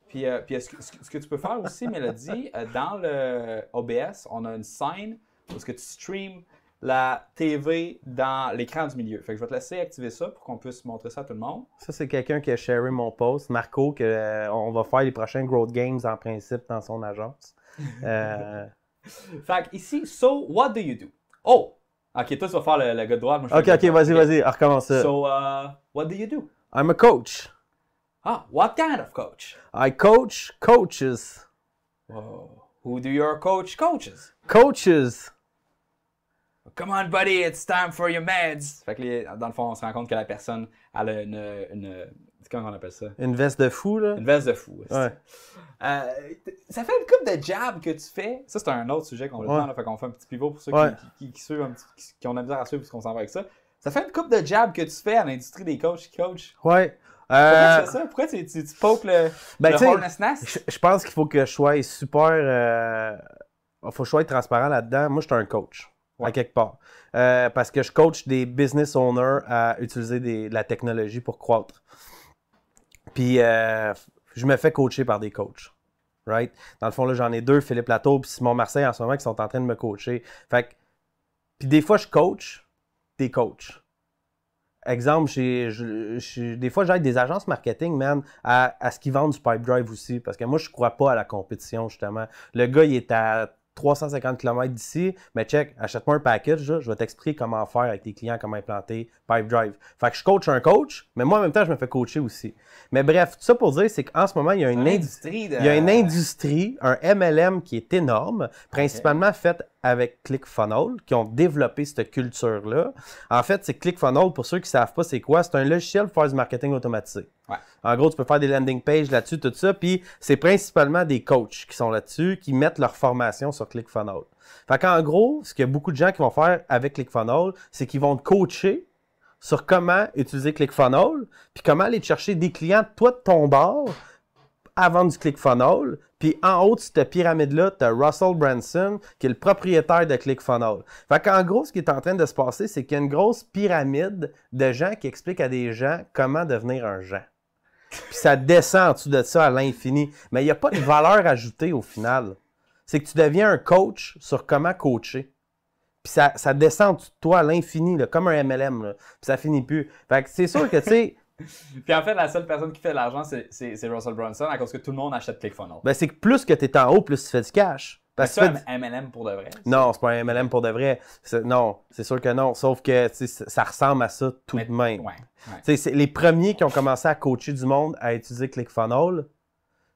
Puis, euh, puis ce, que, tu peux faire aussi, Mélodie, euh, dans le OBS, on a une scène où -ce que tu streams la TV dans l'écran du milieu. Fait que je vais te laisser activer ça pour qu'on puisse montrer ça à tout le monde.
Ça, c'est quelqu'un qui a sharé mon post, Marco, que, euh, on va faire les prochains Growth Games en principe dans son agence. Euh...
fait que ici, so what do you do? Oh! Ok, toi, tu vas faire le, le gars de droite. ok, ok, vas-y, vas-y,
On recommence ça. So,
uh, what do you do?
I'm a coach. Ah, what kind of coach? I coach coaches.
Who
do your coach coaches? Coaches.
Come on, buddy, it's time for your meds. Fait que dans le fond, on se rend compte que la personne, elle a une. comment on appelle ça
Une veste de fou, là. Une veste de fou. Ouais.
Euh, ça fait une coupe de jab que tu fais. Ça, c'est un autre sujet qu'on Ouais. Là, fait qu'on fait un petit pivot pour ceux qui, qui, un qui, ont de la à suivre parce qu'on s'en va avec ça. Ça fait une coupe de jab que tu fais à l'industrie des coachs coach.
Ouais. Pourquoi tu fais euh, ça?
Pourquoi tu, tu, le, ben, Je,
pense qu'il faut que je sois super. Il euh, faut que je sois transparent là-dedans. Moi, je suis un coach à quelque part. Euh, parce que je coach des business owners à utiliser la technologie pour croître. Puis euh, je me fais coacher par des coachs. Right? Dans le fond, là, j'en ai deux, Philippe Lateau et Simon Marseille en ce moment qui sont en train de me coacher. Fait puis des fois, je coach des coachs. Exemple, j'ai des fois, j'aide des agences marketing, man, à, à, ce qu'ils vendent du pipe drive aussi. Parce que moi, je ne crois pas à la compétition, justement. Le gars, il est à 350 km d'ici, mais check, achète-moi un package, je vais t'expliquer comment faire avec tes clients, comment implanter Pipe Drive. Fait que je coach un coach, mais moi en même temps, je me fais coacher aussi. Mais bref, tout ça pour dire, c'est qu'en ce moment, il y, a une industrie, il y une industrie, un MLM qui est énorme, principalement faite avec ClickFunnels qui ont développé cette culture-là. En fait, c'est ClickFunnels, pour ceux qui ne savent pas c'est quoi, c'est un logiciel pour faire du marketing automatisé. En gros, tu peux faire des landing pages là-dessus, tout ça. Puis c'est principalement des coachs qui sont là-dessus, qui mettent leur formation sur ClickFunnels. Fait qu'en gros, ce qu'il y a beaucoup de gens qui vont faire avec ClickFunnels, c'est qu'ils vont te coacher sur comment utiliser ClickFunnels, puis comment aller te chercher des clients, toi, de ton bord, avant du ClickFunnels, puis en haut de cette pyramide-là, tu as Russell Branson, qui est le propriétaire de ClickFunnels. Fait qu'en gros, ce qui est en train de se passer, c'est qu'il y a une grosse pyramide de gens qui expliquent à des gens comment devenir un gens. Puis ça descend en dessous de ça à l'infini. Mais il n'y a pas de valeur ajoutée au final. C'est que tu deviens un coach sur comment coacher. Puis ça, ça descend de toi à l'infini, comme un MLM. Puis ça finit plus. Fait que c'est sûr que, tu sais,
Puis en fait, la seule personne qui fait de l'argent, c'est Russell Brunson à cause que tout le monde achète ClickFunnels.
Ben, c'est que plus que tu es en haut, plus tu fais du cash. C'est ça
un MLM pour de vrai.
Non, c'est pas un MLM pour de vrai. Non, c'est sûr que non. Sauf que ça ressemble à ça tout de même. les premiers qui ont commencé à coacher du monde à utiliser ClickFunnels,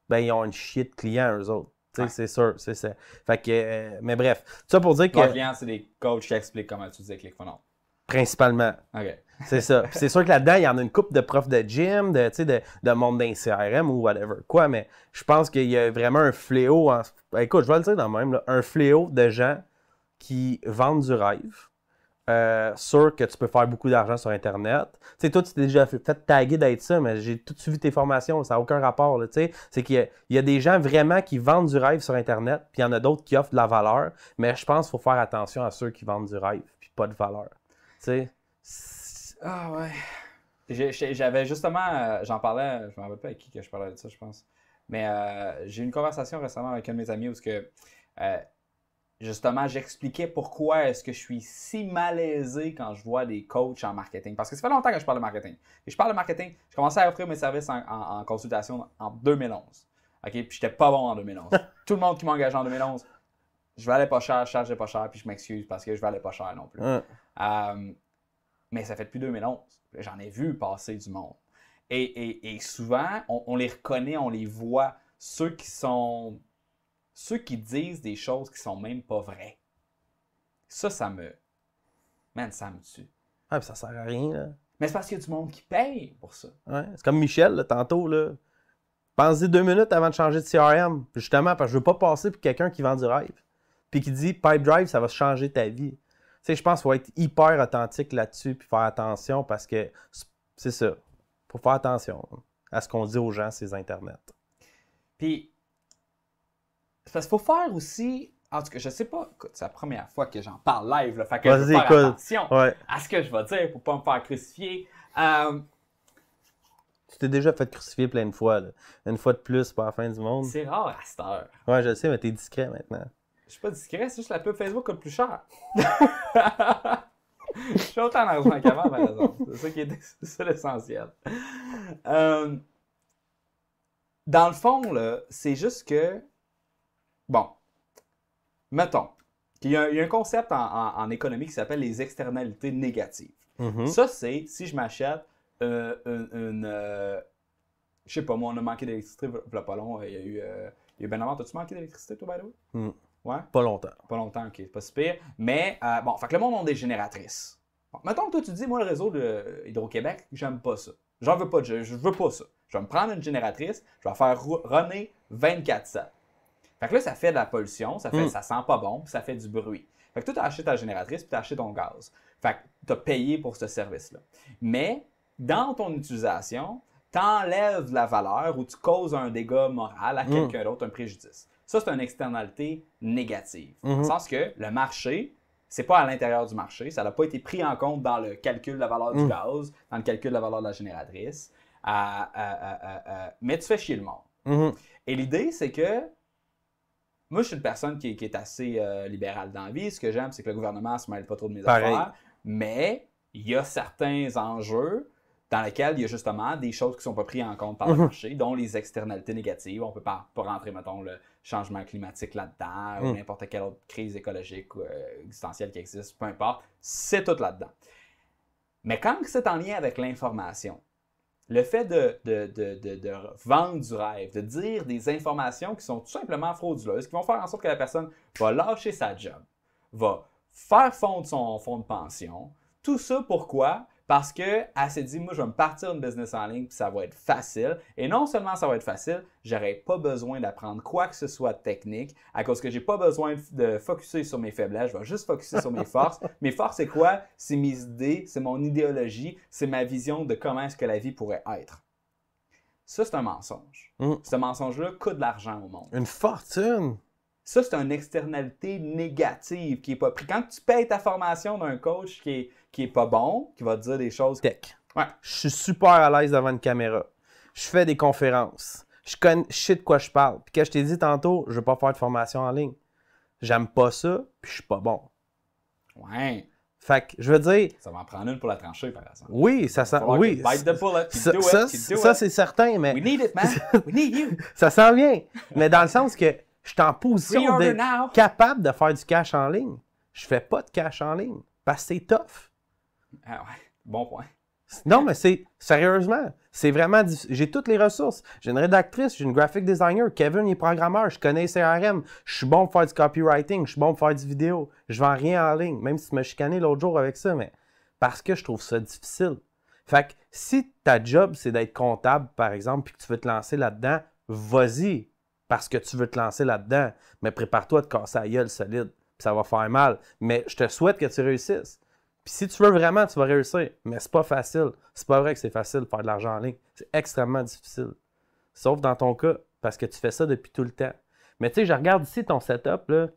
ben ils ont une chier de clients eux autres. C'est sûr, ça. Fait que, euh, mais bref, ça pour dire que. Les
clients, c'est des coachs qui expliquent comment utiliser ClickFunnels
principalement. C'est ça. c'est sûr que là-dedans, il y en a une coupe de profs de gym, de, monde d'un CRM ou whatever quoi, mais je pense qu'il y a vraiment un fléau. Écoute, je vais le dire dans le même, un fléau de gens qui vendent du rêve. Euh, sûr que tu peux faire beaucoup d'argent sur Internet. Tu sais, toi, tu t'es déjà fait, taguer d'être ça, mais j'ai tout suivi tes formations, ça n'a aucun rapport. Tu sais, c'est qu'il y, a des gens vraiment qui vendent du rêve sur Internet, puis il y en a d'autres qui offrent de la valeur, mais je pense qu'il faut faire attention à ceux qui vendent du rêve, puis pas de valeur.
Ah ouais. J'avais justement, euh, j'en parlais, je ne me rappelle pas avec qui que je parlais de ça, je pense. Mais euh, j'ai eu une conversation récemment avec un de mes amis où que, euh, justement, j'expliquais pourquoi est-ce que je suis si malaisé quand je vois des coachs en marketing. Parce que ça fait longtemps que je parle de marketing. Et je parle de marketing, je commençais à offrir mes services en, consultation en 2011. OK? Puis j'étais pas bon en 2011. Tout le monde qui m'engage en 2011, je vais aller pas cher, je chargeais pas cher, puis je m'excuse parce que je vais aller pas cher non plus. Euh, mais ça fait depuis 2011. J'en ai vu passer du monde. Et, souvent, on, les reconnaît, on les voit. Ceux qui sont. Ceux qui disent des choses qui sont même pas vraies. Ça, ça me. Man, ça me tue.
Ah, puis ça sert à rien, là. Mais c'est parce qu'il y a du monde qui paye pour ça. Ouais, c'est comme Michel, tantôt, là. Pensez deux minutes avant de changer de CRM. Justement, parce que je veux pas passer pour quelqu'un qui vend du rêve puis qui dit Pipe Drive, ça va changer ta vie. Tu sais, je pense qu'il faut être hyper authentique là-dessus, puis faire attention parce que c'est ça. Faut faire attention à ce qu'on dit aux gens, sur Internet. Puis,
parce qu'il faut faire aussi. En tout cas, je sais pas, écoute, c'est la première fois que j'en parle live, là, fait que attention à ce que je vais dire pour pas me faire crucifier. Euh,
tu t'es déjà fait crucifier plein de fois, là. Une fois de plus, pas la fin du monde. C'est
rare à cette heure.
Ouais, je sais, mais t'es discret maintenant.
Je suis pas discret, c'est juste la pub Facebook coûte plus cher. je suis autant d'argent qu'avant, par exemple. C'est ça qui est, l'essentiel. Euh, dans le fond, là, c'est juste que, bon, mettons, qu'il y, a, il y a un concept en, économie qui s'appelle les externalités négatives. Mhm. Ça, c'est si je m'achète euh, une, une euh, je sais pas, moi, on a manqué d'électricité, il pas euh, il y a eu. il y a bien avant, as tu manqué d'électricité, toi, by the way?
Hmm. Pas longtemps.
Pas longtemps, ok, pas si pire. Mais euh, bon, fait que le monde ont des génératrices. Maintenant mettons que toi, tu dis, moi, le réseau de Hydro-Québec, j'aime pas ça. J'en veux pas, je, veux pas ça. Je vais me prendre une génératrice, je vais faire runner 24 cents Fait que là, ça fait de la pollution, ça, fait, hmm. ça sent pas bon, ça fait du bruit. Fait que toi, as acheté ta génératrice, puis as acheté ton gaz. Fait que tu as payé pour ce service-là. Mais dans ton utilisation, tu enlèves la valeur ou tu causes un dégât moral à hmm. quelqu'un d'autre, un préjudice. Ça, c'est une externalité négative. Mhm. Dans le sens que le marché, c'est pas à l'intérieur du marché, ça n'a pas été pris en compte dans le calcul de la valeur du mhm. gaz, dans le calcul de la valeur de la génératrice. Euh, euh, euh, mais tu fais chier le monde. Mhm. Et l'idée, c'est que moi, je suis une personne qui, est assez libérale dans la vie. Ce que j'aime, c'est que le gouvernement ne se mêle pas trop de mes affaires. Mais il y a certains enjeux dans lesquels il y a justement des choses qui ne sont pas prises en compte par le marché, dont les externalités négatives. On peut pas, rentrer, mettons, le, changement climatique là-dedans, ou hmm. n'importe quelle autre crise écologique ou euh, existentielle qui existe, peu importe, c'est tout là-dedans. Mais quand c'est en lien avec l'information, le fait de, de, de, vendre du rêve, de dire des informations qui sont tout simplement frauduleuses, qui vont faire en sorte que la personne va lâcher sa job, va faire fondre son fonds de pension, tout ça pourquoi? parce que elle s'est dit, moi, je vais me partir une business en ligne, puis ça va être facile. Et non seulement ça va être facile, j'aurai pas besoin d'apprendre quoi que ce soit de technique, à cause que j'ai pas besoin de focuser sur mes faiblesses, je vais juste focuser sur mes forces. mes forces, c'est quoi? C'est mes idées, c'est mon idéologie, c'est ma vision de comment est-ce que la vie pourrait être. Ça, c'est un mensonge. Mm. Ce mensonge-là coûte de l'argent au monde.
Une fortune!
Ça, c'est une externalité négative qui n'est pas prise. Quand tu payes ta formation d'un coach qui est qui est pas bon, qui va dire des choses tech.
Ouais. Je suis super à l'aise devant une caméra. Je fais des conférences. Je, connais, sais de quoi je parle. Puis quand je t'ai dit tantôt, je veux pas faire de formation en ligne. J'aime pas ça, puis je suis pas bon. Ouais. Fait que, je veux dire. Ça va en prendre une pour la trancher, par exemple. Oui, ça sent. Oui. ça, ça, c'est certain, mais. We need it, man. We need you. ça sent bien. Mais dans le sens que je suis en position capable de faire du cash en ligne. Je fais pas de cash en ligne parce que c'est tough. Ah ouais, bon point. Non, mais c'est sérieusement, c'est vraiment j'ai toutes les ressources. J'ai une rédactrice, j'ai une graphic designer, Kevin est programmeur, je connais CRM, je suis bon pour faire du copywriting, je suis bon pour faire des vidéos, je vends rien en ligne, même si tu me chicané l'autre jour avec ça, mais parce que je trouve ça difficile. Fait que si ta job c'est d'être comptable par exemple, puis que tu veux te lancer là-dedans, vas-y parce que tu veux te lancer là-dedans, mais prépare-toi de casser la gueule solide, puis ça va faire mal, mais je te souhaite que tu réussisses. Puis si tu veux vraiment, tu vas réussir. Mais c'est pas facile. C'est pas vrai que c'est facile de faire de l'argent en ligne. C'est extrêmement difficile. Sauf dans ton cas, parce que tu fais ça depuis tout le temps. Mais tu sais, je regarde ici ton setup, là.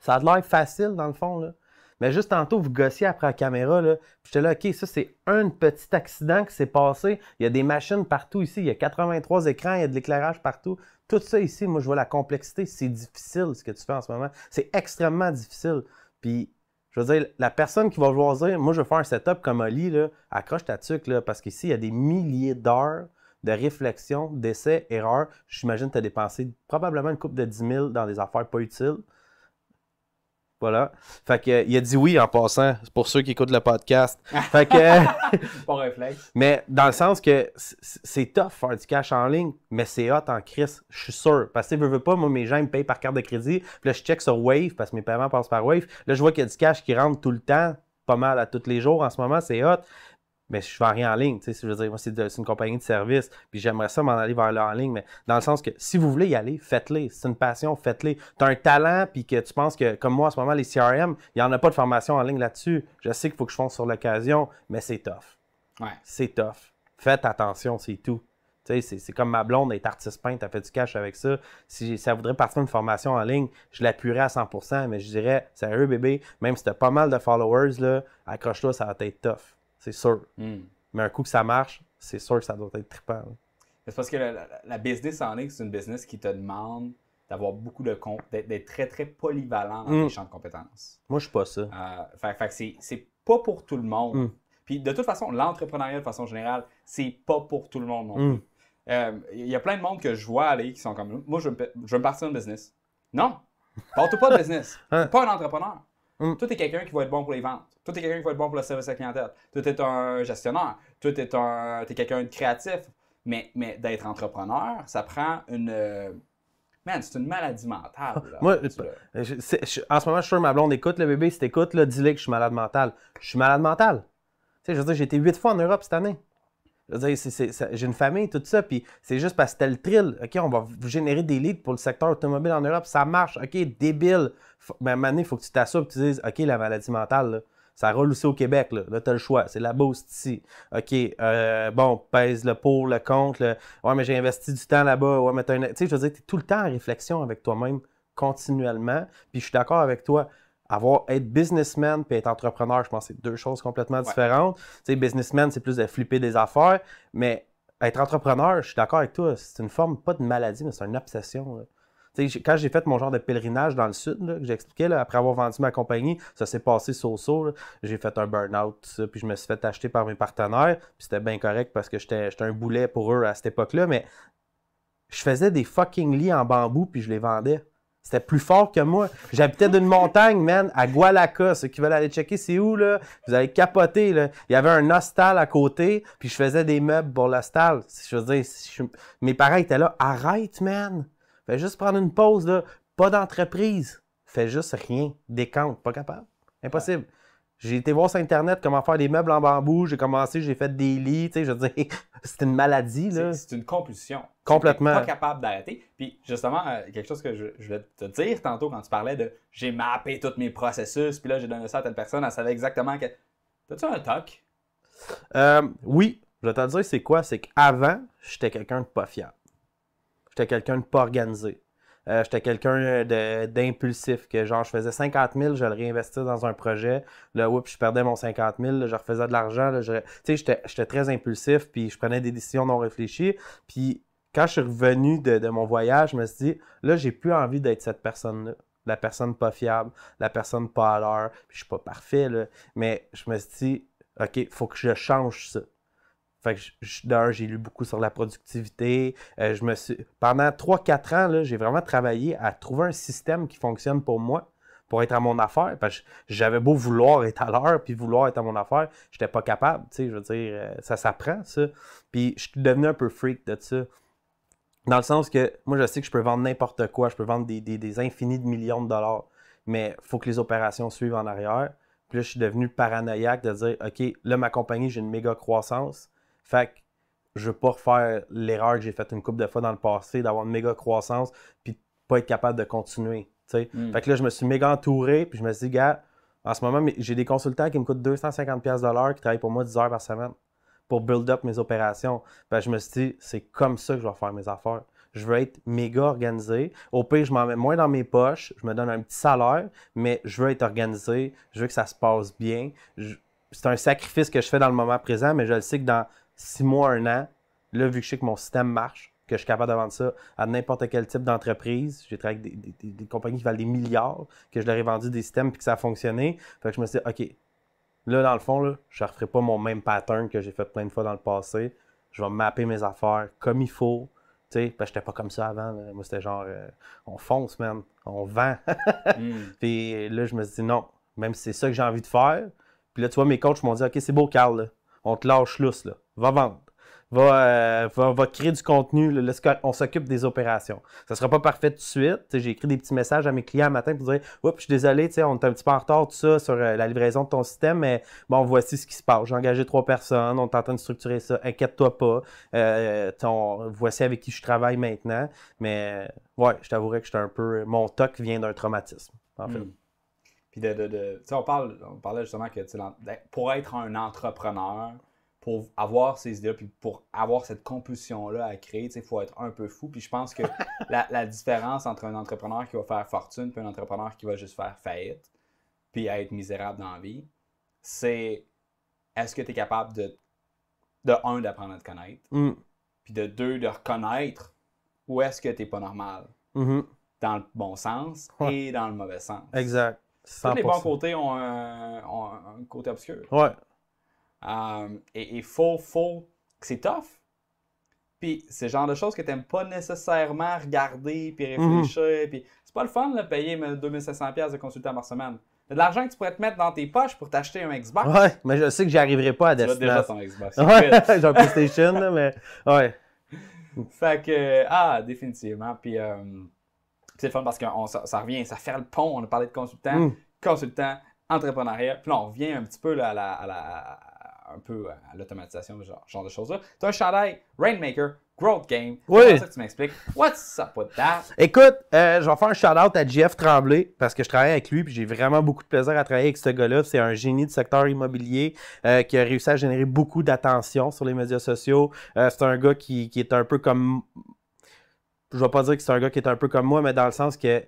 Ça a l'air facile dans le fond, Mais juste tantôt, vous gossiez après la caméra, là. J'étais là, OK, ça, c'est un petit accident qui s'est passé. Il y a des machines partout ici. Il y a 83 écrans, il y a de l'éclairage partout. Tout ça ici, moi, je vois la complexité. C'est difficile ce que tu fais en ce moment. C'est extrêmement difficile. Puis je veux dire, la personne qui va jouer dire, moi, je vais faire un setup comme Oli, là, accroche ta tuque, parce qu'ici, il y a des milliers d'heures de réflexion, d'essais, erreurs. J'imagine que tu as dépensé probablement une coupe de 10 000 dans des affaires pas utiles. Voilà. Fait que, il a dit oui en passant, c'est pour ceux qui écoutent le podcast. Fait que. réflexe. Mais dans le sens que c'est tough faire du cash en ligne, mais c'est hot en crise, je suis sûr. Parce que, je veux pas, moi, mes gens, me payent par carte de crédit. Puis là, je check sur Wave, parce que mes paiements passent par Wave. Là, je vois qu'il y a du cash qui rentre tout le temps, pas mal à tous les jours en ce moment, c'est hot mais je vais rien en ligne. Je veux dire, c'est, une compagnie de service, puis j'aimerais ça m'en aller vers là en ligne, mais dans le sens que si vous voulez y aller, faites-les. C'est une passion, faites-les. Tu as un talent, puis que tu penses que, comme moi en ce moment, les CRM, il n'y en a pas de formation en ligne là-dessus. Je sais qu'il faut que je fonce sur l'occasion, mais c'est tough. C'est tough. Faites attention, c'est tout. C'est, c'est comme ma blonde, est artiste peinte, elle fait du cash avec ça. Si ça voudrait partir une formation en ligne, je l'appuierais à 100%, mais je dirais, c'est sérieux bébé, même si tu as pas mal de followers, là, accroche-toi, ça va être tough c'est sûr. Hmm. Mais un coup que ça marche, c'est sûr que ça doit être trippant.
C'est parce que la, business en ligne, c'est une business qui te demande d'avoir beaucoup de d'être très très polyvalent dans mm. champs de compétences. Moi, je suis pas ça. Euh, fait, c'est pas pour tout le monde. Hmm. Puis de toute façon, l'entrepreneuriat de façon générale, c'est pas pour tout le monde non hmm. plus. Il euh, y a plein de monde que je vois aller qui sont comme moi, je veux me, je me partir business. Non, porte pas de business. Hein? Pas un entrepreneur. Tout mm. Toi, tu quelqu'un qui va être bon pour les ventes. Tout est quelqu'un qui va être bon pour le service à clientèle. Tout est un gestionnaire. Tout est un... quelqu'un de créatif. Mais, mais d'être entrepreneur, ça prend une. Euh, man, c'est une maladie mentale. Moi,
en ce moment, je suis sûr ma blonde écoute le bébé. Si t'écoutes, dis-le que je suis malade mental. Je suis malade mental. Tu sais, je veux j'ai été huit fois en Europe cette année. J'ai une famille, tout ça, puis c'est juste parce que t'as le trill, OK, on va générer des leads pour le secteur automobile en Europe, ça marche. OK, débile. Mais ben, à un moment donné, il faut que tu t'assures tu dises, OK, la maladie mentale, ça roule aussi au Québec. Là, t'as le choix. C'est la c'est ici. OK, euh, bon, pèse le pour, le contre. Ouais, mais j'ai investi du temps là-bas. Ouais, mais Tu sais, je veux dire, t'es tout le temps en réflexion avec toi-même, continuellement. Puis je suis d'accord avec toi avoir être businessman puis être entrepreneur, je pense que c'est deux choses complètement différentes. Tu businessman, c'est plus de flipper des affaires, mais être entrepreneur, je suis d'accord avec toi, c'est une forme, pas de maladie, mais c'est une obsession. quand j'ai fait mon genre de pèlerinage dans le sud, que j'expliquais, après avoir vendu ma compagnie, ça s'est passé so-so. J'ai fait un burn-out, puis je me suis fait acheter par mes partenaires. Puis c'était bien correct parce que j'étais un boulet pour eux à cette époque-là. Mais je faisais des fucking lits en bambou, puis je les vendais. C'était plus fort que moi. J'habitais d'une montagne, man, à Gualaca. Ceux qui veulent aller checker, c'est où, là? Vous allez capoter, là. Il y avait un hostal à côté, puis je faisais des meubles pour l'hostal. Je veux dire, mes parents étaient là. Arrête, man! Fais juste prendre une pause, là. Pas d'entreprise. Fais juste rien. Décompte. Pas capable. Impossible. J'ai été voir sur Internet comment faire des meubles en bambou. J'ai commencé, j'ai fait des lits, tu sais. Je veux dire, c'est une maladie, là. C'est
une compulsion. Complètement. pas capable d'arrêter. Puis justement, euh, quelque chose que je, voulais te dire tantôt quand tu parlais de j'ai mappé tous mes processus, puis là j'ai donné ça à telle personne, elle savait exactement que. T'as-tu un toc?
Euh, oui, je vais te dire c'est quoi? C'est qu'avant, j'étais quelqu'un de pas fiable. J'étais quelqu'un de pas organisé. Euh, j'étais quelqu'un d'impulsif, que genre je faisais 50 000, je le réinvestissais dans un projet, là, oups, je perdais mon 50 000, je refaisais de l'argent, tu sais, j'étais très impulsif, puis je prenais des décisions non réfléchies, puis quand je suis revenu de, mon voyage, je me suis dit, là, j'ai plus envie d'être cette personne-là. La personne pas fiable, la personne pas à l'heure, je suis pas parfait, mais je me suis dit, OK, faut que je change ça. Fait que, d'un, j'ai lu beaucoup sur la productivité. Euh, je me suis, pendant 3-4 ans, j'ai vraiment travaillé à trouver un système qui fonctionne pour moi, pour être à mon affaire. Parce que j'avais beau vouloir être à l'heure, puis vouloir être à mon affaire, je n'étais pas capable. Tu je veux dire, euh, ça s'apprend, ça. Puis je suis devenu un peu freak de ça. Dans le sens que moi, je sais que je peux vendre n'importe quoi, je peux vendre des, infinis de millions de dollars, mais il faut que les opérations suivent en arrière. Puis là, je suis devenu paranoïaque de dire OK, là, ma compagnie, j'ai une méga croissance. Fait que je veux pas refaire l'erreur que j'ai faite une couple de fois dans le passé, d'avoir une méga croissance, puis pas être capable de continuer. Hmm. Fait que là, je me suis méga entouré, puis je me suis dit, gars, en ce moment, j'ai des consultants qui me coûtent 250$ qui travaillent pour moi 10 heures par semaine pour build up mes opérations. Ben, je me suis dit, c'est comme ça que je vais faire mes affaires. Je veux être méga organisé. Au pire, je m'en mets moins dans mes poches, je me donne un petit salaire, mais je veux être organisé, je veux que ça se passe bien. C'est un sacrifice que je fais dans le moment présent, mais je le sais que dans six mois, un an, là, vu que je sais que mon système marche, que je suis capable de vendre ça à n'importe quel type d'entreprise. J'ai travaillé avec des, compagnies qui valent des milliards, que je leur ai vendu des systèmes et que ça a fonctionné. Fait je me suis dit, OK, Là, dans le fond, là, je ne referai pas mon même pattern que j'ai fait plein de fois dans le passé. Je vais mapper mes affaires comme il faut. Tu sais, j'étais pas comme ça avant. Moi, c'était genre, euh, on fonce, même, On vend. Hmm. Puis là, je me suis dit, non, même si c'est ça que j'ai envie de faire. Puis là, tu vois, mes coachs m'ont dit, OK, c'est beau, Carl. On te lâche lousse, là. Va vendre. Euh, va, va, créer du contenu. on s'occupe des opérations. Ça ne sera pas parfait tout de suite. J'ai écrit des petits messages à mes clients le matin pour dire Oups, je suis désolé, on est un petit peu en retard tout ça, sur euh, la livraison de ton système, mais bon, voici ce qui se passe. J'ai engagé trois personnes, on est en train de structurer ça. Inquiète-toi pas. Euh, ton, voici avec qui je travaille maintenant. Mais ouais, je t'avouerai que j'étais un peu. Mon toc vient d'un traumatisme, en fait. Hmm.
Puis de, de, on, parle, on parlait justement que ben, pour être un entrepreneur, pour avoir ces idées-là, puis pour avoir cette compulsion-là à créer, il faut être un peu fou. Puis je pense que la, différence entre un entrepreneur qui va faire fortune et un entrepreneur qui va juste faire faillite, puis être misérable dans la vie, c'est est-ce que tu es capable de, de un, d'apprendre à te connaître, mm. puis de deux, de reconnaître où est-ce que tu pas normal, mm-hmm. dans le bon sens et dans le mauvais sens. Exact. Tous les bons côtés ont un, ont un côté obscur. Ouais, euh, et il faut, faut que c'est tough. Puis c'est le genre de choses que t'aimes pas nécessairement regarder puis mhm. réfléchir. Puis c'est pas le fun de payer 2500$ de consultant par semaine. De l'argent que tu pourrais te mettre dans tes poches pour t'acheter un Xbox. Ouais,
mais je sais que j'arriverai pas à Tu déjà ton Xbox. Ouais, PlayStation, mais ouais.
Fait que, ah, définitivement. Puis euh, c'est le fun parce que ça, revient, ça fait le pont. On a parlé de consultant, mm. consultant, entrepreneuriat. Puis là, on revient un petit peu là, à la un peu à l'automatisation, genre, genre de choses-là. Tu as un chandail Rainmaker Growth Game. Oui. C'est ça que tu m'expliques. What's up with that?
Écoute, euh, je vais faire un shout-out à Jeff Tremblay parce que je travaille avec lui puis j'ai vraiment beaucoup de plaisir à travailler avec ce gars-là. C'est un génie du secteur immobilier euh, qui a réussi à générer beaucoup d'attention sur les médias sociaux. Euh, c'est un gars qui, qui est un peu comme je vais pas dire que c'est un gars qui est un peu comme moi, mais dans le sens que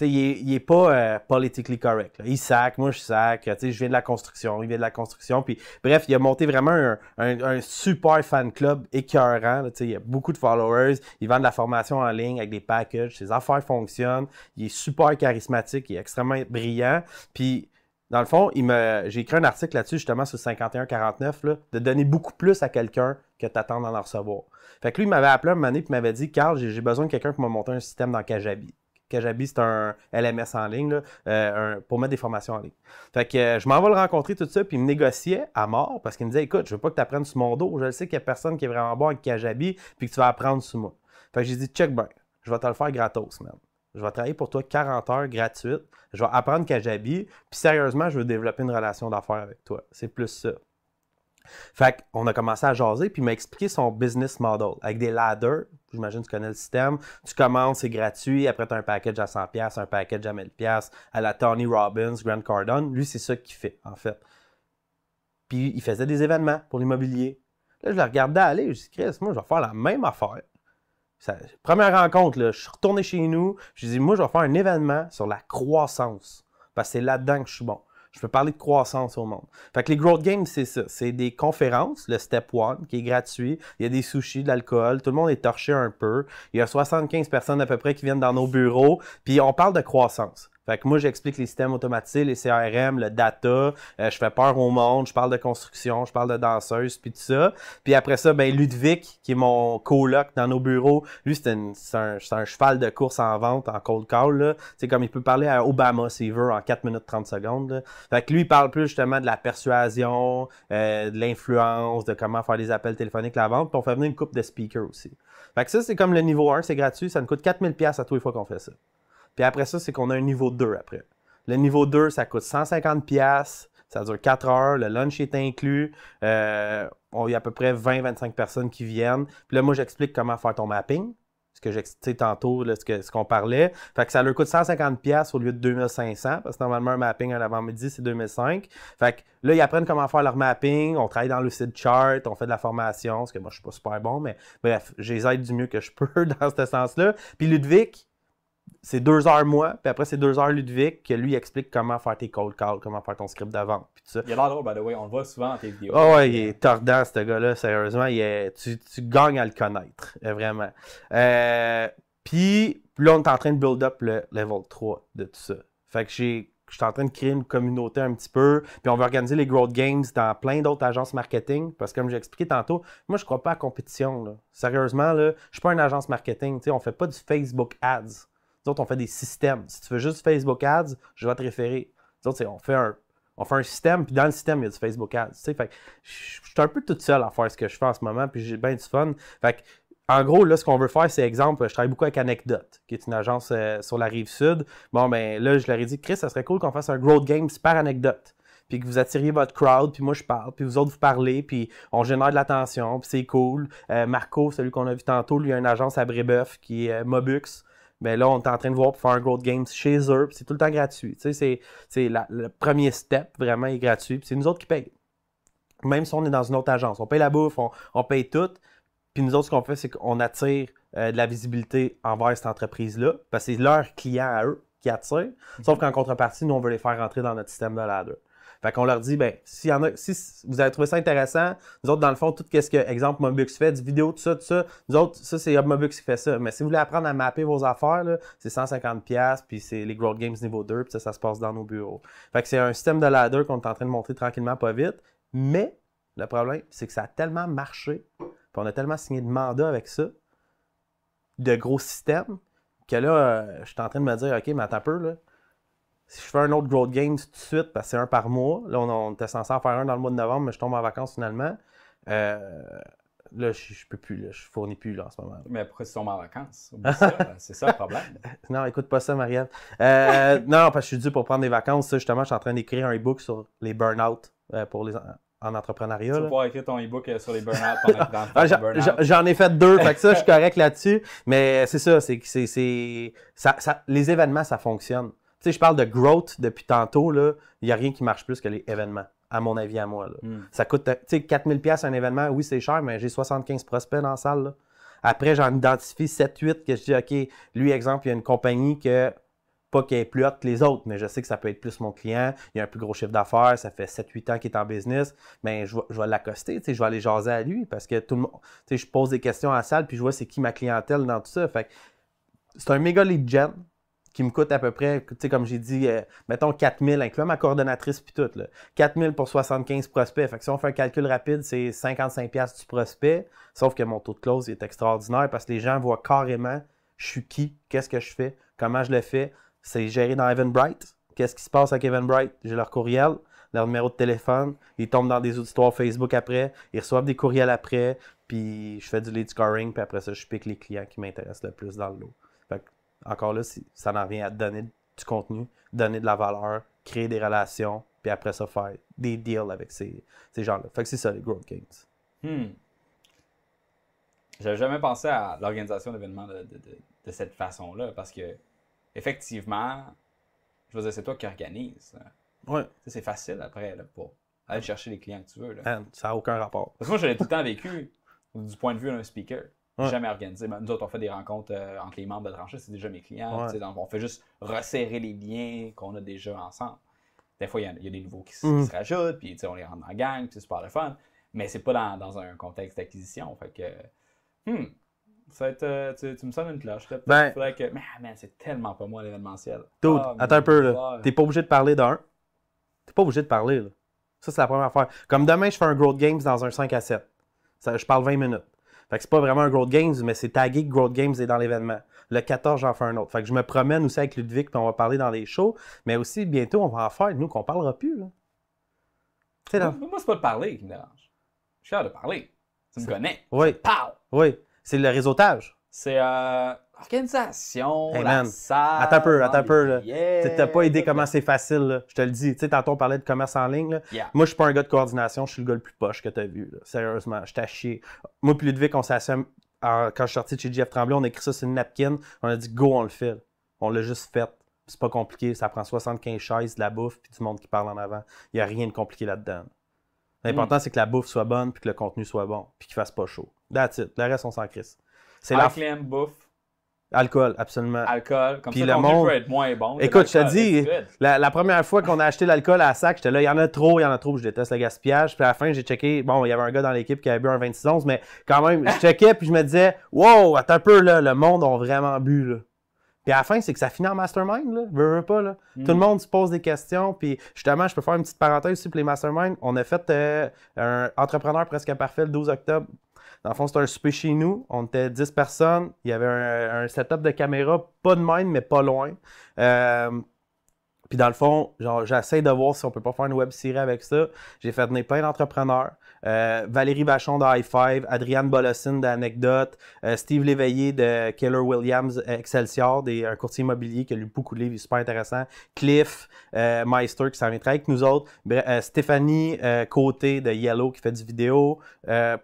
il, n'est pas euh, politically correct. Il sac, moi je sac, euh, je viens de la construction, il vient de la construction. Puis, bref, il a monté vraiment un, super fan club écœurant. Il il a beaucoup de followers, il vend de la formation en ligne avec des packages, ses affaires fonctionnent, il est super charismatique, il est extrêmement brillant. Puis, dans le fond, j'ai écrit un article là-dessus, justement, sur 5149, 49 de donner beaucoup plus à quelqu'un que t'attends d'en recevoir. Fait que lui, il m'avait appelé un moment donné, et m'avait dit Carl, j'ai, besoin de quelqu'un pour me monter un système dans Kajabi. Kajabi, c'est un LMS en ligne, euh, pour mettre des formations en ligne. Fait que euh, je m'en vais le rencontrer tout ça, puis il me négociait à mort parce qu'il me disait Écoute, je veux pas que tu apprennes sur mon dos, je sais qu'il n'y a personne qui est vraiment bon avec Kajabi, puis que tu vas apprendre sur moi. Fait que j'ai dit Check back. je vais te le faire gratos, même. Je vais travailler pour toi 40 heures gratuites, je vais apprendre Kajabi, puis sérieusement, je veux développer une relation d'affaires avec toi. C'est plus ça. Fait qu'on a commencé à jaser, puis il m'a expliqué son business model avec des ladders. J'imagine que tu connais le système. Tu commences, c'est gratuit. Après, tu as un package à 100$, un package à 1000$, à la Tony Robbins, Grant Cardone. Lui, c'est ça qu'il fait, en fait. Puis il faisait des événements pour l'immobilier. Là, je le regardais aller. Je dis, Chris, moi, je vais faire la même affaire. première rencontre, là, je suis retourné chez nous. Je lui dit, moi, je vais faire un événement sur la croissance. Parce que c'est là-dedans que je suis bon je peux parler de croissance au monde. Fait que les Growth Games, c'est ça. C'est des conférences, le Step One, qui est gratuit. Il y a des sushis, de l'alcool. Tout le monde est torché un peu. Il y a 75 personnes à peu près qui viennent dans nos bureaux. Puis on parle de croissance. Fait que moi, j'explique les systèmes automatisés, les CRM, le data, euh, je fais peur au monde, je parle de construction, je parle de danseuse, puis tout ça. Puis après ça, ben Ludwig, qui est mon coloc dans nos bureaux, lui, c'est un, cheval de course en vente, en cold call. C'est comme il peut parler à Obama s'il veut en 4 minutes 30 secondes. Fait que lui, il parle plus justement de la persuasion, euh, de l'influence, de comment faire les appels téléphoniques, la vente. Puis on fait venir une coupe de speakers aussi. Fait que ça, c'est comme le niveau 1, c'est gratuit, ça nous coûte 4000$ à tous les fois qu'on fait ça. Puis après ça, c'est qu'on a un niveau 2 après. Le niveau 2, ça coûte 150$, ça dure 4 heures, le lunch est inclus. Euh, il y a à peu près 20-25 personnes qui viennent. Puis là, moi, j'explique comment faire ton mapping. Ce que j'expliquais tantôt, là, ce qu'on parlait. Fait que ça leur coûte 150$ au lieu de 2500$, parce que normalement, un mapping à l'avant-midi, c'est 2005. Fait que là, ils apprennent comment faire leur mapping, on travaille dans le site chart, on fait de la formation, Ce que moi, je suis pas super bon, mais bref, je les aide du mieux que je peux dans ce sens-là. Puis Ludovic, c'est deux heures moi, puis après c'est deux heures Ludovic, que lui explique comment faire tes cold calls, comment faire ton script de vente, puis tout ça. Il a l'air
drôle, by the way, on le voit souvent dans tes vidéos. Ah oh, ouais,
il est tordant, ce gars-là, sérieusement, tu, gagnes à le connaître, euh, vraiment. Euh, puis là, on est en train de build up le level 3 de tout ça. Fait que je suis en train de créer une communauté un petit peu. Puis on va organiser les growth games dans plein d'autres agences marketing. Parce que comme j'ai expliqué tantôt, moi je crois pas à la compétition. Sérieusement, là, je suis pas une agence marketing. On on fait pas du Facebook ads. Nous on fait des systèmes. Si tu veux juste Facebook Ads, je vais te référer. Nous autres, on fait un, on fait un système, puis dans le système, il y a du Facebook Ads. je suis un peu toute seule à faire ce que je fais en ce moment, puis j'ai bien du fun. Fait en gros, là, ce qu'on veut faire, c'est exemple, je travaille beaucoup avec Anecdote, qui est une agence euh, sur la rive sud. Bon, ben là, je leur ai dit, Chris, ça serait cool qu'on fasse un growth Games par anecdote. Puis que vous attiriez votre crowd, puis moi je parle, puis vous autres vous parlez, puis on génère de l'attention, puis c'est cool. Euh, Marco, celui qu'on a vu tantôt, lui a une agence à Brébeuf qui est euh, Mobux. Mais ben là, on est en train de voir pour faire un growth games chez eux. C'est tout le temps gratuit. Tu sais, c'est le premier step vraiment est gratuit. C'est nous autres qui payons. Même si on est dans une autre agence, on paye la bouffe, on, paye tout. Puis nous autres, ce qu'on fait, c'est qu'on attire euh, de la visibilité envers cette entreprise-là. Parce que c'est leur client à eux qui attire. Mm-hmm. Sauf qu'en contrepartie, nous, on veut les faire rentrer dans notre système de ladder. Fait qu'on leur dit, ben, si, y en a, si vous avez trouvé ça intéressant, nous autres, dans le fond, tout ce que, exemple, Mobux fait, des vidéo, tout ça, tout ça, nous autres, ça, c'est Mobux qui fait ça. Mais si vous voulez apprendre à mapper vos affaires, c'est 150$, puis c'est les Growth Games niveau 2, puis ça, ça se passe dans nos bureaux. Fait que c'est un système de ladder qu'on est en train de monter tranquillement, pas vite. Mais le problème, c'est que ça a tellement marché, puis on a tellement signé de mandats avec ça, de gros systèmes, que là, euh, je suis en train de me dire, OK, mais attends un peu, là, si je fais un autre growth games tout de suite, parce que c'est un par mois, là, on, était censé en faire un dans le mois de novembre, mais je tombe en vacances finalement. Euh, là, je, ne peux plus, Je je fournis plus là, en ce moment.
Mais pourquoi tu tombes en vacances? c'est ça le problème.
non, écoute pas ça, Marielle. Euh, non, parce que je suis dû pour prendre des vacances. justement, je suis en train d'écrire un e-book sur les burn-out euh, pour les en entrepreneuriat. Tu vas pouvoir
écrire ton e-book euh, sur les burn-out pendant ah, entrepreneuriat. J'en ai fait deux, fait que ça, je suis
correct là-dessus. Mais c'est ça, c'est que c'est. ça, les événements, ça fonctionne je parle de growth depuis tantôt, là. Il n'y a rien qui marche plus que les événements, à mon avis, à moi. Hmm. Ça coûte, tu sais, 4000$ un événement, oui, c'est cher, mais j'ai 75 prospects dans la salle, Après, j'en identifie 7-8 que je dis, OK, lui, exemple, il y a une compagnie que, pas qu'elle est plus haute que les autres, mais je sais que ça peut être plus mon client, il y a un plus gros chiffre d'affaires, ça fait 7-8 ans qu'il est en business, mais ben, je, vais l'accoster, je vais aller jaser à lui parce que tout le monde, je pose des questions à salle, puis je vois c'est qui ma clientèle dans tout ça. Fait c'est un méga lead gen, qui me coûte à peu près, tu sais, comme j'ai dit, euh, mettons 4000, incluant ma coordonnatrice puis tout, là, 4000 pour 75 prospects. Fait que si on fait un calcul rapide, c'est 55$ du prospect, sauf que mon taux de close est extraordinaire parce que les gens voient carrément je suis qui, qu'est-ce que je fais, comment je le fais. C'est géré dans Evan Bright. Qu'est-ce qui se passe avec Evan Bright? J'ai leur courriel, leur numéro de téléphone, ils tombent dans des auditoires Facebook après, ils reçoivent des courriels après, puis je fais du lead scoring, puis après ça, je pique les clients qui m'intéressent le plus dans le lot. Fait encore là, ça n'a rien à donner du contenu, donner de la valeur, créer des relations, puis après ça, faire des deals avec ces, gens-là. Fait que c'est ça, les growth Kings. Hmm.
J'avais jamais pensé à l'organisation d'événements de, cette façon-là, parce que, effectivement, je veux dire, c'est toi qui organises. Hein. Ouais. C'est facile après pour aller chercher les clients que tu veux.
ça n'a aucun rapport. Parce que moi, je l'ai tout
le temps vécu du point de vue d'un speaker. Jamais organisé. Ben, nous autres, on fait des rencontres euh, entre les membres de Tranché, c'est déjà mes clients. on fait juste resserrer les liens qu'on a déjà ensemble. Des fois, il y, a des nouveaux qui, mm. se rajoutent, puis on les rentre en gang, c'est super le fun. Mais c'est pas dans, un contexte d'acquisition. Fait que, hmm, euh, tu, me sonnes une cloche. Ben- que... Mais ah, c'est tellement pas moi l'événementiel. Oh, attends un peu. Là. T'es pas
obligé de parler d'un. T'es pas obligé de parler. Ça, c'est la première affaire. Comme demain, je fais un Growth Games dans un 5 à 7. je parle 20 minutes. Fait que c'est pas vraiment un Growth Games, mais c'est tagué que Growth Games est dans l'événement. Le 14, j'en fais un autre. Fait que je me promène aussi avec Ludwig, puis on va parler dans les shows. Mais aussi, bientôt, on va en faire, nous, qu'on parlera plus.
Là. Moi, c'est pas de parler qui me dérange. Je suis de parler. Tu me connais.
Oui. Parle. Oui. C'est le réseautage.
C'est. Euh... Organisation, la salle, Attends un
peu, attends un peu. T'as pas idée comment c'est facile. Je te le dis. Tu sais, tantôt, on parlait de commerce en ligne. Moi, je suis pas un gars de coordination. Je suis le gars le plus poche que tu as vu. Sérieusement, je t'ai chier. Moi, puis Ludovic, qu'on s'assume. Quand je suis sorti de chez Jeff Tremblay, on a écrit ça sur une napkin. On a dit go, on le fait. On l'a juste fait. C'est pas compliqué. Ça prend 75 chaises, de la bouffe, puis du monde qui parle en avant. Il n'y a rien de compliqué là-dedans. L'important, mm. c'est que la bouffe soit bonne, puis que le contenu soit bon, puis qu'il fasse pas chaud. That's it. Le reste, on s'en crisse. C'est la bouffe. Alcool, absolument. Alcool, comme ça, le être moins bon. Écoute, je te dis, la, première fois qu'on a acheté l'alcool à sac, j'étais là, il y en a trop, il y en a trop, je déteste le gaspillage. Puis à la fin, j'ai checké, bon, il y avait un gars dans l'équipe qui avait bu un 26-11, mais quand même, je checkais, puis je me disais, wow, attends un peu, là, le monde a vraiment bu, là. Puis à la fin, c'est que ça finit en mastermind, là. Veux, pas, là. Mm. Tout le monde se pose des questions. Puis justement, je peux faire une petite parenthèse aussi, pour les masterminds. On a fait euh, un entrepreneur presque parfait le 12 octobre dans le fond, c'était un souper chez nous. On était 10 personnes. Il y avait un, setup de caméra, pas de mine, mais pas loin. Euh, puis dans le fond, j'essaie de voir si on peut pas faire une web série avec ça. J'ai fait donner plein d'entrepreneurs. Euh, Valérie Bachon de High Five, Adriane Bolosin d'Anecdote, euh, Steve Léveillé de Keller Williams Excelsior, des, un courtier immobilier qui a lu beaucoup de livres super intéressant. Cliff euh, Meister qui s'en avec nous autres, Stéphanie Côté de Yellow qui fait du vidéo.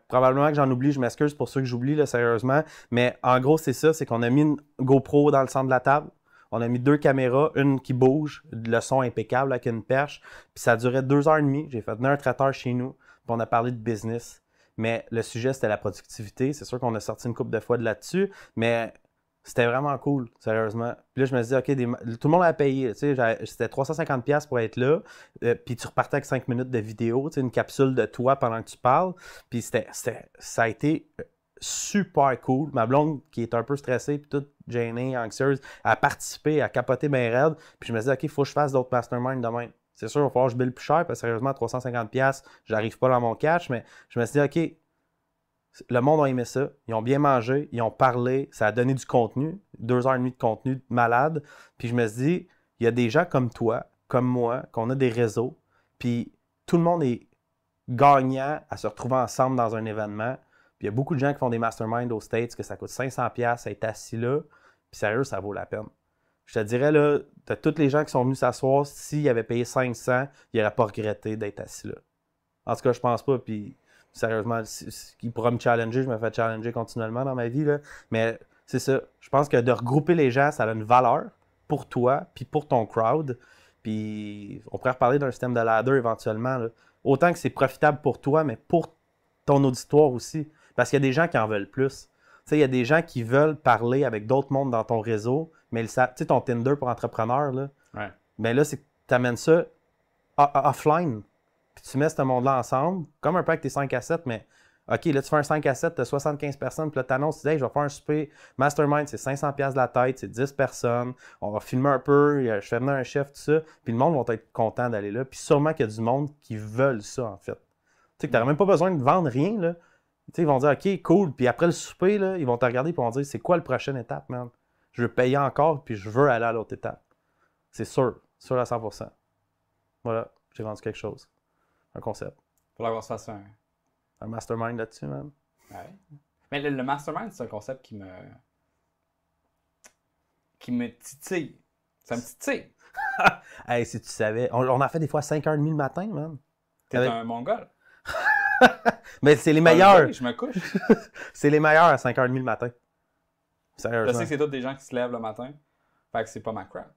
probablement que j'en oublie, je m'excuse pour ceux que j'oublie sérieusement, mais en gros c'est ça, c'est qu'on a mis une GoPro dans le centre de la table. On a mis deux caméras, une qui bouge, le son impeccable avec une perche. Puis ça durait deux heures et demie. J'ai fait venir un traiteur chez nous on a parlé de business. Mais le sujet, c'était la productivité. C'est sûr qu'on a sorti une couple de fois de là-dessus, mais c'était vraiment cool, sérieusement. Puis là, je me suis dit, OK, tout le monde a payé. c'était 350$ pour être là. Euh, puis tu repartais avec 5 minutes de vidéo, tu sais, une capsule de toi pendant que tu parles. Puis c'était, ça a été euh, super cool. Ma blonde, qui est un peu stressée, puis toute gênée, anxieuse, a participé, a capoté mes raids. Puis je me suis dit, OK, il faut que je fasse d'autres masterminds demain. C'est sûr, il va falloir que je bille plus cher, parce que sérieusement, 350$, 350$, j'arrive pas dans mon cash, mais je me suis dit, OK, le monde a aimé ça, ils ont bien mangé, ils ont parlé, ça a donné du contenu, deux heures et demie de contenu malade. Puis je me suis dit, il y a des gens comme toi, comme moi, qu'on a des réseaux, puis tout le monde est gagnant à se retrouver ensemble dans un événement. Puis il y a beaucoup de gens qui font des masterminds aux States que ça coûte 500$ à être assis là. Puis sérieux, ça vaut la peine je te dirais, là, as tous les gens qui sont venus s'asseoir, s'ils avaient payé 500, ils n'auraient pas regretté d'être assis là. En tout cas, je pense pas. Puis, sérieusement, qui pourra me challenger. Je me fais challenger continuellement dans ma vie. Mais c'est ça. Je pense que de regrouper les gens, ça a une valeur pour toi, puis pour ton crowd. Puis, on pourrait reparler d'un système de ladder éventuellement. Autant que c'est profitable pour toi, mais pour ton auditoire aussi. Parce qu'il y a des gens qui en veulent plus il y a des gens qui veulent parler avec d'autres mondes dans ton réseau, mais tu sais, ton Tinder pour entrepreneur, là, ouais. Ben là, c'est que tu amènes ça offline, puis tu mets ce monde-là ensemble, comme un peu avec tes 5 à 7, mais OK, là, tu fais un 5 à 7, tu as 75 personnes, puis là, tu annonces, tu dis, je vais faire un super mastermind, c'est 500$ de la tête, c'est 10 personnes, on va filmer un peu, je fais venir un chef, tout ça, puis le monde va être content d'aller là, puis sûrement qu'il y a du monde qui veulent ça, en fait. Tu sais, que tu même pas besoin de vendre rien, là ils vont dire, OK, cool. Puis après le souper, ils vont te regarder et vont dire, c'est quoi la prochaine étape, man? Je veux payer encore, puis je veux aller à l'autre étape. C'est sûr, sûr à 100%. Voilà, j'ai vendu quelque chose. Un concept.
Faut qu'on se fasse un...
Un mastermind là-dessus, man.
Ouais. Mais le, mastermind, c'est un concept qui me...
qui me titille. Ça me titille. hey, si tu savais. On, a fait des fois 5h30 le matin, man. T'es un mongol. Mais c'est les ah, meilleurs. je me couche. c'est les meilleurs à 5h30 le matin. Je sais que c'est
tous des gens qui se lèvent le matin. Fait que c'est pas ma crap.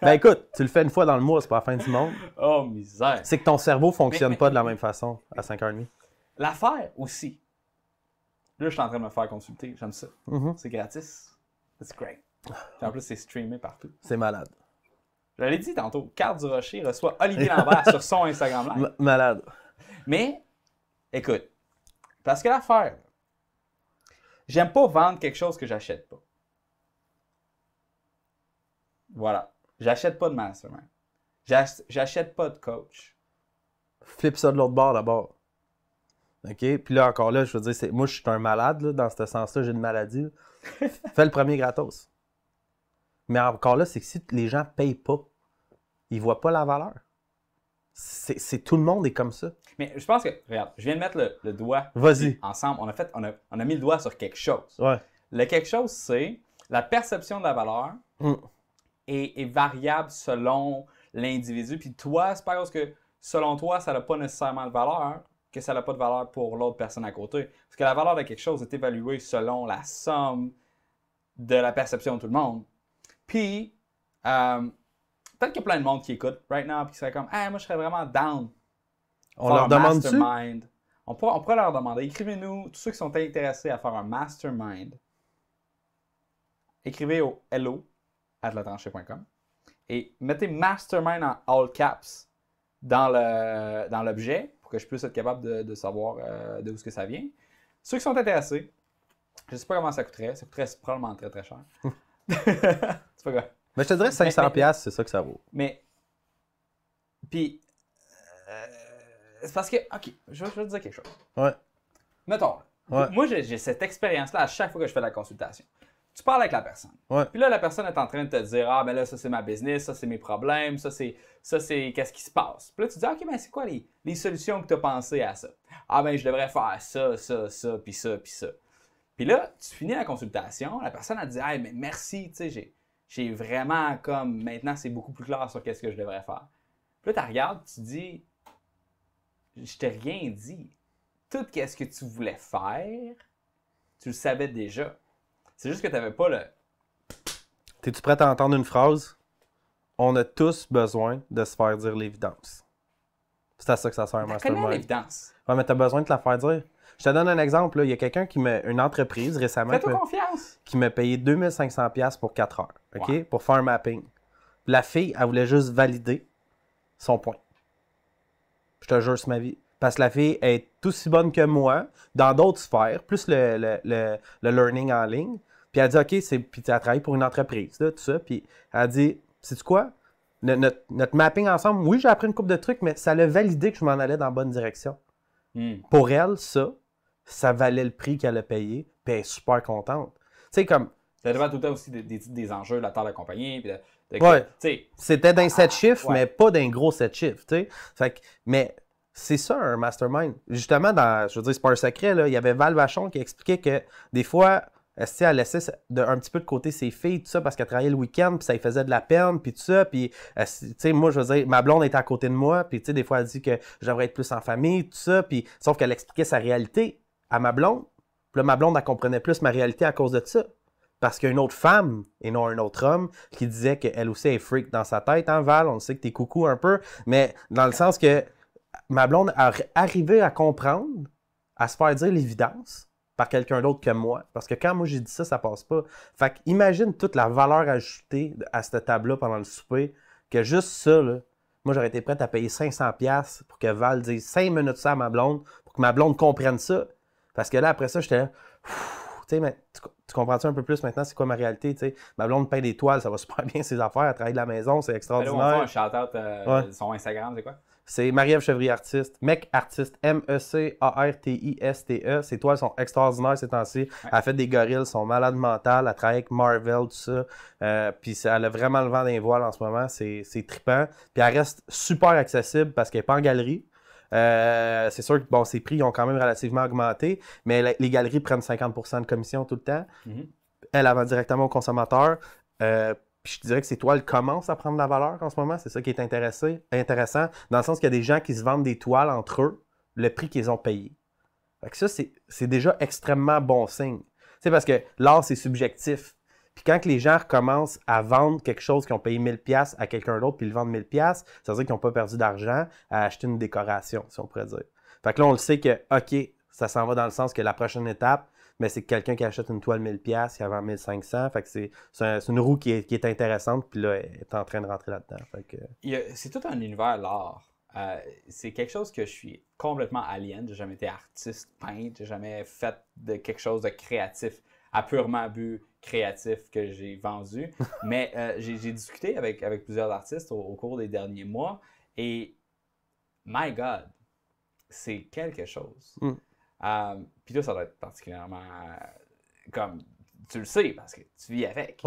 ben écoute, tu le fais une fois dans le mois, c'est pas la fin du monde.
oh misère. C'est que
ton cerveau fonctionne pas de la même façon à 5h30.
L'affaire aussi. Là, je suis en train de me faire consulter. J'aime ça. Mm-hmm. C'est gratis. C'est great. Puis ah. en plus, c'est streamé partout. C'est malade. Je l'ai dit tantôt, Carte du Rocher reçoit Olivier Lambert sur son Instagram Live. malade. Mais Écoute, parce que l'affaire, j'aime pas vendre quelque chose que j'achète pas. Voilà. J'achète pas de mastermind. J'achète pas de coach.
Flip ça de l'autre bord d'abord. OK? Puis là, encore là, je veux dire, moi, je suis un malade, là, dans ce sens-là, j'ai une maladie. Fais le premier gratos. Mais encore là, c'est que si les gens payent pas, ils voient pas la valeur. C'est tout le monde est comme ça.
Mais je pense que, regarde, je viens de mettre le, doigt vas ensemble. On a, fait, on a, mis le doigt sur quelque chose. Le quelque chose, c'est la perception de la valeur mm. et est, variable selon l'individu. Puis toi, c'est pas parce que selon toi, ça n'a pas nécessairement de valeur que ça n'a pas de valeur pour l'autre personne à côté. Parce que la valeur de quelque chose est évaluée selon la somme de la perception de tout le monde. Puis, euh, Peut-être qu'il y a plein de monde qui écoute right now et qui serait comme Ah, moi, je serais vraiment down.
On leur demande mastermind.
On pourrait, on leur demander écrivez-nous, tous ceux qui sont intéressés à faire un mastermind, écrivez au hello et mettez mastermind en all caps dans le dans l'objet pour que je puisse être capable de, savoir euh, de d'où ce que ça vient. Ceux qui sont intéressés, je ne sais pas comment ça coûterait. Ça coûterait probablement très très cher. C'est pas grave.
Mais je te dirais 500$, c'est ça que ça vaut.
Mais. Puis. Euh, c'est parce que. Ok, je vais, te dire quelque chose. Ouais. Mettons, ouais. moi, j'ai cette expérience-là à chaque fois que je fais la consultation tu parles avec la personne. Ouais. Puis là, la personne est en train de te dire Ah, ben là, ça c'est ma business, ça c'est mes problèmes, ça c'est ça c'est qu'est-ce qui se passe. Puis là, tu dis ah, Ok, mais c'est quoi les, solutions que tu as pensées à ça Ah, ben je devrais faire ça, ça, ça, puis ça, puis ça. Puis là, tu finis la consultation, la personne a dit Ah, mais merci, tu sais, j'ai j'ai vraiment comme maintenant c'est beaucoup plus clair sur qu'est-ce que je devrais faire. Puis là, tu regardes, tu dis, je t'ai rien dit. Tout qu'est-ce que tu voulais faire, tu le savais déjà. C'est juste que tu n'avais pas le.
T'es-tu prêt à entendre une phrase? On a tous besoin de se faire dire l'évidence. C'est à ça que ça sert, mastermind.
l'évidence.
Ouais, mais t'as besoin de te la faire dire. Je te donne un exemple. Il y a quelqu'un qui m'a. Une entreprise récemment. Qui m'a payé 2500$ pour 4 heures. OK? Pour faire un mapping. La fille, elle voulait juste valider son point. Je te jure, c'est ma vie. Parce que la fille est aussi bonne que moi dans d'autres sphères, plus le, learning en ligne. Puis elle dit, OK, c'est, puis elle travaille pour une entreprise, tout ça. Puis elle dit, c'est quoi? Notre, mapping ensemble, oui, j'ai appris une coupe de trucs, mais ça l'a validé que je m'en allais dans la bonne direction. Hmm. Pour elle, ça, ça valait le prix qu'elle a payé, puis elle est super contente. Tu sais, comme,
ça vraiment tout le temps aussi des, enjeux la terre de
C'était d'un 7 chiffres, ah, mais pas d'un gros 7 chiffres. Fait mais c'est ça un mastermind. Justement, dans, je veux dire, c'est pas un secret, là, il y avait Val Vachon qui expliquait que des fois, elle laissait un petit peu de côté ses filles, tout ça, parce qu'elle travaillait le week-end, puis ça lui faisait de la peine, puis tout ça. Puis, tu sais, moi, je veux dire, ma blonde était à côté de moi, puis, tu sais, des fois, elle dit que j'aimerais être plus en famille, tout ça, puis, sauf qu'elle expliquait sa réalité à ma blonde. Puis là, ma blonde, elle comprenait plus ma réalité à cause de ça parce qu'il y a une autre femme et non un autre homme qui disait qu'elle aussi est freak dans sa tête, hein, Val? On sait que t'es coucou un peu, mais dans le sens que ma blonde a arrivé à comprendre, à se faire dire l'évidence par quelqu'un d'autre que moi. Parce que quand moi j'ai dit ça, ça passe pas. Fait imagine toute la valeur ajoutée à cette table-là pendant le souper, que juste ça, moi j'aurais été prêt à payer 500$ pour que Val dise 5 minutes ça à ma blonde, pour que ma blonde comprenne ça. Parce que là, après ça, j'étais là tu mais tu, comprends ça un peu plus maintenant, c'est quoi ma réalité, tu sais? Ma blonde peint des toiles, ça va super bien, ses affaires, elle travaille de la maison, c'est extraordinaire. un shout euh,
Instagram, c'est quoi?
C'est Marie-Ève Chevrier Artiste, mec artiste, M-E-C-A-R-T-I-S-T-E. E. Ses toiles sont extraordinaires ces temps-ci. Elle fait des gorilles, son malade mental, elle travaille avec Marvel, tout ça. Euh, puis elle a vraiment le vent des voiles en ce moment, c'est trippant. Puis elle reste super accessible parce qu'elle n'est pas en galerie. Euh, c'est sûr que bon, ces prix ont quand même relativement augmenté, mais les galeries prennent 50 de commission tout le temps. Mhm. Elles Elle directement au consommateur. Euh, je dirais que ces toiles commencent à prendre de la valeur en ce moment. C'est ça qui est intéressant, dans le sens qu'il y a des gens qui se vendent des toiles entre eux, le prix qu'ils ont payé. ça, c'est déjà extrêmement bon signe. C'est parce que l'art, c'est subjectif. Puis quand les gens recommencent à vendre quelque chose qu'ils ont payé 1000$ à quelqu'un d'autre, puis ils le vendent 1000$, ça veut dire qu'ils n'ont pas perdu d'argent à acheter une décoration, si on pourrait dire. Fait que là, on le sait que, OK, ça s'en va dans le sens que la prochaine étape, mais c'est quelqu'un qui achète une toile 1000$, qui vend 1500$. Fait que c'est, une roue qui est, intéressante, puis là, elle est en train de rentrer là-dedans. Que...
C'est tout un univers, l'art. Euh, c'est quelque chose que je suis complètement alien. J'ai jamais été artiste, peintre, j'ai jamais fait de quelque chose de créatif à purement but créatif que j'ai vendu. Mais euh, j'ai discuté avec, avec plusieurs artistes au, cours des derniers mois et my God, c'est quelque chose. Mm. Euh, puis ça doit être particulièrement euh, comme tu le sais parce que tu vis avec.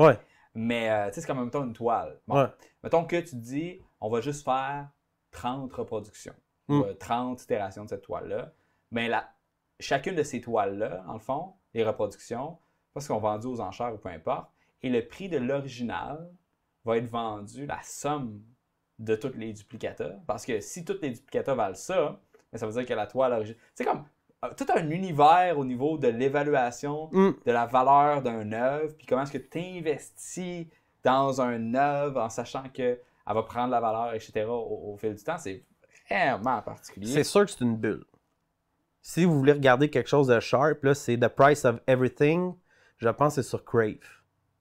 Mais tu sais, c'est comme une toile. Bon, Mettons que tu te dis, on va juste faire 30 reproductions,
30
mm. itérations de cette toile-là. Mais ben, la, chacune de ces toiles-là, en le fond, les reproductions, parce qu'on vendu aux enchères ou peu importe, et le prix de l'original va être vendu la somme de tous les duplicateurs. Parce que si tous les duplicateurs valent ça, ben, ça veut dire que la toile originale. C'est comme euh, tout un univers au niveau de l'évaluation mm. de la valeur d'un œuvre, puis comment est-ce que tu investis dans un œuvre en sachant qu'elle va prendre la valeur, etc., au, fil du temps. C'est vraiment
particulier. C'est sûr que c'est une bulle. Si vous voulez regarder quelque chose de sharp, c'est The Price of Everything je pense que c'est sur Crave.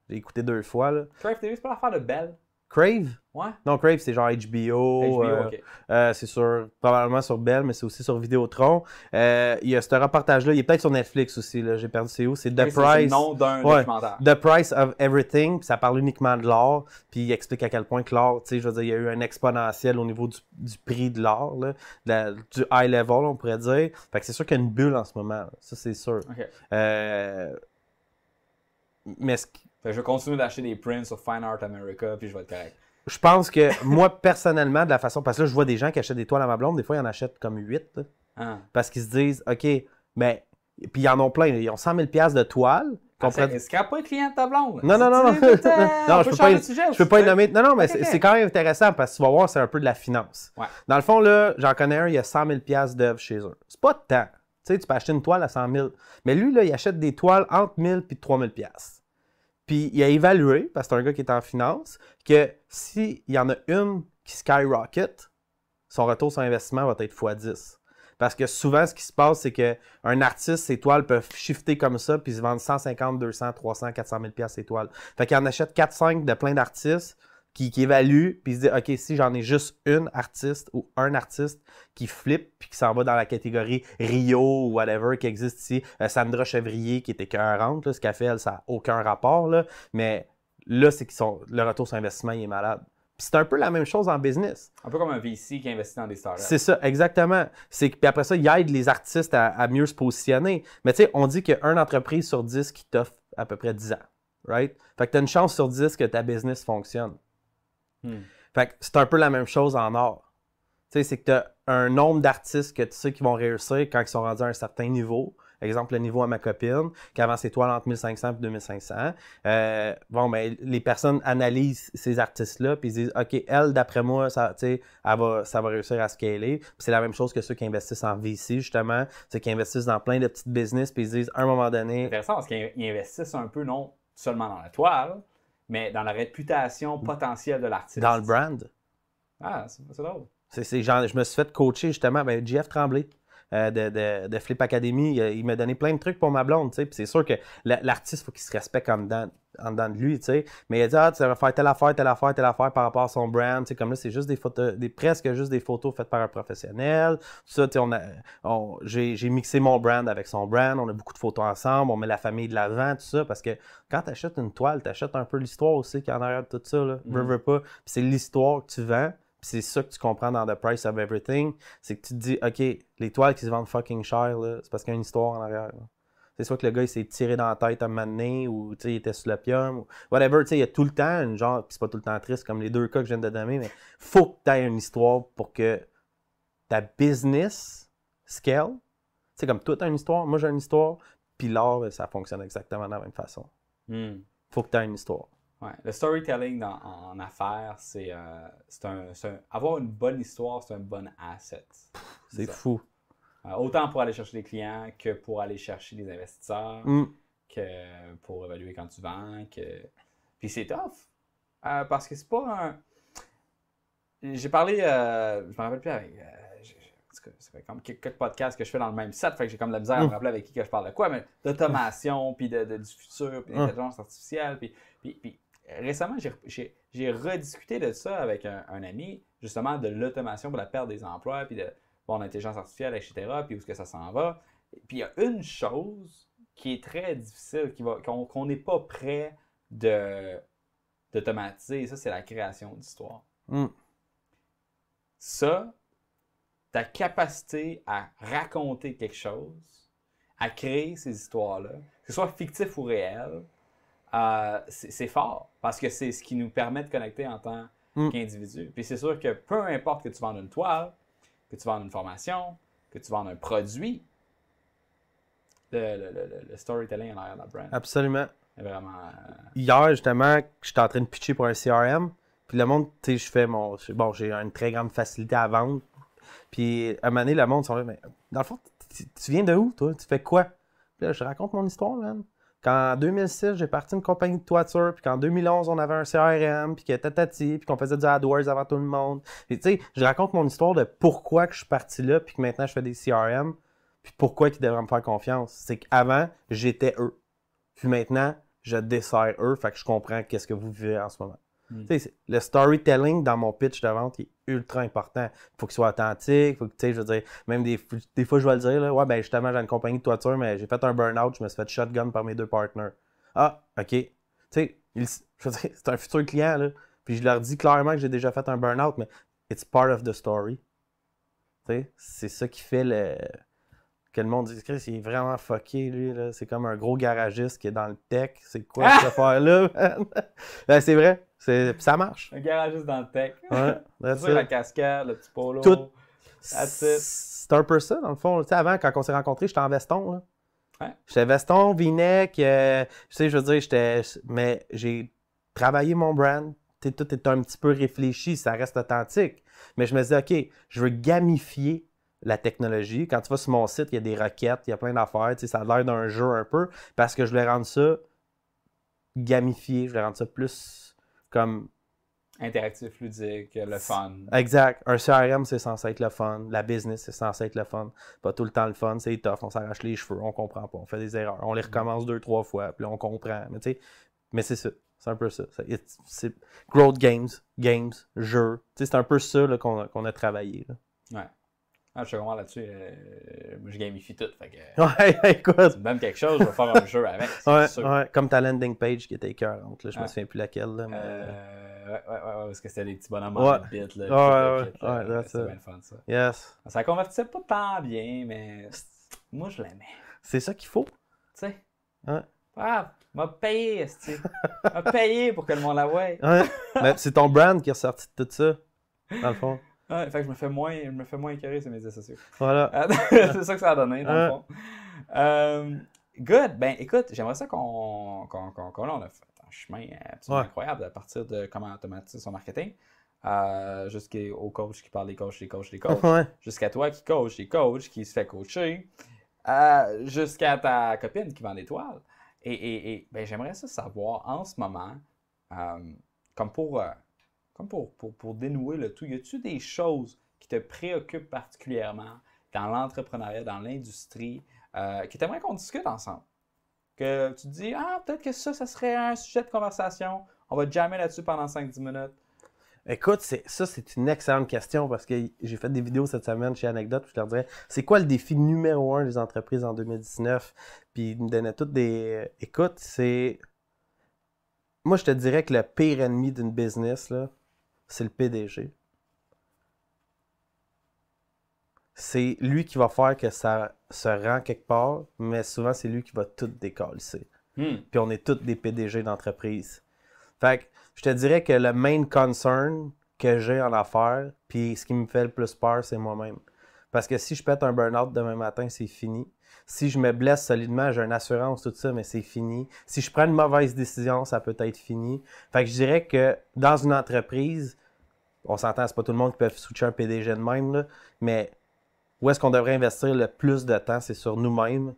J'ai écouté deux fois. Là.
Crave TV, c'est pas l'affaire de Belle.
Crave? Ouais. Non, Crave, c'est genre HBO. HBO euh, OK. Euh, c'est sur, probablement sur Bell, mais c'est aussi sur Vidéotron. Euh, il y a ce reportage-là, il est peut-être sur Netflix aussi, là, j'ai perdu c'est où. C'est The Price. C'est Le nom d'un documentaire. The Price of Everything, ça parle uniquement de l'or, puis il explique à quel point que l'or, tu sais, je veux dire, il y a eu un exponentiel au niveau du, du prix de l'or, du high level, on pourrait dire. Fait que c'est sûr qu'il y a une bulle en ce moment, ça c'est sûr. Mais je vais continuer d'acheter des prints sur Fine Art America, puis je vais être correct. Je pense que moi, personnellement, de la façon. Parce que là, je vois des gens qui achètent des toiles à ma blonde, des fois, ils en achètent comme 8. Ah. Parce qu'ils se disent, OK, mais. Ben, puis ils en ont plein. Ils ont 100 000 de toiles. Est-ce qu'il
ce a pas client de ta blonde? Non, non, non. non, euh, non je peux pas, peux pas y nommer. Non, non, mais c'est quand même
intéressant parce que tu vas voir, c'est un peu de la finance. Dans le fond, là, j'en connais un, il y a 100 000 d'œuvres chez eux. C'est pas de temps. Tu sais, tu peux acheter une toile à 100 000. Mais lui, là, il achète des toiles entre 1000 et 3000 pièces. Puis il a évalué, parce que c'est un gars qui est en finance, que s'il y en a une qui skyrocket, son retour sur investissement va être x10. Parce que souvent, ce qui se passe, c'est qu'un artiste, ses toiles peuvent shifter comme ça, puis se vendre 150, 200, 300, 400 000 pièces ses toiles. Fait qu'il en achète 4-5 de plein d'artistes, qui, évalue, puis se dit, OK, si j'en ai juste une artiste ou un artiste qui flippe, puis qui s'en va dans la catégorie Rio ou whatever qui existe ici, euh, Sandra Chevrier qui était cohérente, ce qu'elle fait, ça n'a aucun rapport, mais là, c'est qu'ils sont, le retour sur investissement, il est malade. c'est un peu la même chose en business.
Un peu comme un VC qui investit dans des startups. C'est
ça, exactement. C'est puis après ça, il aide les artistes à, mieux se positionner. Mais tu sais, on dit une entreprise sur 10 qui t'offre à peu près 10 ans, right? Fait que tu as une chance sur 10 que ta business fonctionne. Hmm. Fait que c'est un peu la même chose en art. Tu sais, c'est que tu as un nombre d'artistes que tu sais qui vont réussir quand ils sont rendus à un certain niveau. Exemple, le niveau à ma copine, qui avance ses toiles entre 1500 et 2500. Euh, bon, ben, les personnes analysent ces artistes-là, puis ils disent, OK, elle, d'après moi, ça, elle va, ça va réussir à scaler. c'est la même chose que ceux qui investissent en VC, justement, ceux qui investissent dans plein de petites business, puis ils disent, à un moment donné. C'est
intéressant parce qu'ils investissent un peu, non seulement dans la toile, mais dans la réputation mm. potentielle de l'artiste.
Dans le brand.
Ah, c'est drôle.
C'est, genre, je me suis fait coacher justement, avec ben, JF Tremblay. Euh, de, Flip Academy, il, m'a donné plein de trucs pour ma blonde, tu sais. c'est sûr que l'artiste, il faut qu'il se respecte comme dans, en dedans de lui, tu sais. Mais il a dit, ah, tu vas faire telle affaire, telle affaire, telle affaire par rapport à son brand. Tu comme là, c'est juste des photos, des, presque juste des photos faites par un professionnel. Tout ça, tu on j'ai mixé mon brand avec son brand. On a beaucoup de photos ensemble. On met la famille de l'avant, tout ça. Parce que quand tu achètes une toile, tu achètes un peu l'histoire aussi qui est en arrière de tout ça. Là. Mm. pas. c'est l'histoire que tu vends. c'est ça que tu comprends dans The Price of Everything. C'est que tu te dis, OK, les toiles qui se vendent fucking cher, c'est parce qu'il y a une histoire en arrière. C'est soit que le gars, il s'est tiré dans la tête à un moment donné, ou il était sous l'opium, ou whatever. Il y a tout le temps genre, n'est c'est pas tout le temps triste comme les deux cas que je viens de donner, mais faut que tu aies une histoire pour que ta business scale. C'est comme tout tu une histoire, moi j'ai une histoire, puis l'art, ben, ça fonctionne exactement de la même façon. Il hmm. faut que tu aies une histoire.
Ouais. Le storytelling en, affaires, euh, c'est un, Avoir une bonne histoire, c'est un bon asset. C'est fou. Euh, autant pour aller chercher des clients que pour aller chercher des investisseurs, mm. que pour évaluer quand tu vends. Puis c'est tough. Euh, parce que c'est pas un. J'ai parlé, euh, je me rappelle plus avec. ça fait comme quelques podcasts que je fais dans le même set, fait que j'ai comme de la misère à me mm. rappeler avec qui que je parle de quoi, mais d'automation, puis de, du futur, puis mm. d'intelligence artificielle. Puis, récemment, j'ai rediscuté de ça avec un, ami, justement, de l'automation pour la perte des emplois, puis de, bon, l'intelligence artificielle, etc., puis où est-ce que ça s'en va. Puis il y a une chose qui est très difficile, qu'on n'est pas prêt de d'automatiser, et ça, c'est la création d'histoire. Hmm. Ça, ta capacité à raconter quelque chose, à créer ces histoires-là, que ce soit fictif ou réel, euh, c'est fort parce que c'est ce qui nous permet de connecter en tant hmm. qu'individu. Puis c'est sûr que peu importe que tu vends une toile, que tu vends une formation, que tu vends un produit. Le, storytelling en arrière de la brand.
Absolument. Vraiment. Euh, Hier, justement, j'étais en train de pitcher pour un CRM. Puis le monde, tu sais, je fais mon. Bon, j'ai une très grande facilité à vendre. Puis à un moment donné, le monde sont mais dans le fond, tu viens de où, toi? Tu fais quoi? Puis là, je raconte mon histoire, man. En 2006, j'ai parti une compagnie de toiture, puis qu'en 2011, on avait un CRM, puis que tatati, puis qu'on faisait du AdWords avant tout le monde. Et tu sais, je raconte mon histoire de pourquoi que je suis parti là, puis que maintenant je fais des CRM, puis pourquoi ils devraient me faire confiance. C'est qu'avant, j'étais eux. Puis maintenant, je desserre eux, fait que je comprends qu'est-ce que vous vivez en ce moment. Mm. Le storytelling dans mon pitch de vente est ultra important. Il faut qu'il soit authentique. que, je veux dire, même des, fois, je vais le dire, là, ouais, ben justement, j'ai une compagnie de toiture, mais j'ai fait un burn-out, je me suis fait shotgun par mes deux partners. Ah, OK. c'est un futur client, là. Puis je leur dis clairement que j'ai déjà fait un burn-out, mais it's part of the story. C'est ça qui fait le que le monde dit c'est vraiment fucké, lui. Là. C'est comme un gros garagiste qui est dans le tech. C'est quoi cette ah! affaire-là? ben, c'est vrai. C'est... ça marche.
Un garagiste dans le tech. Ouais, c'est la cascade, le petit polo. Tout... C'est
un peu ça, dans le fond. Tu sais, avant, quand on s'est rencontrés, j'étais en veston. Là. Ouais. J'étais veston, vinec, euh, tu sais, je veux dire, j'étais. Mais j'ai travaillé mon brand. sais tout est un petit peu réfléchi, ça reste authentique. Mais je me disais, OK, je veux gamifier la technologie. Quand tu vas sur mon site, il y a des requêtes, il y a plein d'affaires. Ça a l'air d'un jeu un peu parce que je voulais rendre ça gamifié, je voulais rendre ça plus comme.
Interactif, ludique, le fun.
Exact. Un CRM, c'est censé être le fun. La business, c'est censé être le fun. Pas tout le temps le fun, c'est tough. On s'arrache les cheveux, on comprend pas, on fait des erreurs. On les mm. recommence deux, trois fois, puis on comprend. Mais tu sais, mais c'est ça. C'est un peu ça. C'est growth games, games, jeux. C'est un peu ça qu'on a, a travaillé.
Ouais. Ah, je suis comment là-dessus. Euh, je gamifie tout. Fait que, euh, ouais, écoute. même quelque chose, je vais faire un jeu avec. Ouais, sûr.
comme ta landing page qui était écœurante. Je ne me souviens plus laquelle. Là, mais... Euh,
euh, ouais, ouais, ouais, parce que c'était des petits bonhommes en bit. Là, ouais, ouais, ouais, fun, ça. Yes. Ça convertissait pas tant bien, mais moi, je l'aimais.
C'est ça qu'il faut. Tu sais. Ouais.
Ah, m'a payé, tu m'a payé pour que le monde la voie. ouais. Mais
c'est ton brand qui est sorti de tout ça, dans le fond.
Ah, fait que je me fais moins, je me fais moins sur mes médias sociaux. Voilà. c'est ça que ça a donné, dans le euh. fond. Euh, good. Ben, écoute, j'aimerais ça qu'on, qu'on, on a fait un chemin absolument incroyable à partir de comment automatiser son marketing. Euh, jusqu'au coach qui parle des coachs, des coachs, des coachs. Jusqu'à toi qui coach, des coachs, qui se fait coacher. jusqu'à ta copine qui vend des toiles. Et, et, et ben, j'aimerais ça savoir en ce moment, comme pour comme pour, dénouer le tout, y a-tu des choses qui te préoccupent particulièrement dans l'entrepreneuriat, dans l'industrie, qui euh, que tu aimerais qu'on discute ensemble? Que tu te dis, ah, peut-être que ça, ça serait un sujet de conversation.
On va jammer là-dessus pendant 5-10 minutes. Écoute, ça, c'est une excellente question parce que j'ai fait des vidéos cette semaine chez Anecdote je leur dirais c'est quoi le défi numéro un des entreprises en 2019 Puis ils me donnaient toutes des. Euh, écoute, c'est. Moi, je te dirais que le pire ennemi d'une business, là, c'est le PDG. C'est lui qui va faire que ça se rend quelque part, mais souvent, c'est lui qui va tout décaler. Hmm. Puis on est tous des PDG d'entreprise. Fait que je te dirais que le main concern que j'ai en affaires, puis ce qui me fait le plus peur, c'est moi-même. Parce que si je pète un burn-out demain matin, c'est fini. Si je me blesse solidement, j'ai une assurance, tout ça, mais c'est fini. Si je prends une mauvaise décision, ça peut être fini. Fait que je dirais que dans une entreprise, on s'entend, c'est pas tout le monde qui peut switcher un PDG de même, mais où est-ce qu'on devrait investir le plus de temps, c'est sur nous-mêmes.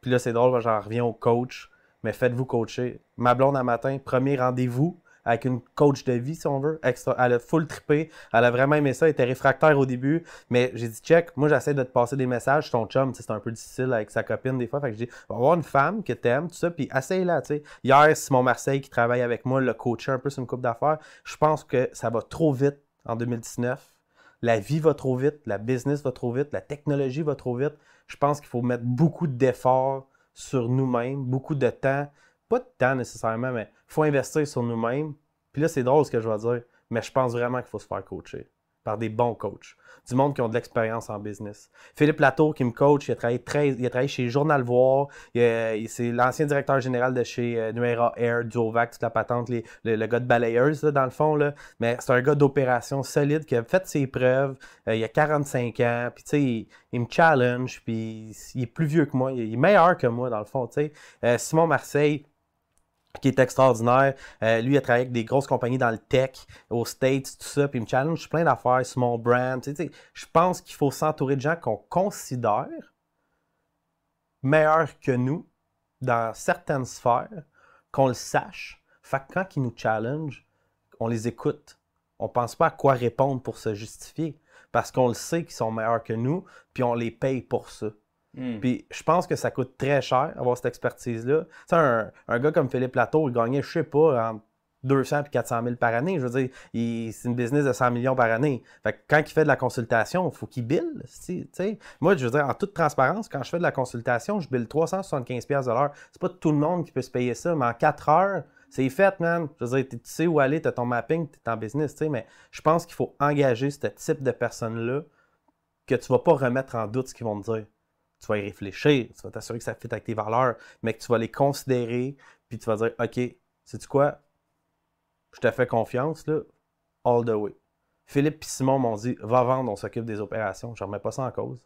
Puis là, c'est drôle, j'en reviens au coach, mais faites-vous coacher. Ma blonde à matin, premier rendez-vous, avec une coach de vie, si on veut. elle a full trippé. Elle a vraiment aimé ça. Elle était réfractaire au début. Mais j'ai dit, check, moi, j'essaie de te passer des messages. Ton chum, c'est un peu difficile avec sa copine des fois. Fait que j'ai dit, va avoir une femme que t'aimes, tout ça. Puis essaye-la, tu sais. Hier, Simon Marseille qui travaille avec moi, le coaché un peu sur une coupe d'affaires. Je pense que ça va trop vite en 2019. La vie va trop vite, la business va trop vite, la technologie va trop vite. Je pense qu'il faut mettre beaucoup d'efforts sur nous-mêmes, beaucoup de temps, pas de temps nécessairement, mais il faut investir sur nous-mêmes. Puis là, c'est drôle ce que je vais dire, mais je pense vraiment qu'il faut se faire coacher par des bons coachs, du monde qui ont de l'expérience en business. Philippe Latour, qui me coach, il a travaillé, très, chez Journal Voir, c'est l'ancien directeur général de chez euh, Nuera Air, Duovac, toute la patente, le, gars de balayeuse, dans le fond. Là. Mais c'est un gars d'opération solide qui a fait ses preuves, euh, il a 45 ans, puis tu sais, il, me challenge, puis il est plus vieux que moi, il est meilleur que moi, dans le fond. Euh, Simon Marseille, qui est extraordinaire. Euh, lui, il a travaillé avec des grosses compagnies dans le tech, aux States, tout ça, puis il me challenge plein d'affaires, small brand. Tu sais, je pense qu'il faut s'entourer de gens qu'on considère meilleurs que nous dans certaines sphères, qu'on le sache. Fait que quand ils nous challenge, on les écoute. On pense pas à quoi répondre pour se justifier, parce qu'on le sait qu'ils sont meilleurs que nous, puis on les paye pour ça. Hmm. Puis je pense que ça coûte très cher avoir cette expertise-là. Tu sais, un, gars comme Philippe Plateau, il gagnait, je sais pas, entre 200 et 400 000 par année. Je veux dire, c'est une business de 100 millions par année. Fait quand il fait de la consultation, il faut qu'il bille. Moi, je veux dire, en toute transparence, quand je fais de la consultation, je bille 375 de l'heure. C'est pas tout le monde qui peut se payer ça, mais en 4 heures, c'est fait, man. Je veux dire, tu sais où aller, tu as ton mapping, tu es en business, mais je pense qu'il faut engager ce type de personnes-là que tu vas pas remettre en doute ce qu'ils vont te dire tu vas y réfléchir, tu vas t'assurer que ça fit avec tes valeurs, mais que tu vas les considérer, puis tu vas dire, OK, sais-tu quoi? Je te fais confiance, là, all the way. Philippe et Simon m'ont dit, va vendre, on s'occupe des opérations. Je remets pas ça en cause.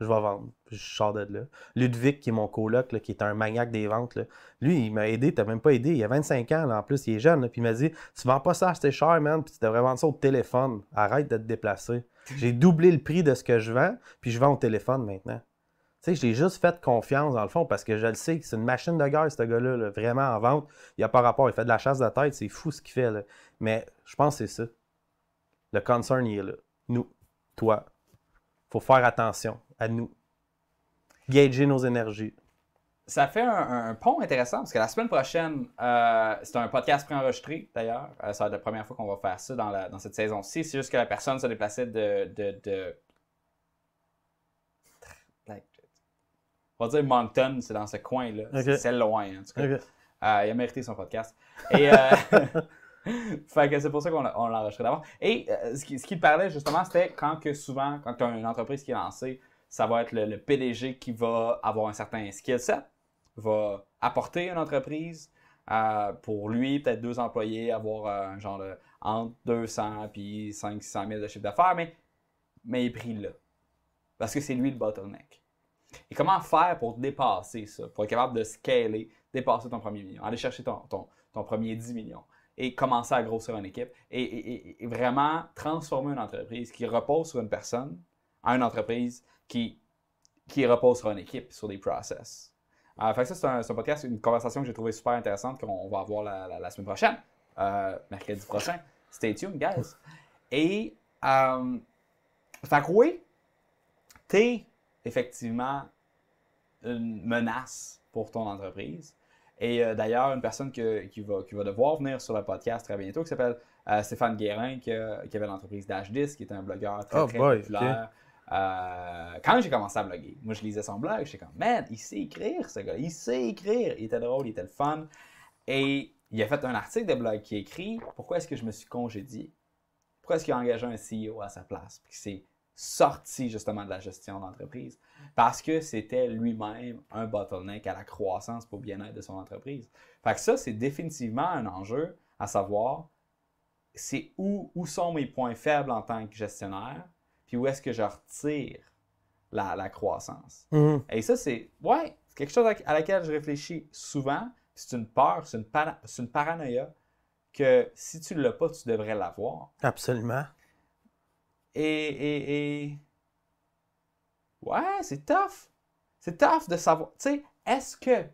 Je vais vendre. Je sors de là. Ludwig, qui est mon coloc, là, qui est un maniaque des ventes, là, lui, il m'a aidé, t'as même pas aidé. Il y a 25 ans, en plus, il est jeune. puis il m'a dit, tu vends pas ça, c'est cher, man, puis tu devrais vendre ça au téléphone. Arrête de te déplacer. J'ai doublé le prix de ce que je vends, puis je vends au téléphone maintenant sais, j'ai juste fait confiance, dans le fond, parce que je le sais, c'est une machine de guerre, ce gars-là, vraiment en vente. Il n'y a pas rapport, il fait de la chasse de tête, c'est fou ce qu'il fait. Mais je pense que c'est ça. Le concern, il est là. Nous, toi, faut faire attention à nous. Gager nos énergies. Ça fait un, pont
intéressant parce que la semaine prochaine, euh, c'est un podcast préenregistré d'ailleurs. Euh, ça va être la première fois qu'on va faire ça dans, cette saison-ci. C'est juste que la personne se déplaçait de On va dire Moncton, c'est dans ce coin-là. C'est loin, en tout cas. Euh, il a mérité son podcast. Euh, c'est pour ça qu'on l'a d'abord. Et euh, ce qu'il parlait justement, c'était quand que souvent, quand tu as une entreprise qui est lancée, ça va être le, PDG qui va avoir un certain skill set, va apporter une entreprise. pour lui, peut-être deux employés, avoir un genre entre 200 et 500 000 de chiffre d'affaires, mais, mais il est pris là. Parce que c'est lui le bottleneck. Et comment faire pour dépasser ça, pour être capable de scaler, dépasser ton premier million, aller chercher ton, ton, premier 10 millions et commencer à grossir une équipe et, vraiment transformer une entreprise qui repose sur une personne à une entreprise qui, qui repose sur une équipe, sur des process. Euh, fait que ça, c'est un, podcast, une conversation que j'ai trouvé super intéressante qu'on va avoir la, semaine prochaine, euh, mercredi prochain. Stay tuned, guys. Et, euh, fait que oui, t'es effectivement une menace pour ton entreprise. Et euh, d'ailleurs, une personne que, qui, va, qui va devoir venir sur le podcast très bientôt, qui s'appelle euh, Stéphane Guérin, qui, euh, qui avait l'entreprise Dash10, qui est un blogueur très, oh, très populaire. quand j'ai commencé à bloguer, moi je lisais son blog, j'étais comme, man, il sait écrire ce gars, il sait écrire, il était drôle, il était fun. Et il a fait un article de blog qui écrit Pourquoi est-ce que je me suis congédié Pourquoi est-ce qu'il a engagé un CEO à sa place Puis c'est sorti justement de la gestion d'entreprise parce que c'était lui-même un bottleneck à la croissance pour le bien-être de son entreprise. Fait que ça, c'est définitivement un enjeu à savoir c'est où, où sont mes points faibles en tant que gestionnaire, puis où est-ce que je retire la, croissance. Mhm. Et ça, c'est ouais, quelque chose à, laquelle je réfléchis souvent. C'est une peur, c'est une, une paranoïa que si tu ne l'as pas, tu devrais l'avoir.
Absolument.
Et, Ouais, c'est tough. C'est tough de savoir. Tu sais, est-ce que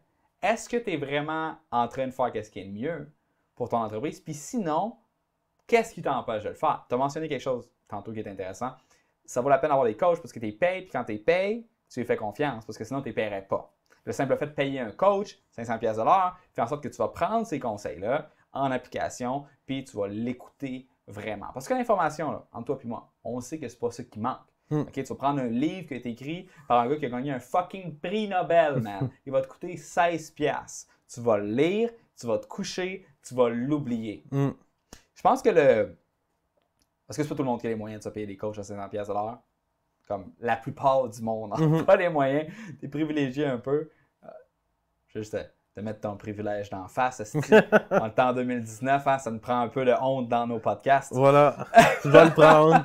est-ce que tu es vraiment en train de faire ce qui est le mieux pour ton entreprise? Puis sinon, qu'est-ce qui t'empêche de le faire? Tu as mentionné quelque chose tantôt qui est intéressant. Ça vaut la peine d'avoir des coachs parce que tu es payes, puis quand tu es payes, tu lui fais confiance parce que sinon, tu ne paierais pas. Le simple fait de payer un coach 500 pièces fait en sorte que tu vas prendre ces conseils-là en application, puis tu vas l'écouter vraiment. Parce que l'information, entre toi et moi, on sait que c'est pas ça qui manque. Hmm. tu vas prendre un livre qui a été écrit par un gars qui a gagné un fucking prix Nobel, man. Il va te coûter 16$. Tu vas le lire, tu vas te coucher, tu vas l'oublier. Hmm. Je pense que le. Parce que c'est pas tout le monde qui a les moyens de se payer des coachs à 500$. à l'heure. Comme la plupart du monde n'a hmm. pas les moyens. es privilégié un peu. Euh, je juste de mettre ton privilège d'en face. en temps 2019, hein, ça nous prend un peu de honte dans nos podcasts.
Voilà, tu vas le prendre.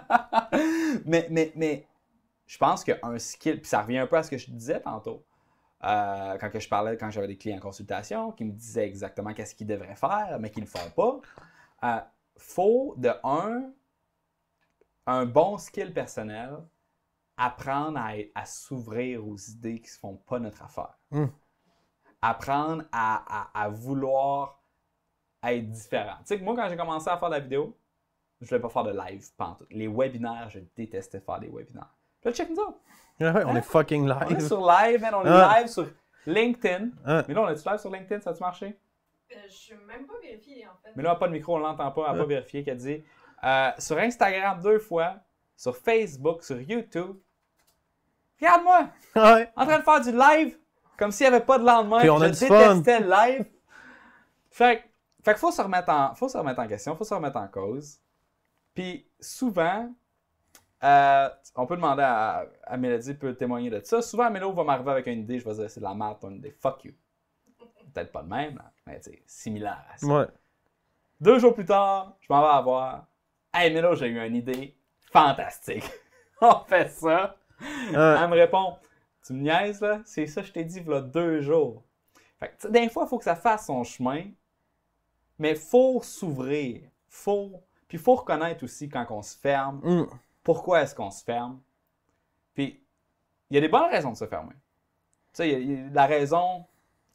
mais, mais, je pense qu'un skill, puis ça revient un peu à ce que je disais tantôt, euh, quand je parlais, quand j'avais des clients en consultation, qui me disaient exactement qu'est-ce qu'ils devraient faire, mais qu'ils ne le font pas. Euh, faut, de un, un bon skill personnel, apprendre à, s'ouvrir aux idées qui ne font pas notre affaire. Hmm apprendre à, vouloir être différent. Tu sais que moi, quand j'ai commencé à faire de la vidéo, je voulais pas faire de live Les webinaires, je détestais faire des webinaires. là, check nous
ouais, on est hein? fucking live. On est sur
live, man. On est ah. live sur LinkedIn. Ah. Mais là, on est-tu live sur LinkedIn? Ça a-tu marché? Euh, je ne même pas vérifié, en fait. Mais là, on n'a pas de micro, on l'entend pas. Elle n'a pas ah. vérifié qu'elle dit. Euh, sur Instagram deux fois, sur Facebook, sur YouTube. Regarde-moi! En train de faire du live comme s'il n'y avait pas de lendemain. je détestais le live. Fait, fait faut se, remettre en, faut se remettre en question, faut se remettre en cause. Puis souvent, euh, on peut demander à, à Mélodie peut témoigner de ça. Souvent, Mélo va m'arriver avec une idée, je vais dire c'est de la merde, ton idée, fuck you. Peut-être pas le même, hein, mais c'est similaire à ça. Ouais. Deux jours plus tard, je m'en vais voir. Hey Mélo, j'ai eu une idée fantastique. on fait ça. Euh. Elle me répond c'est ça, je t'ai dit, a deux jours. Fait que, des fois, il faut que ça fasse son chemin, mais il faut s'ouvrir. Faut. Puis faut reconnaître aussi quand on se ferme. Mm. Pourquoi est-ce qu'on se ferme? Puis, il y a des bonnes raisons de se fermer. Tu sais, la raison,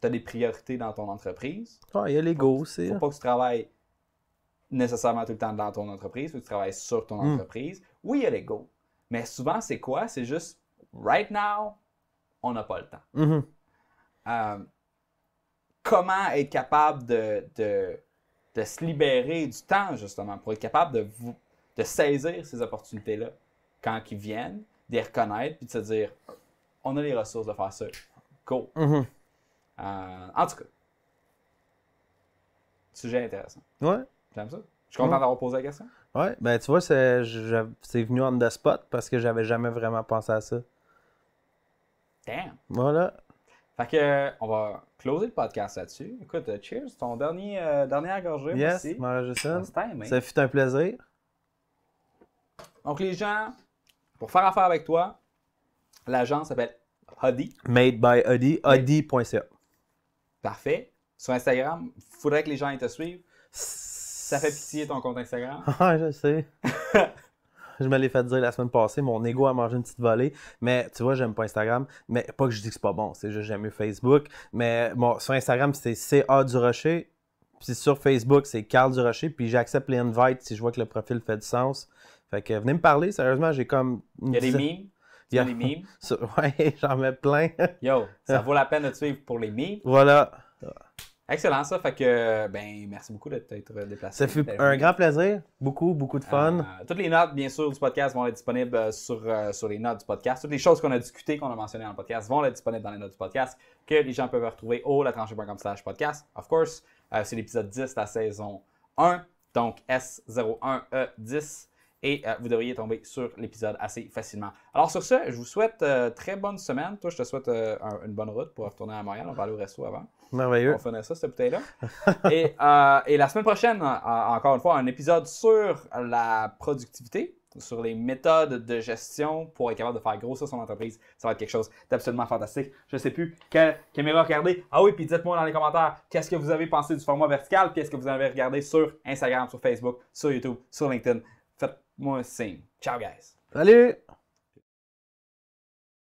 tu as des priorités dans ton entreprise.
il y a l'ego aussi. Faut pas que
tu travailles nécessairement tout le temps dans ton entreprise, faut que tu travailles sur ton mm. entreprise. Oui, il y a l'ego. Mais souvent, c'est quoi? C'est juste right now, on n'a pas le temps. Mm-hmm. Euh, comment être capable de, se libérer du temps, justement, pour être capable de, vous, de saisir ces opportunités-là quand ils viennent, de les reconnaître, puis de se dire, on a les ressources de faire ça. Cool. Mm-hmm. Euh, en tout cas, sujet intéressant. Ouais. J'aime ça. Je suis content d'avoir posé la question.
Oui, ben tu vois, c'est venu en the spot parce que j'avais jamais vraiment pensé à ça. Damn. Voilà.
Fait que, on va closer le podcast là-dessus. Écoute, euh, cheers, ton dernier, euh, dernière gorgée. merci
Ça fut un plaisir.
Donc, les gens, pour faire affaire avec toi, l'agent s'appelle Huddy.
Made by Huddy, Huddy.ca.
Parfait. Sur Instagram, il faudrait que les gens te suivent. Ça fait pitié ton compte Instagram.
Ah, je sais. je me l'ai fait dire la semaine passée, mon ego a mangé une petite volée, mais tu vois, j'aime pas Instagram, mais pas que je dis que c'est pas bon, c'est juste j'aime mieux Facebook, mais bon, sur Instagram, c'est CA du Rocher, puis sur Facebook, c'est Carl du Rocher, puis j'accepte les invites si je vois que le profil fait du sens. Fait que venez me parler, sérieusement, j'ai comme... Il y a des mimes. il y a des mimes. ouais, j'en mets plein. Yo, ça
vaut la peine de suivre pour les mimes. Voilà. Excellent, ça. Fait que, ben, merci beaucoup de t'être déplacé. Ça fut ben, un grand
plaisir. Beaucoup, beaucoup de fun. Euh,
toutes les notes, bien sûr, du podcast vont être disponibles euh, sur, euh, sur les notes du podcast. Toutes les choses qu'on a discutées, qu'on a mentionnées dans le podcast, vont être disponibles dans les notes du podcast, que les gens peuvent retrouver au latranchée.com slash podcast. Of course, c'est l'épisode 10 de la saison 1, donc S01E10. Et vous devriez tomber sur l'épisode assez facilement. Alors, sur ce, je vous souhaite très bonne semaine. Toi, je te souhaite une bonne route pour retourner à Montréal. On va aller au resto avant. Merveilleux. On finit ça, cette bouteille-là. et, euh, et, la semaine prochaine, encore une fois, un épisode sur la productivité, sur les méthodes de gestion pour être capable de faire grossir son entreprise. Ça va être quelque chose d'absolument fantastique. Je ne sais plus quelle caméra regarder. Ah oui, puis dites-moi dans les commentaires qu'est-ce que vous avez pensé du format vertical, qu'est-ce que vous avez regardé sur Instagram, sur Facebook, sur YouTube, sur LinkedIn. Faites-moi un signe. Ciao, guys.
Salut!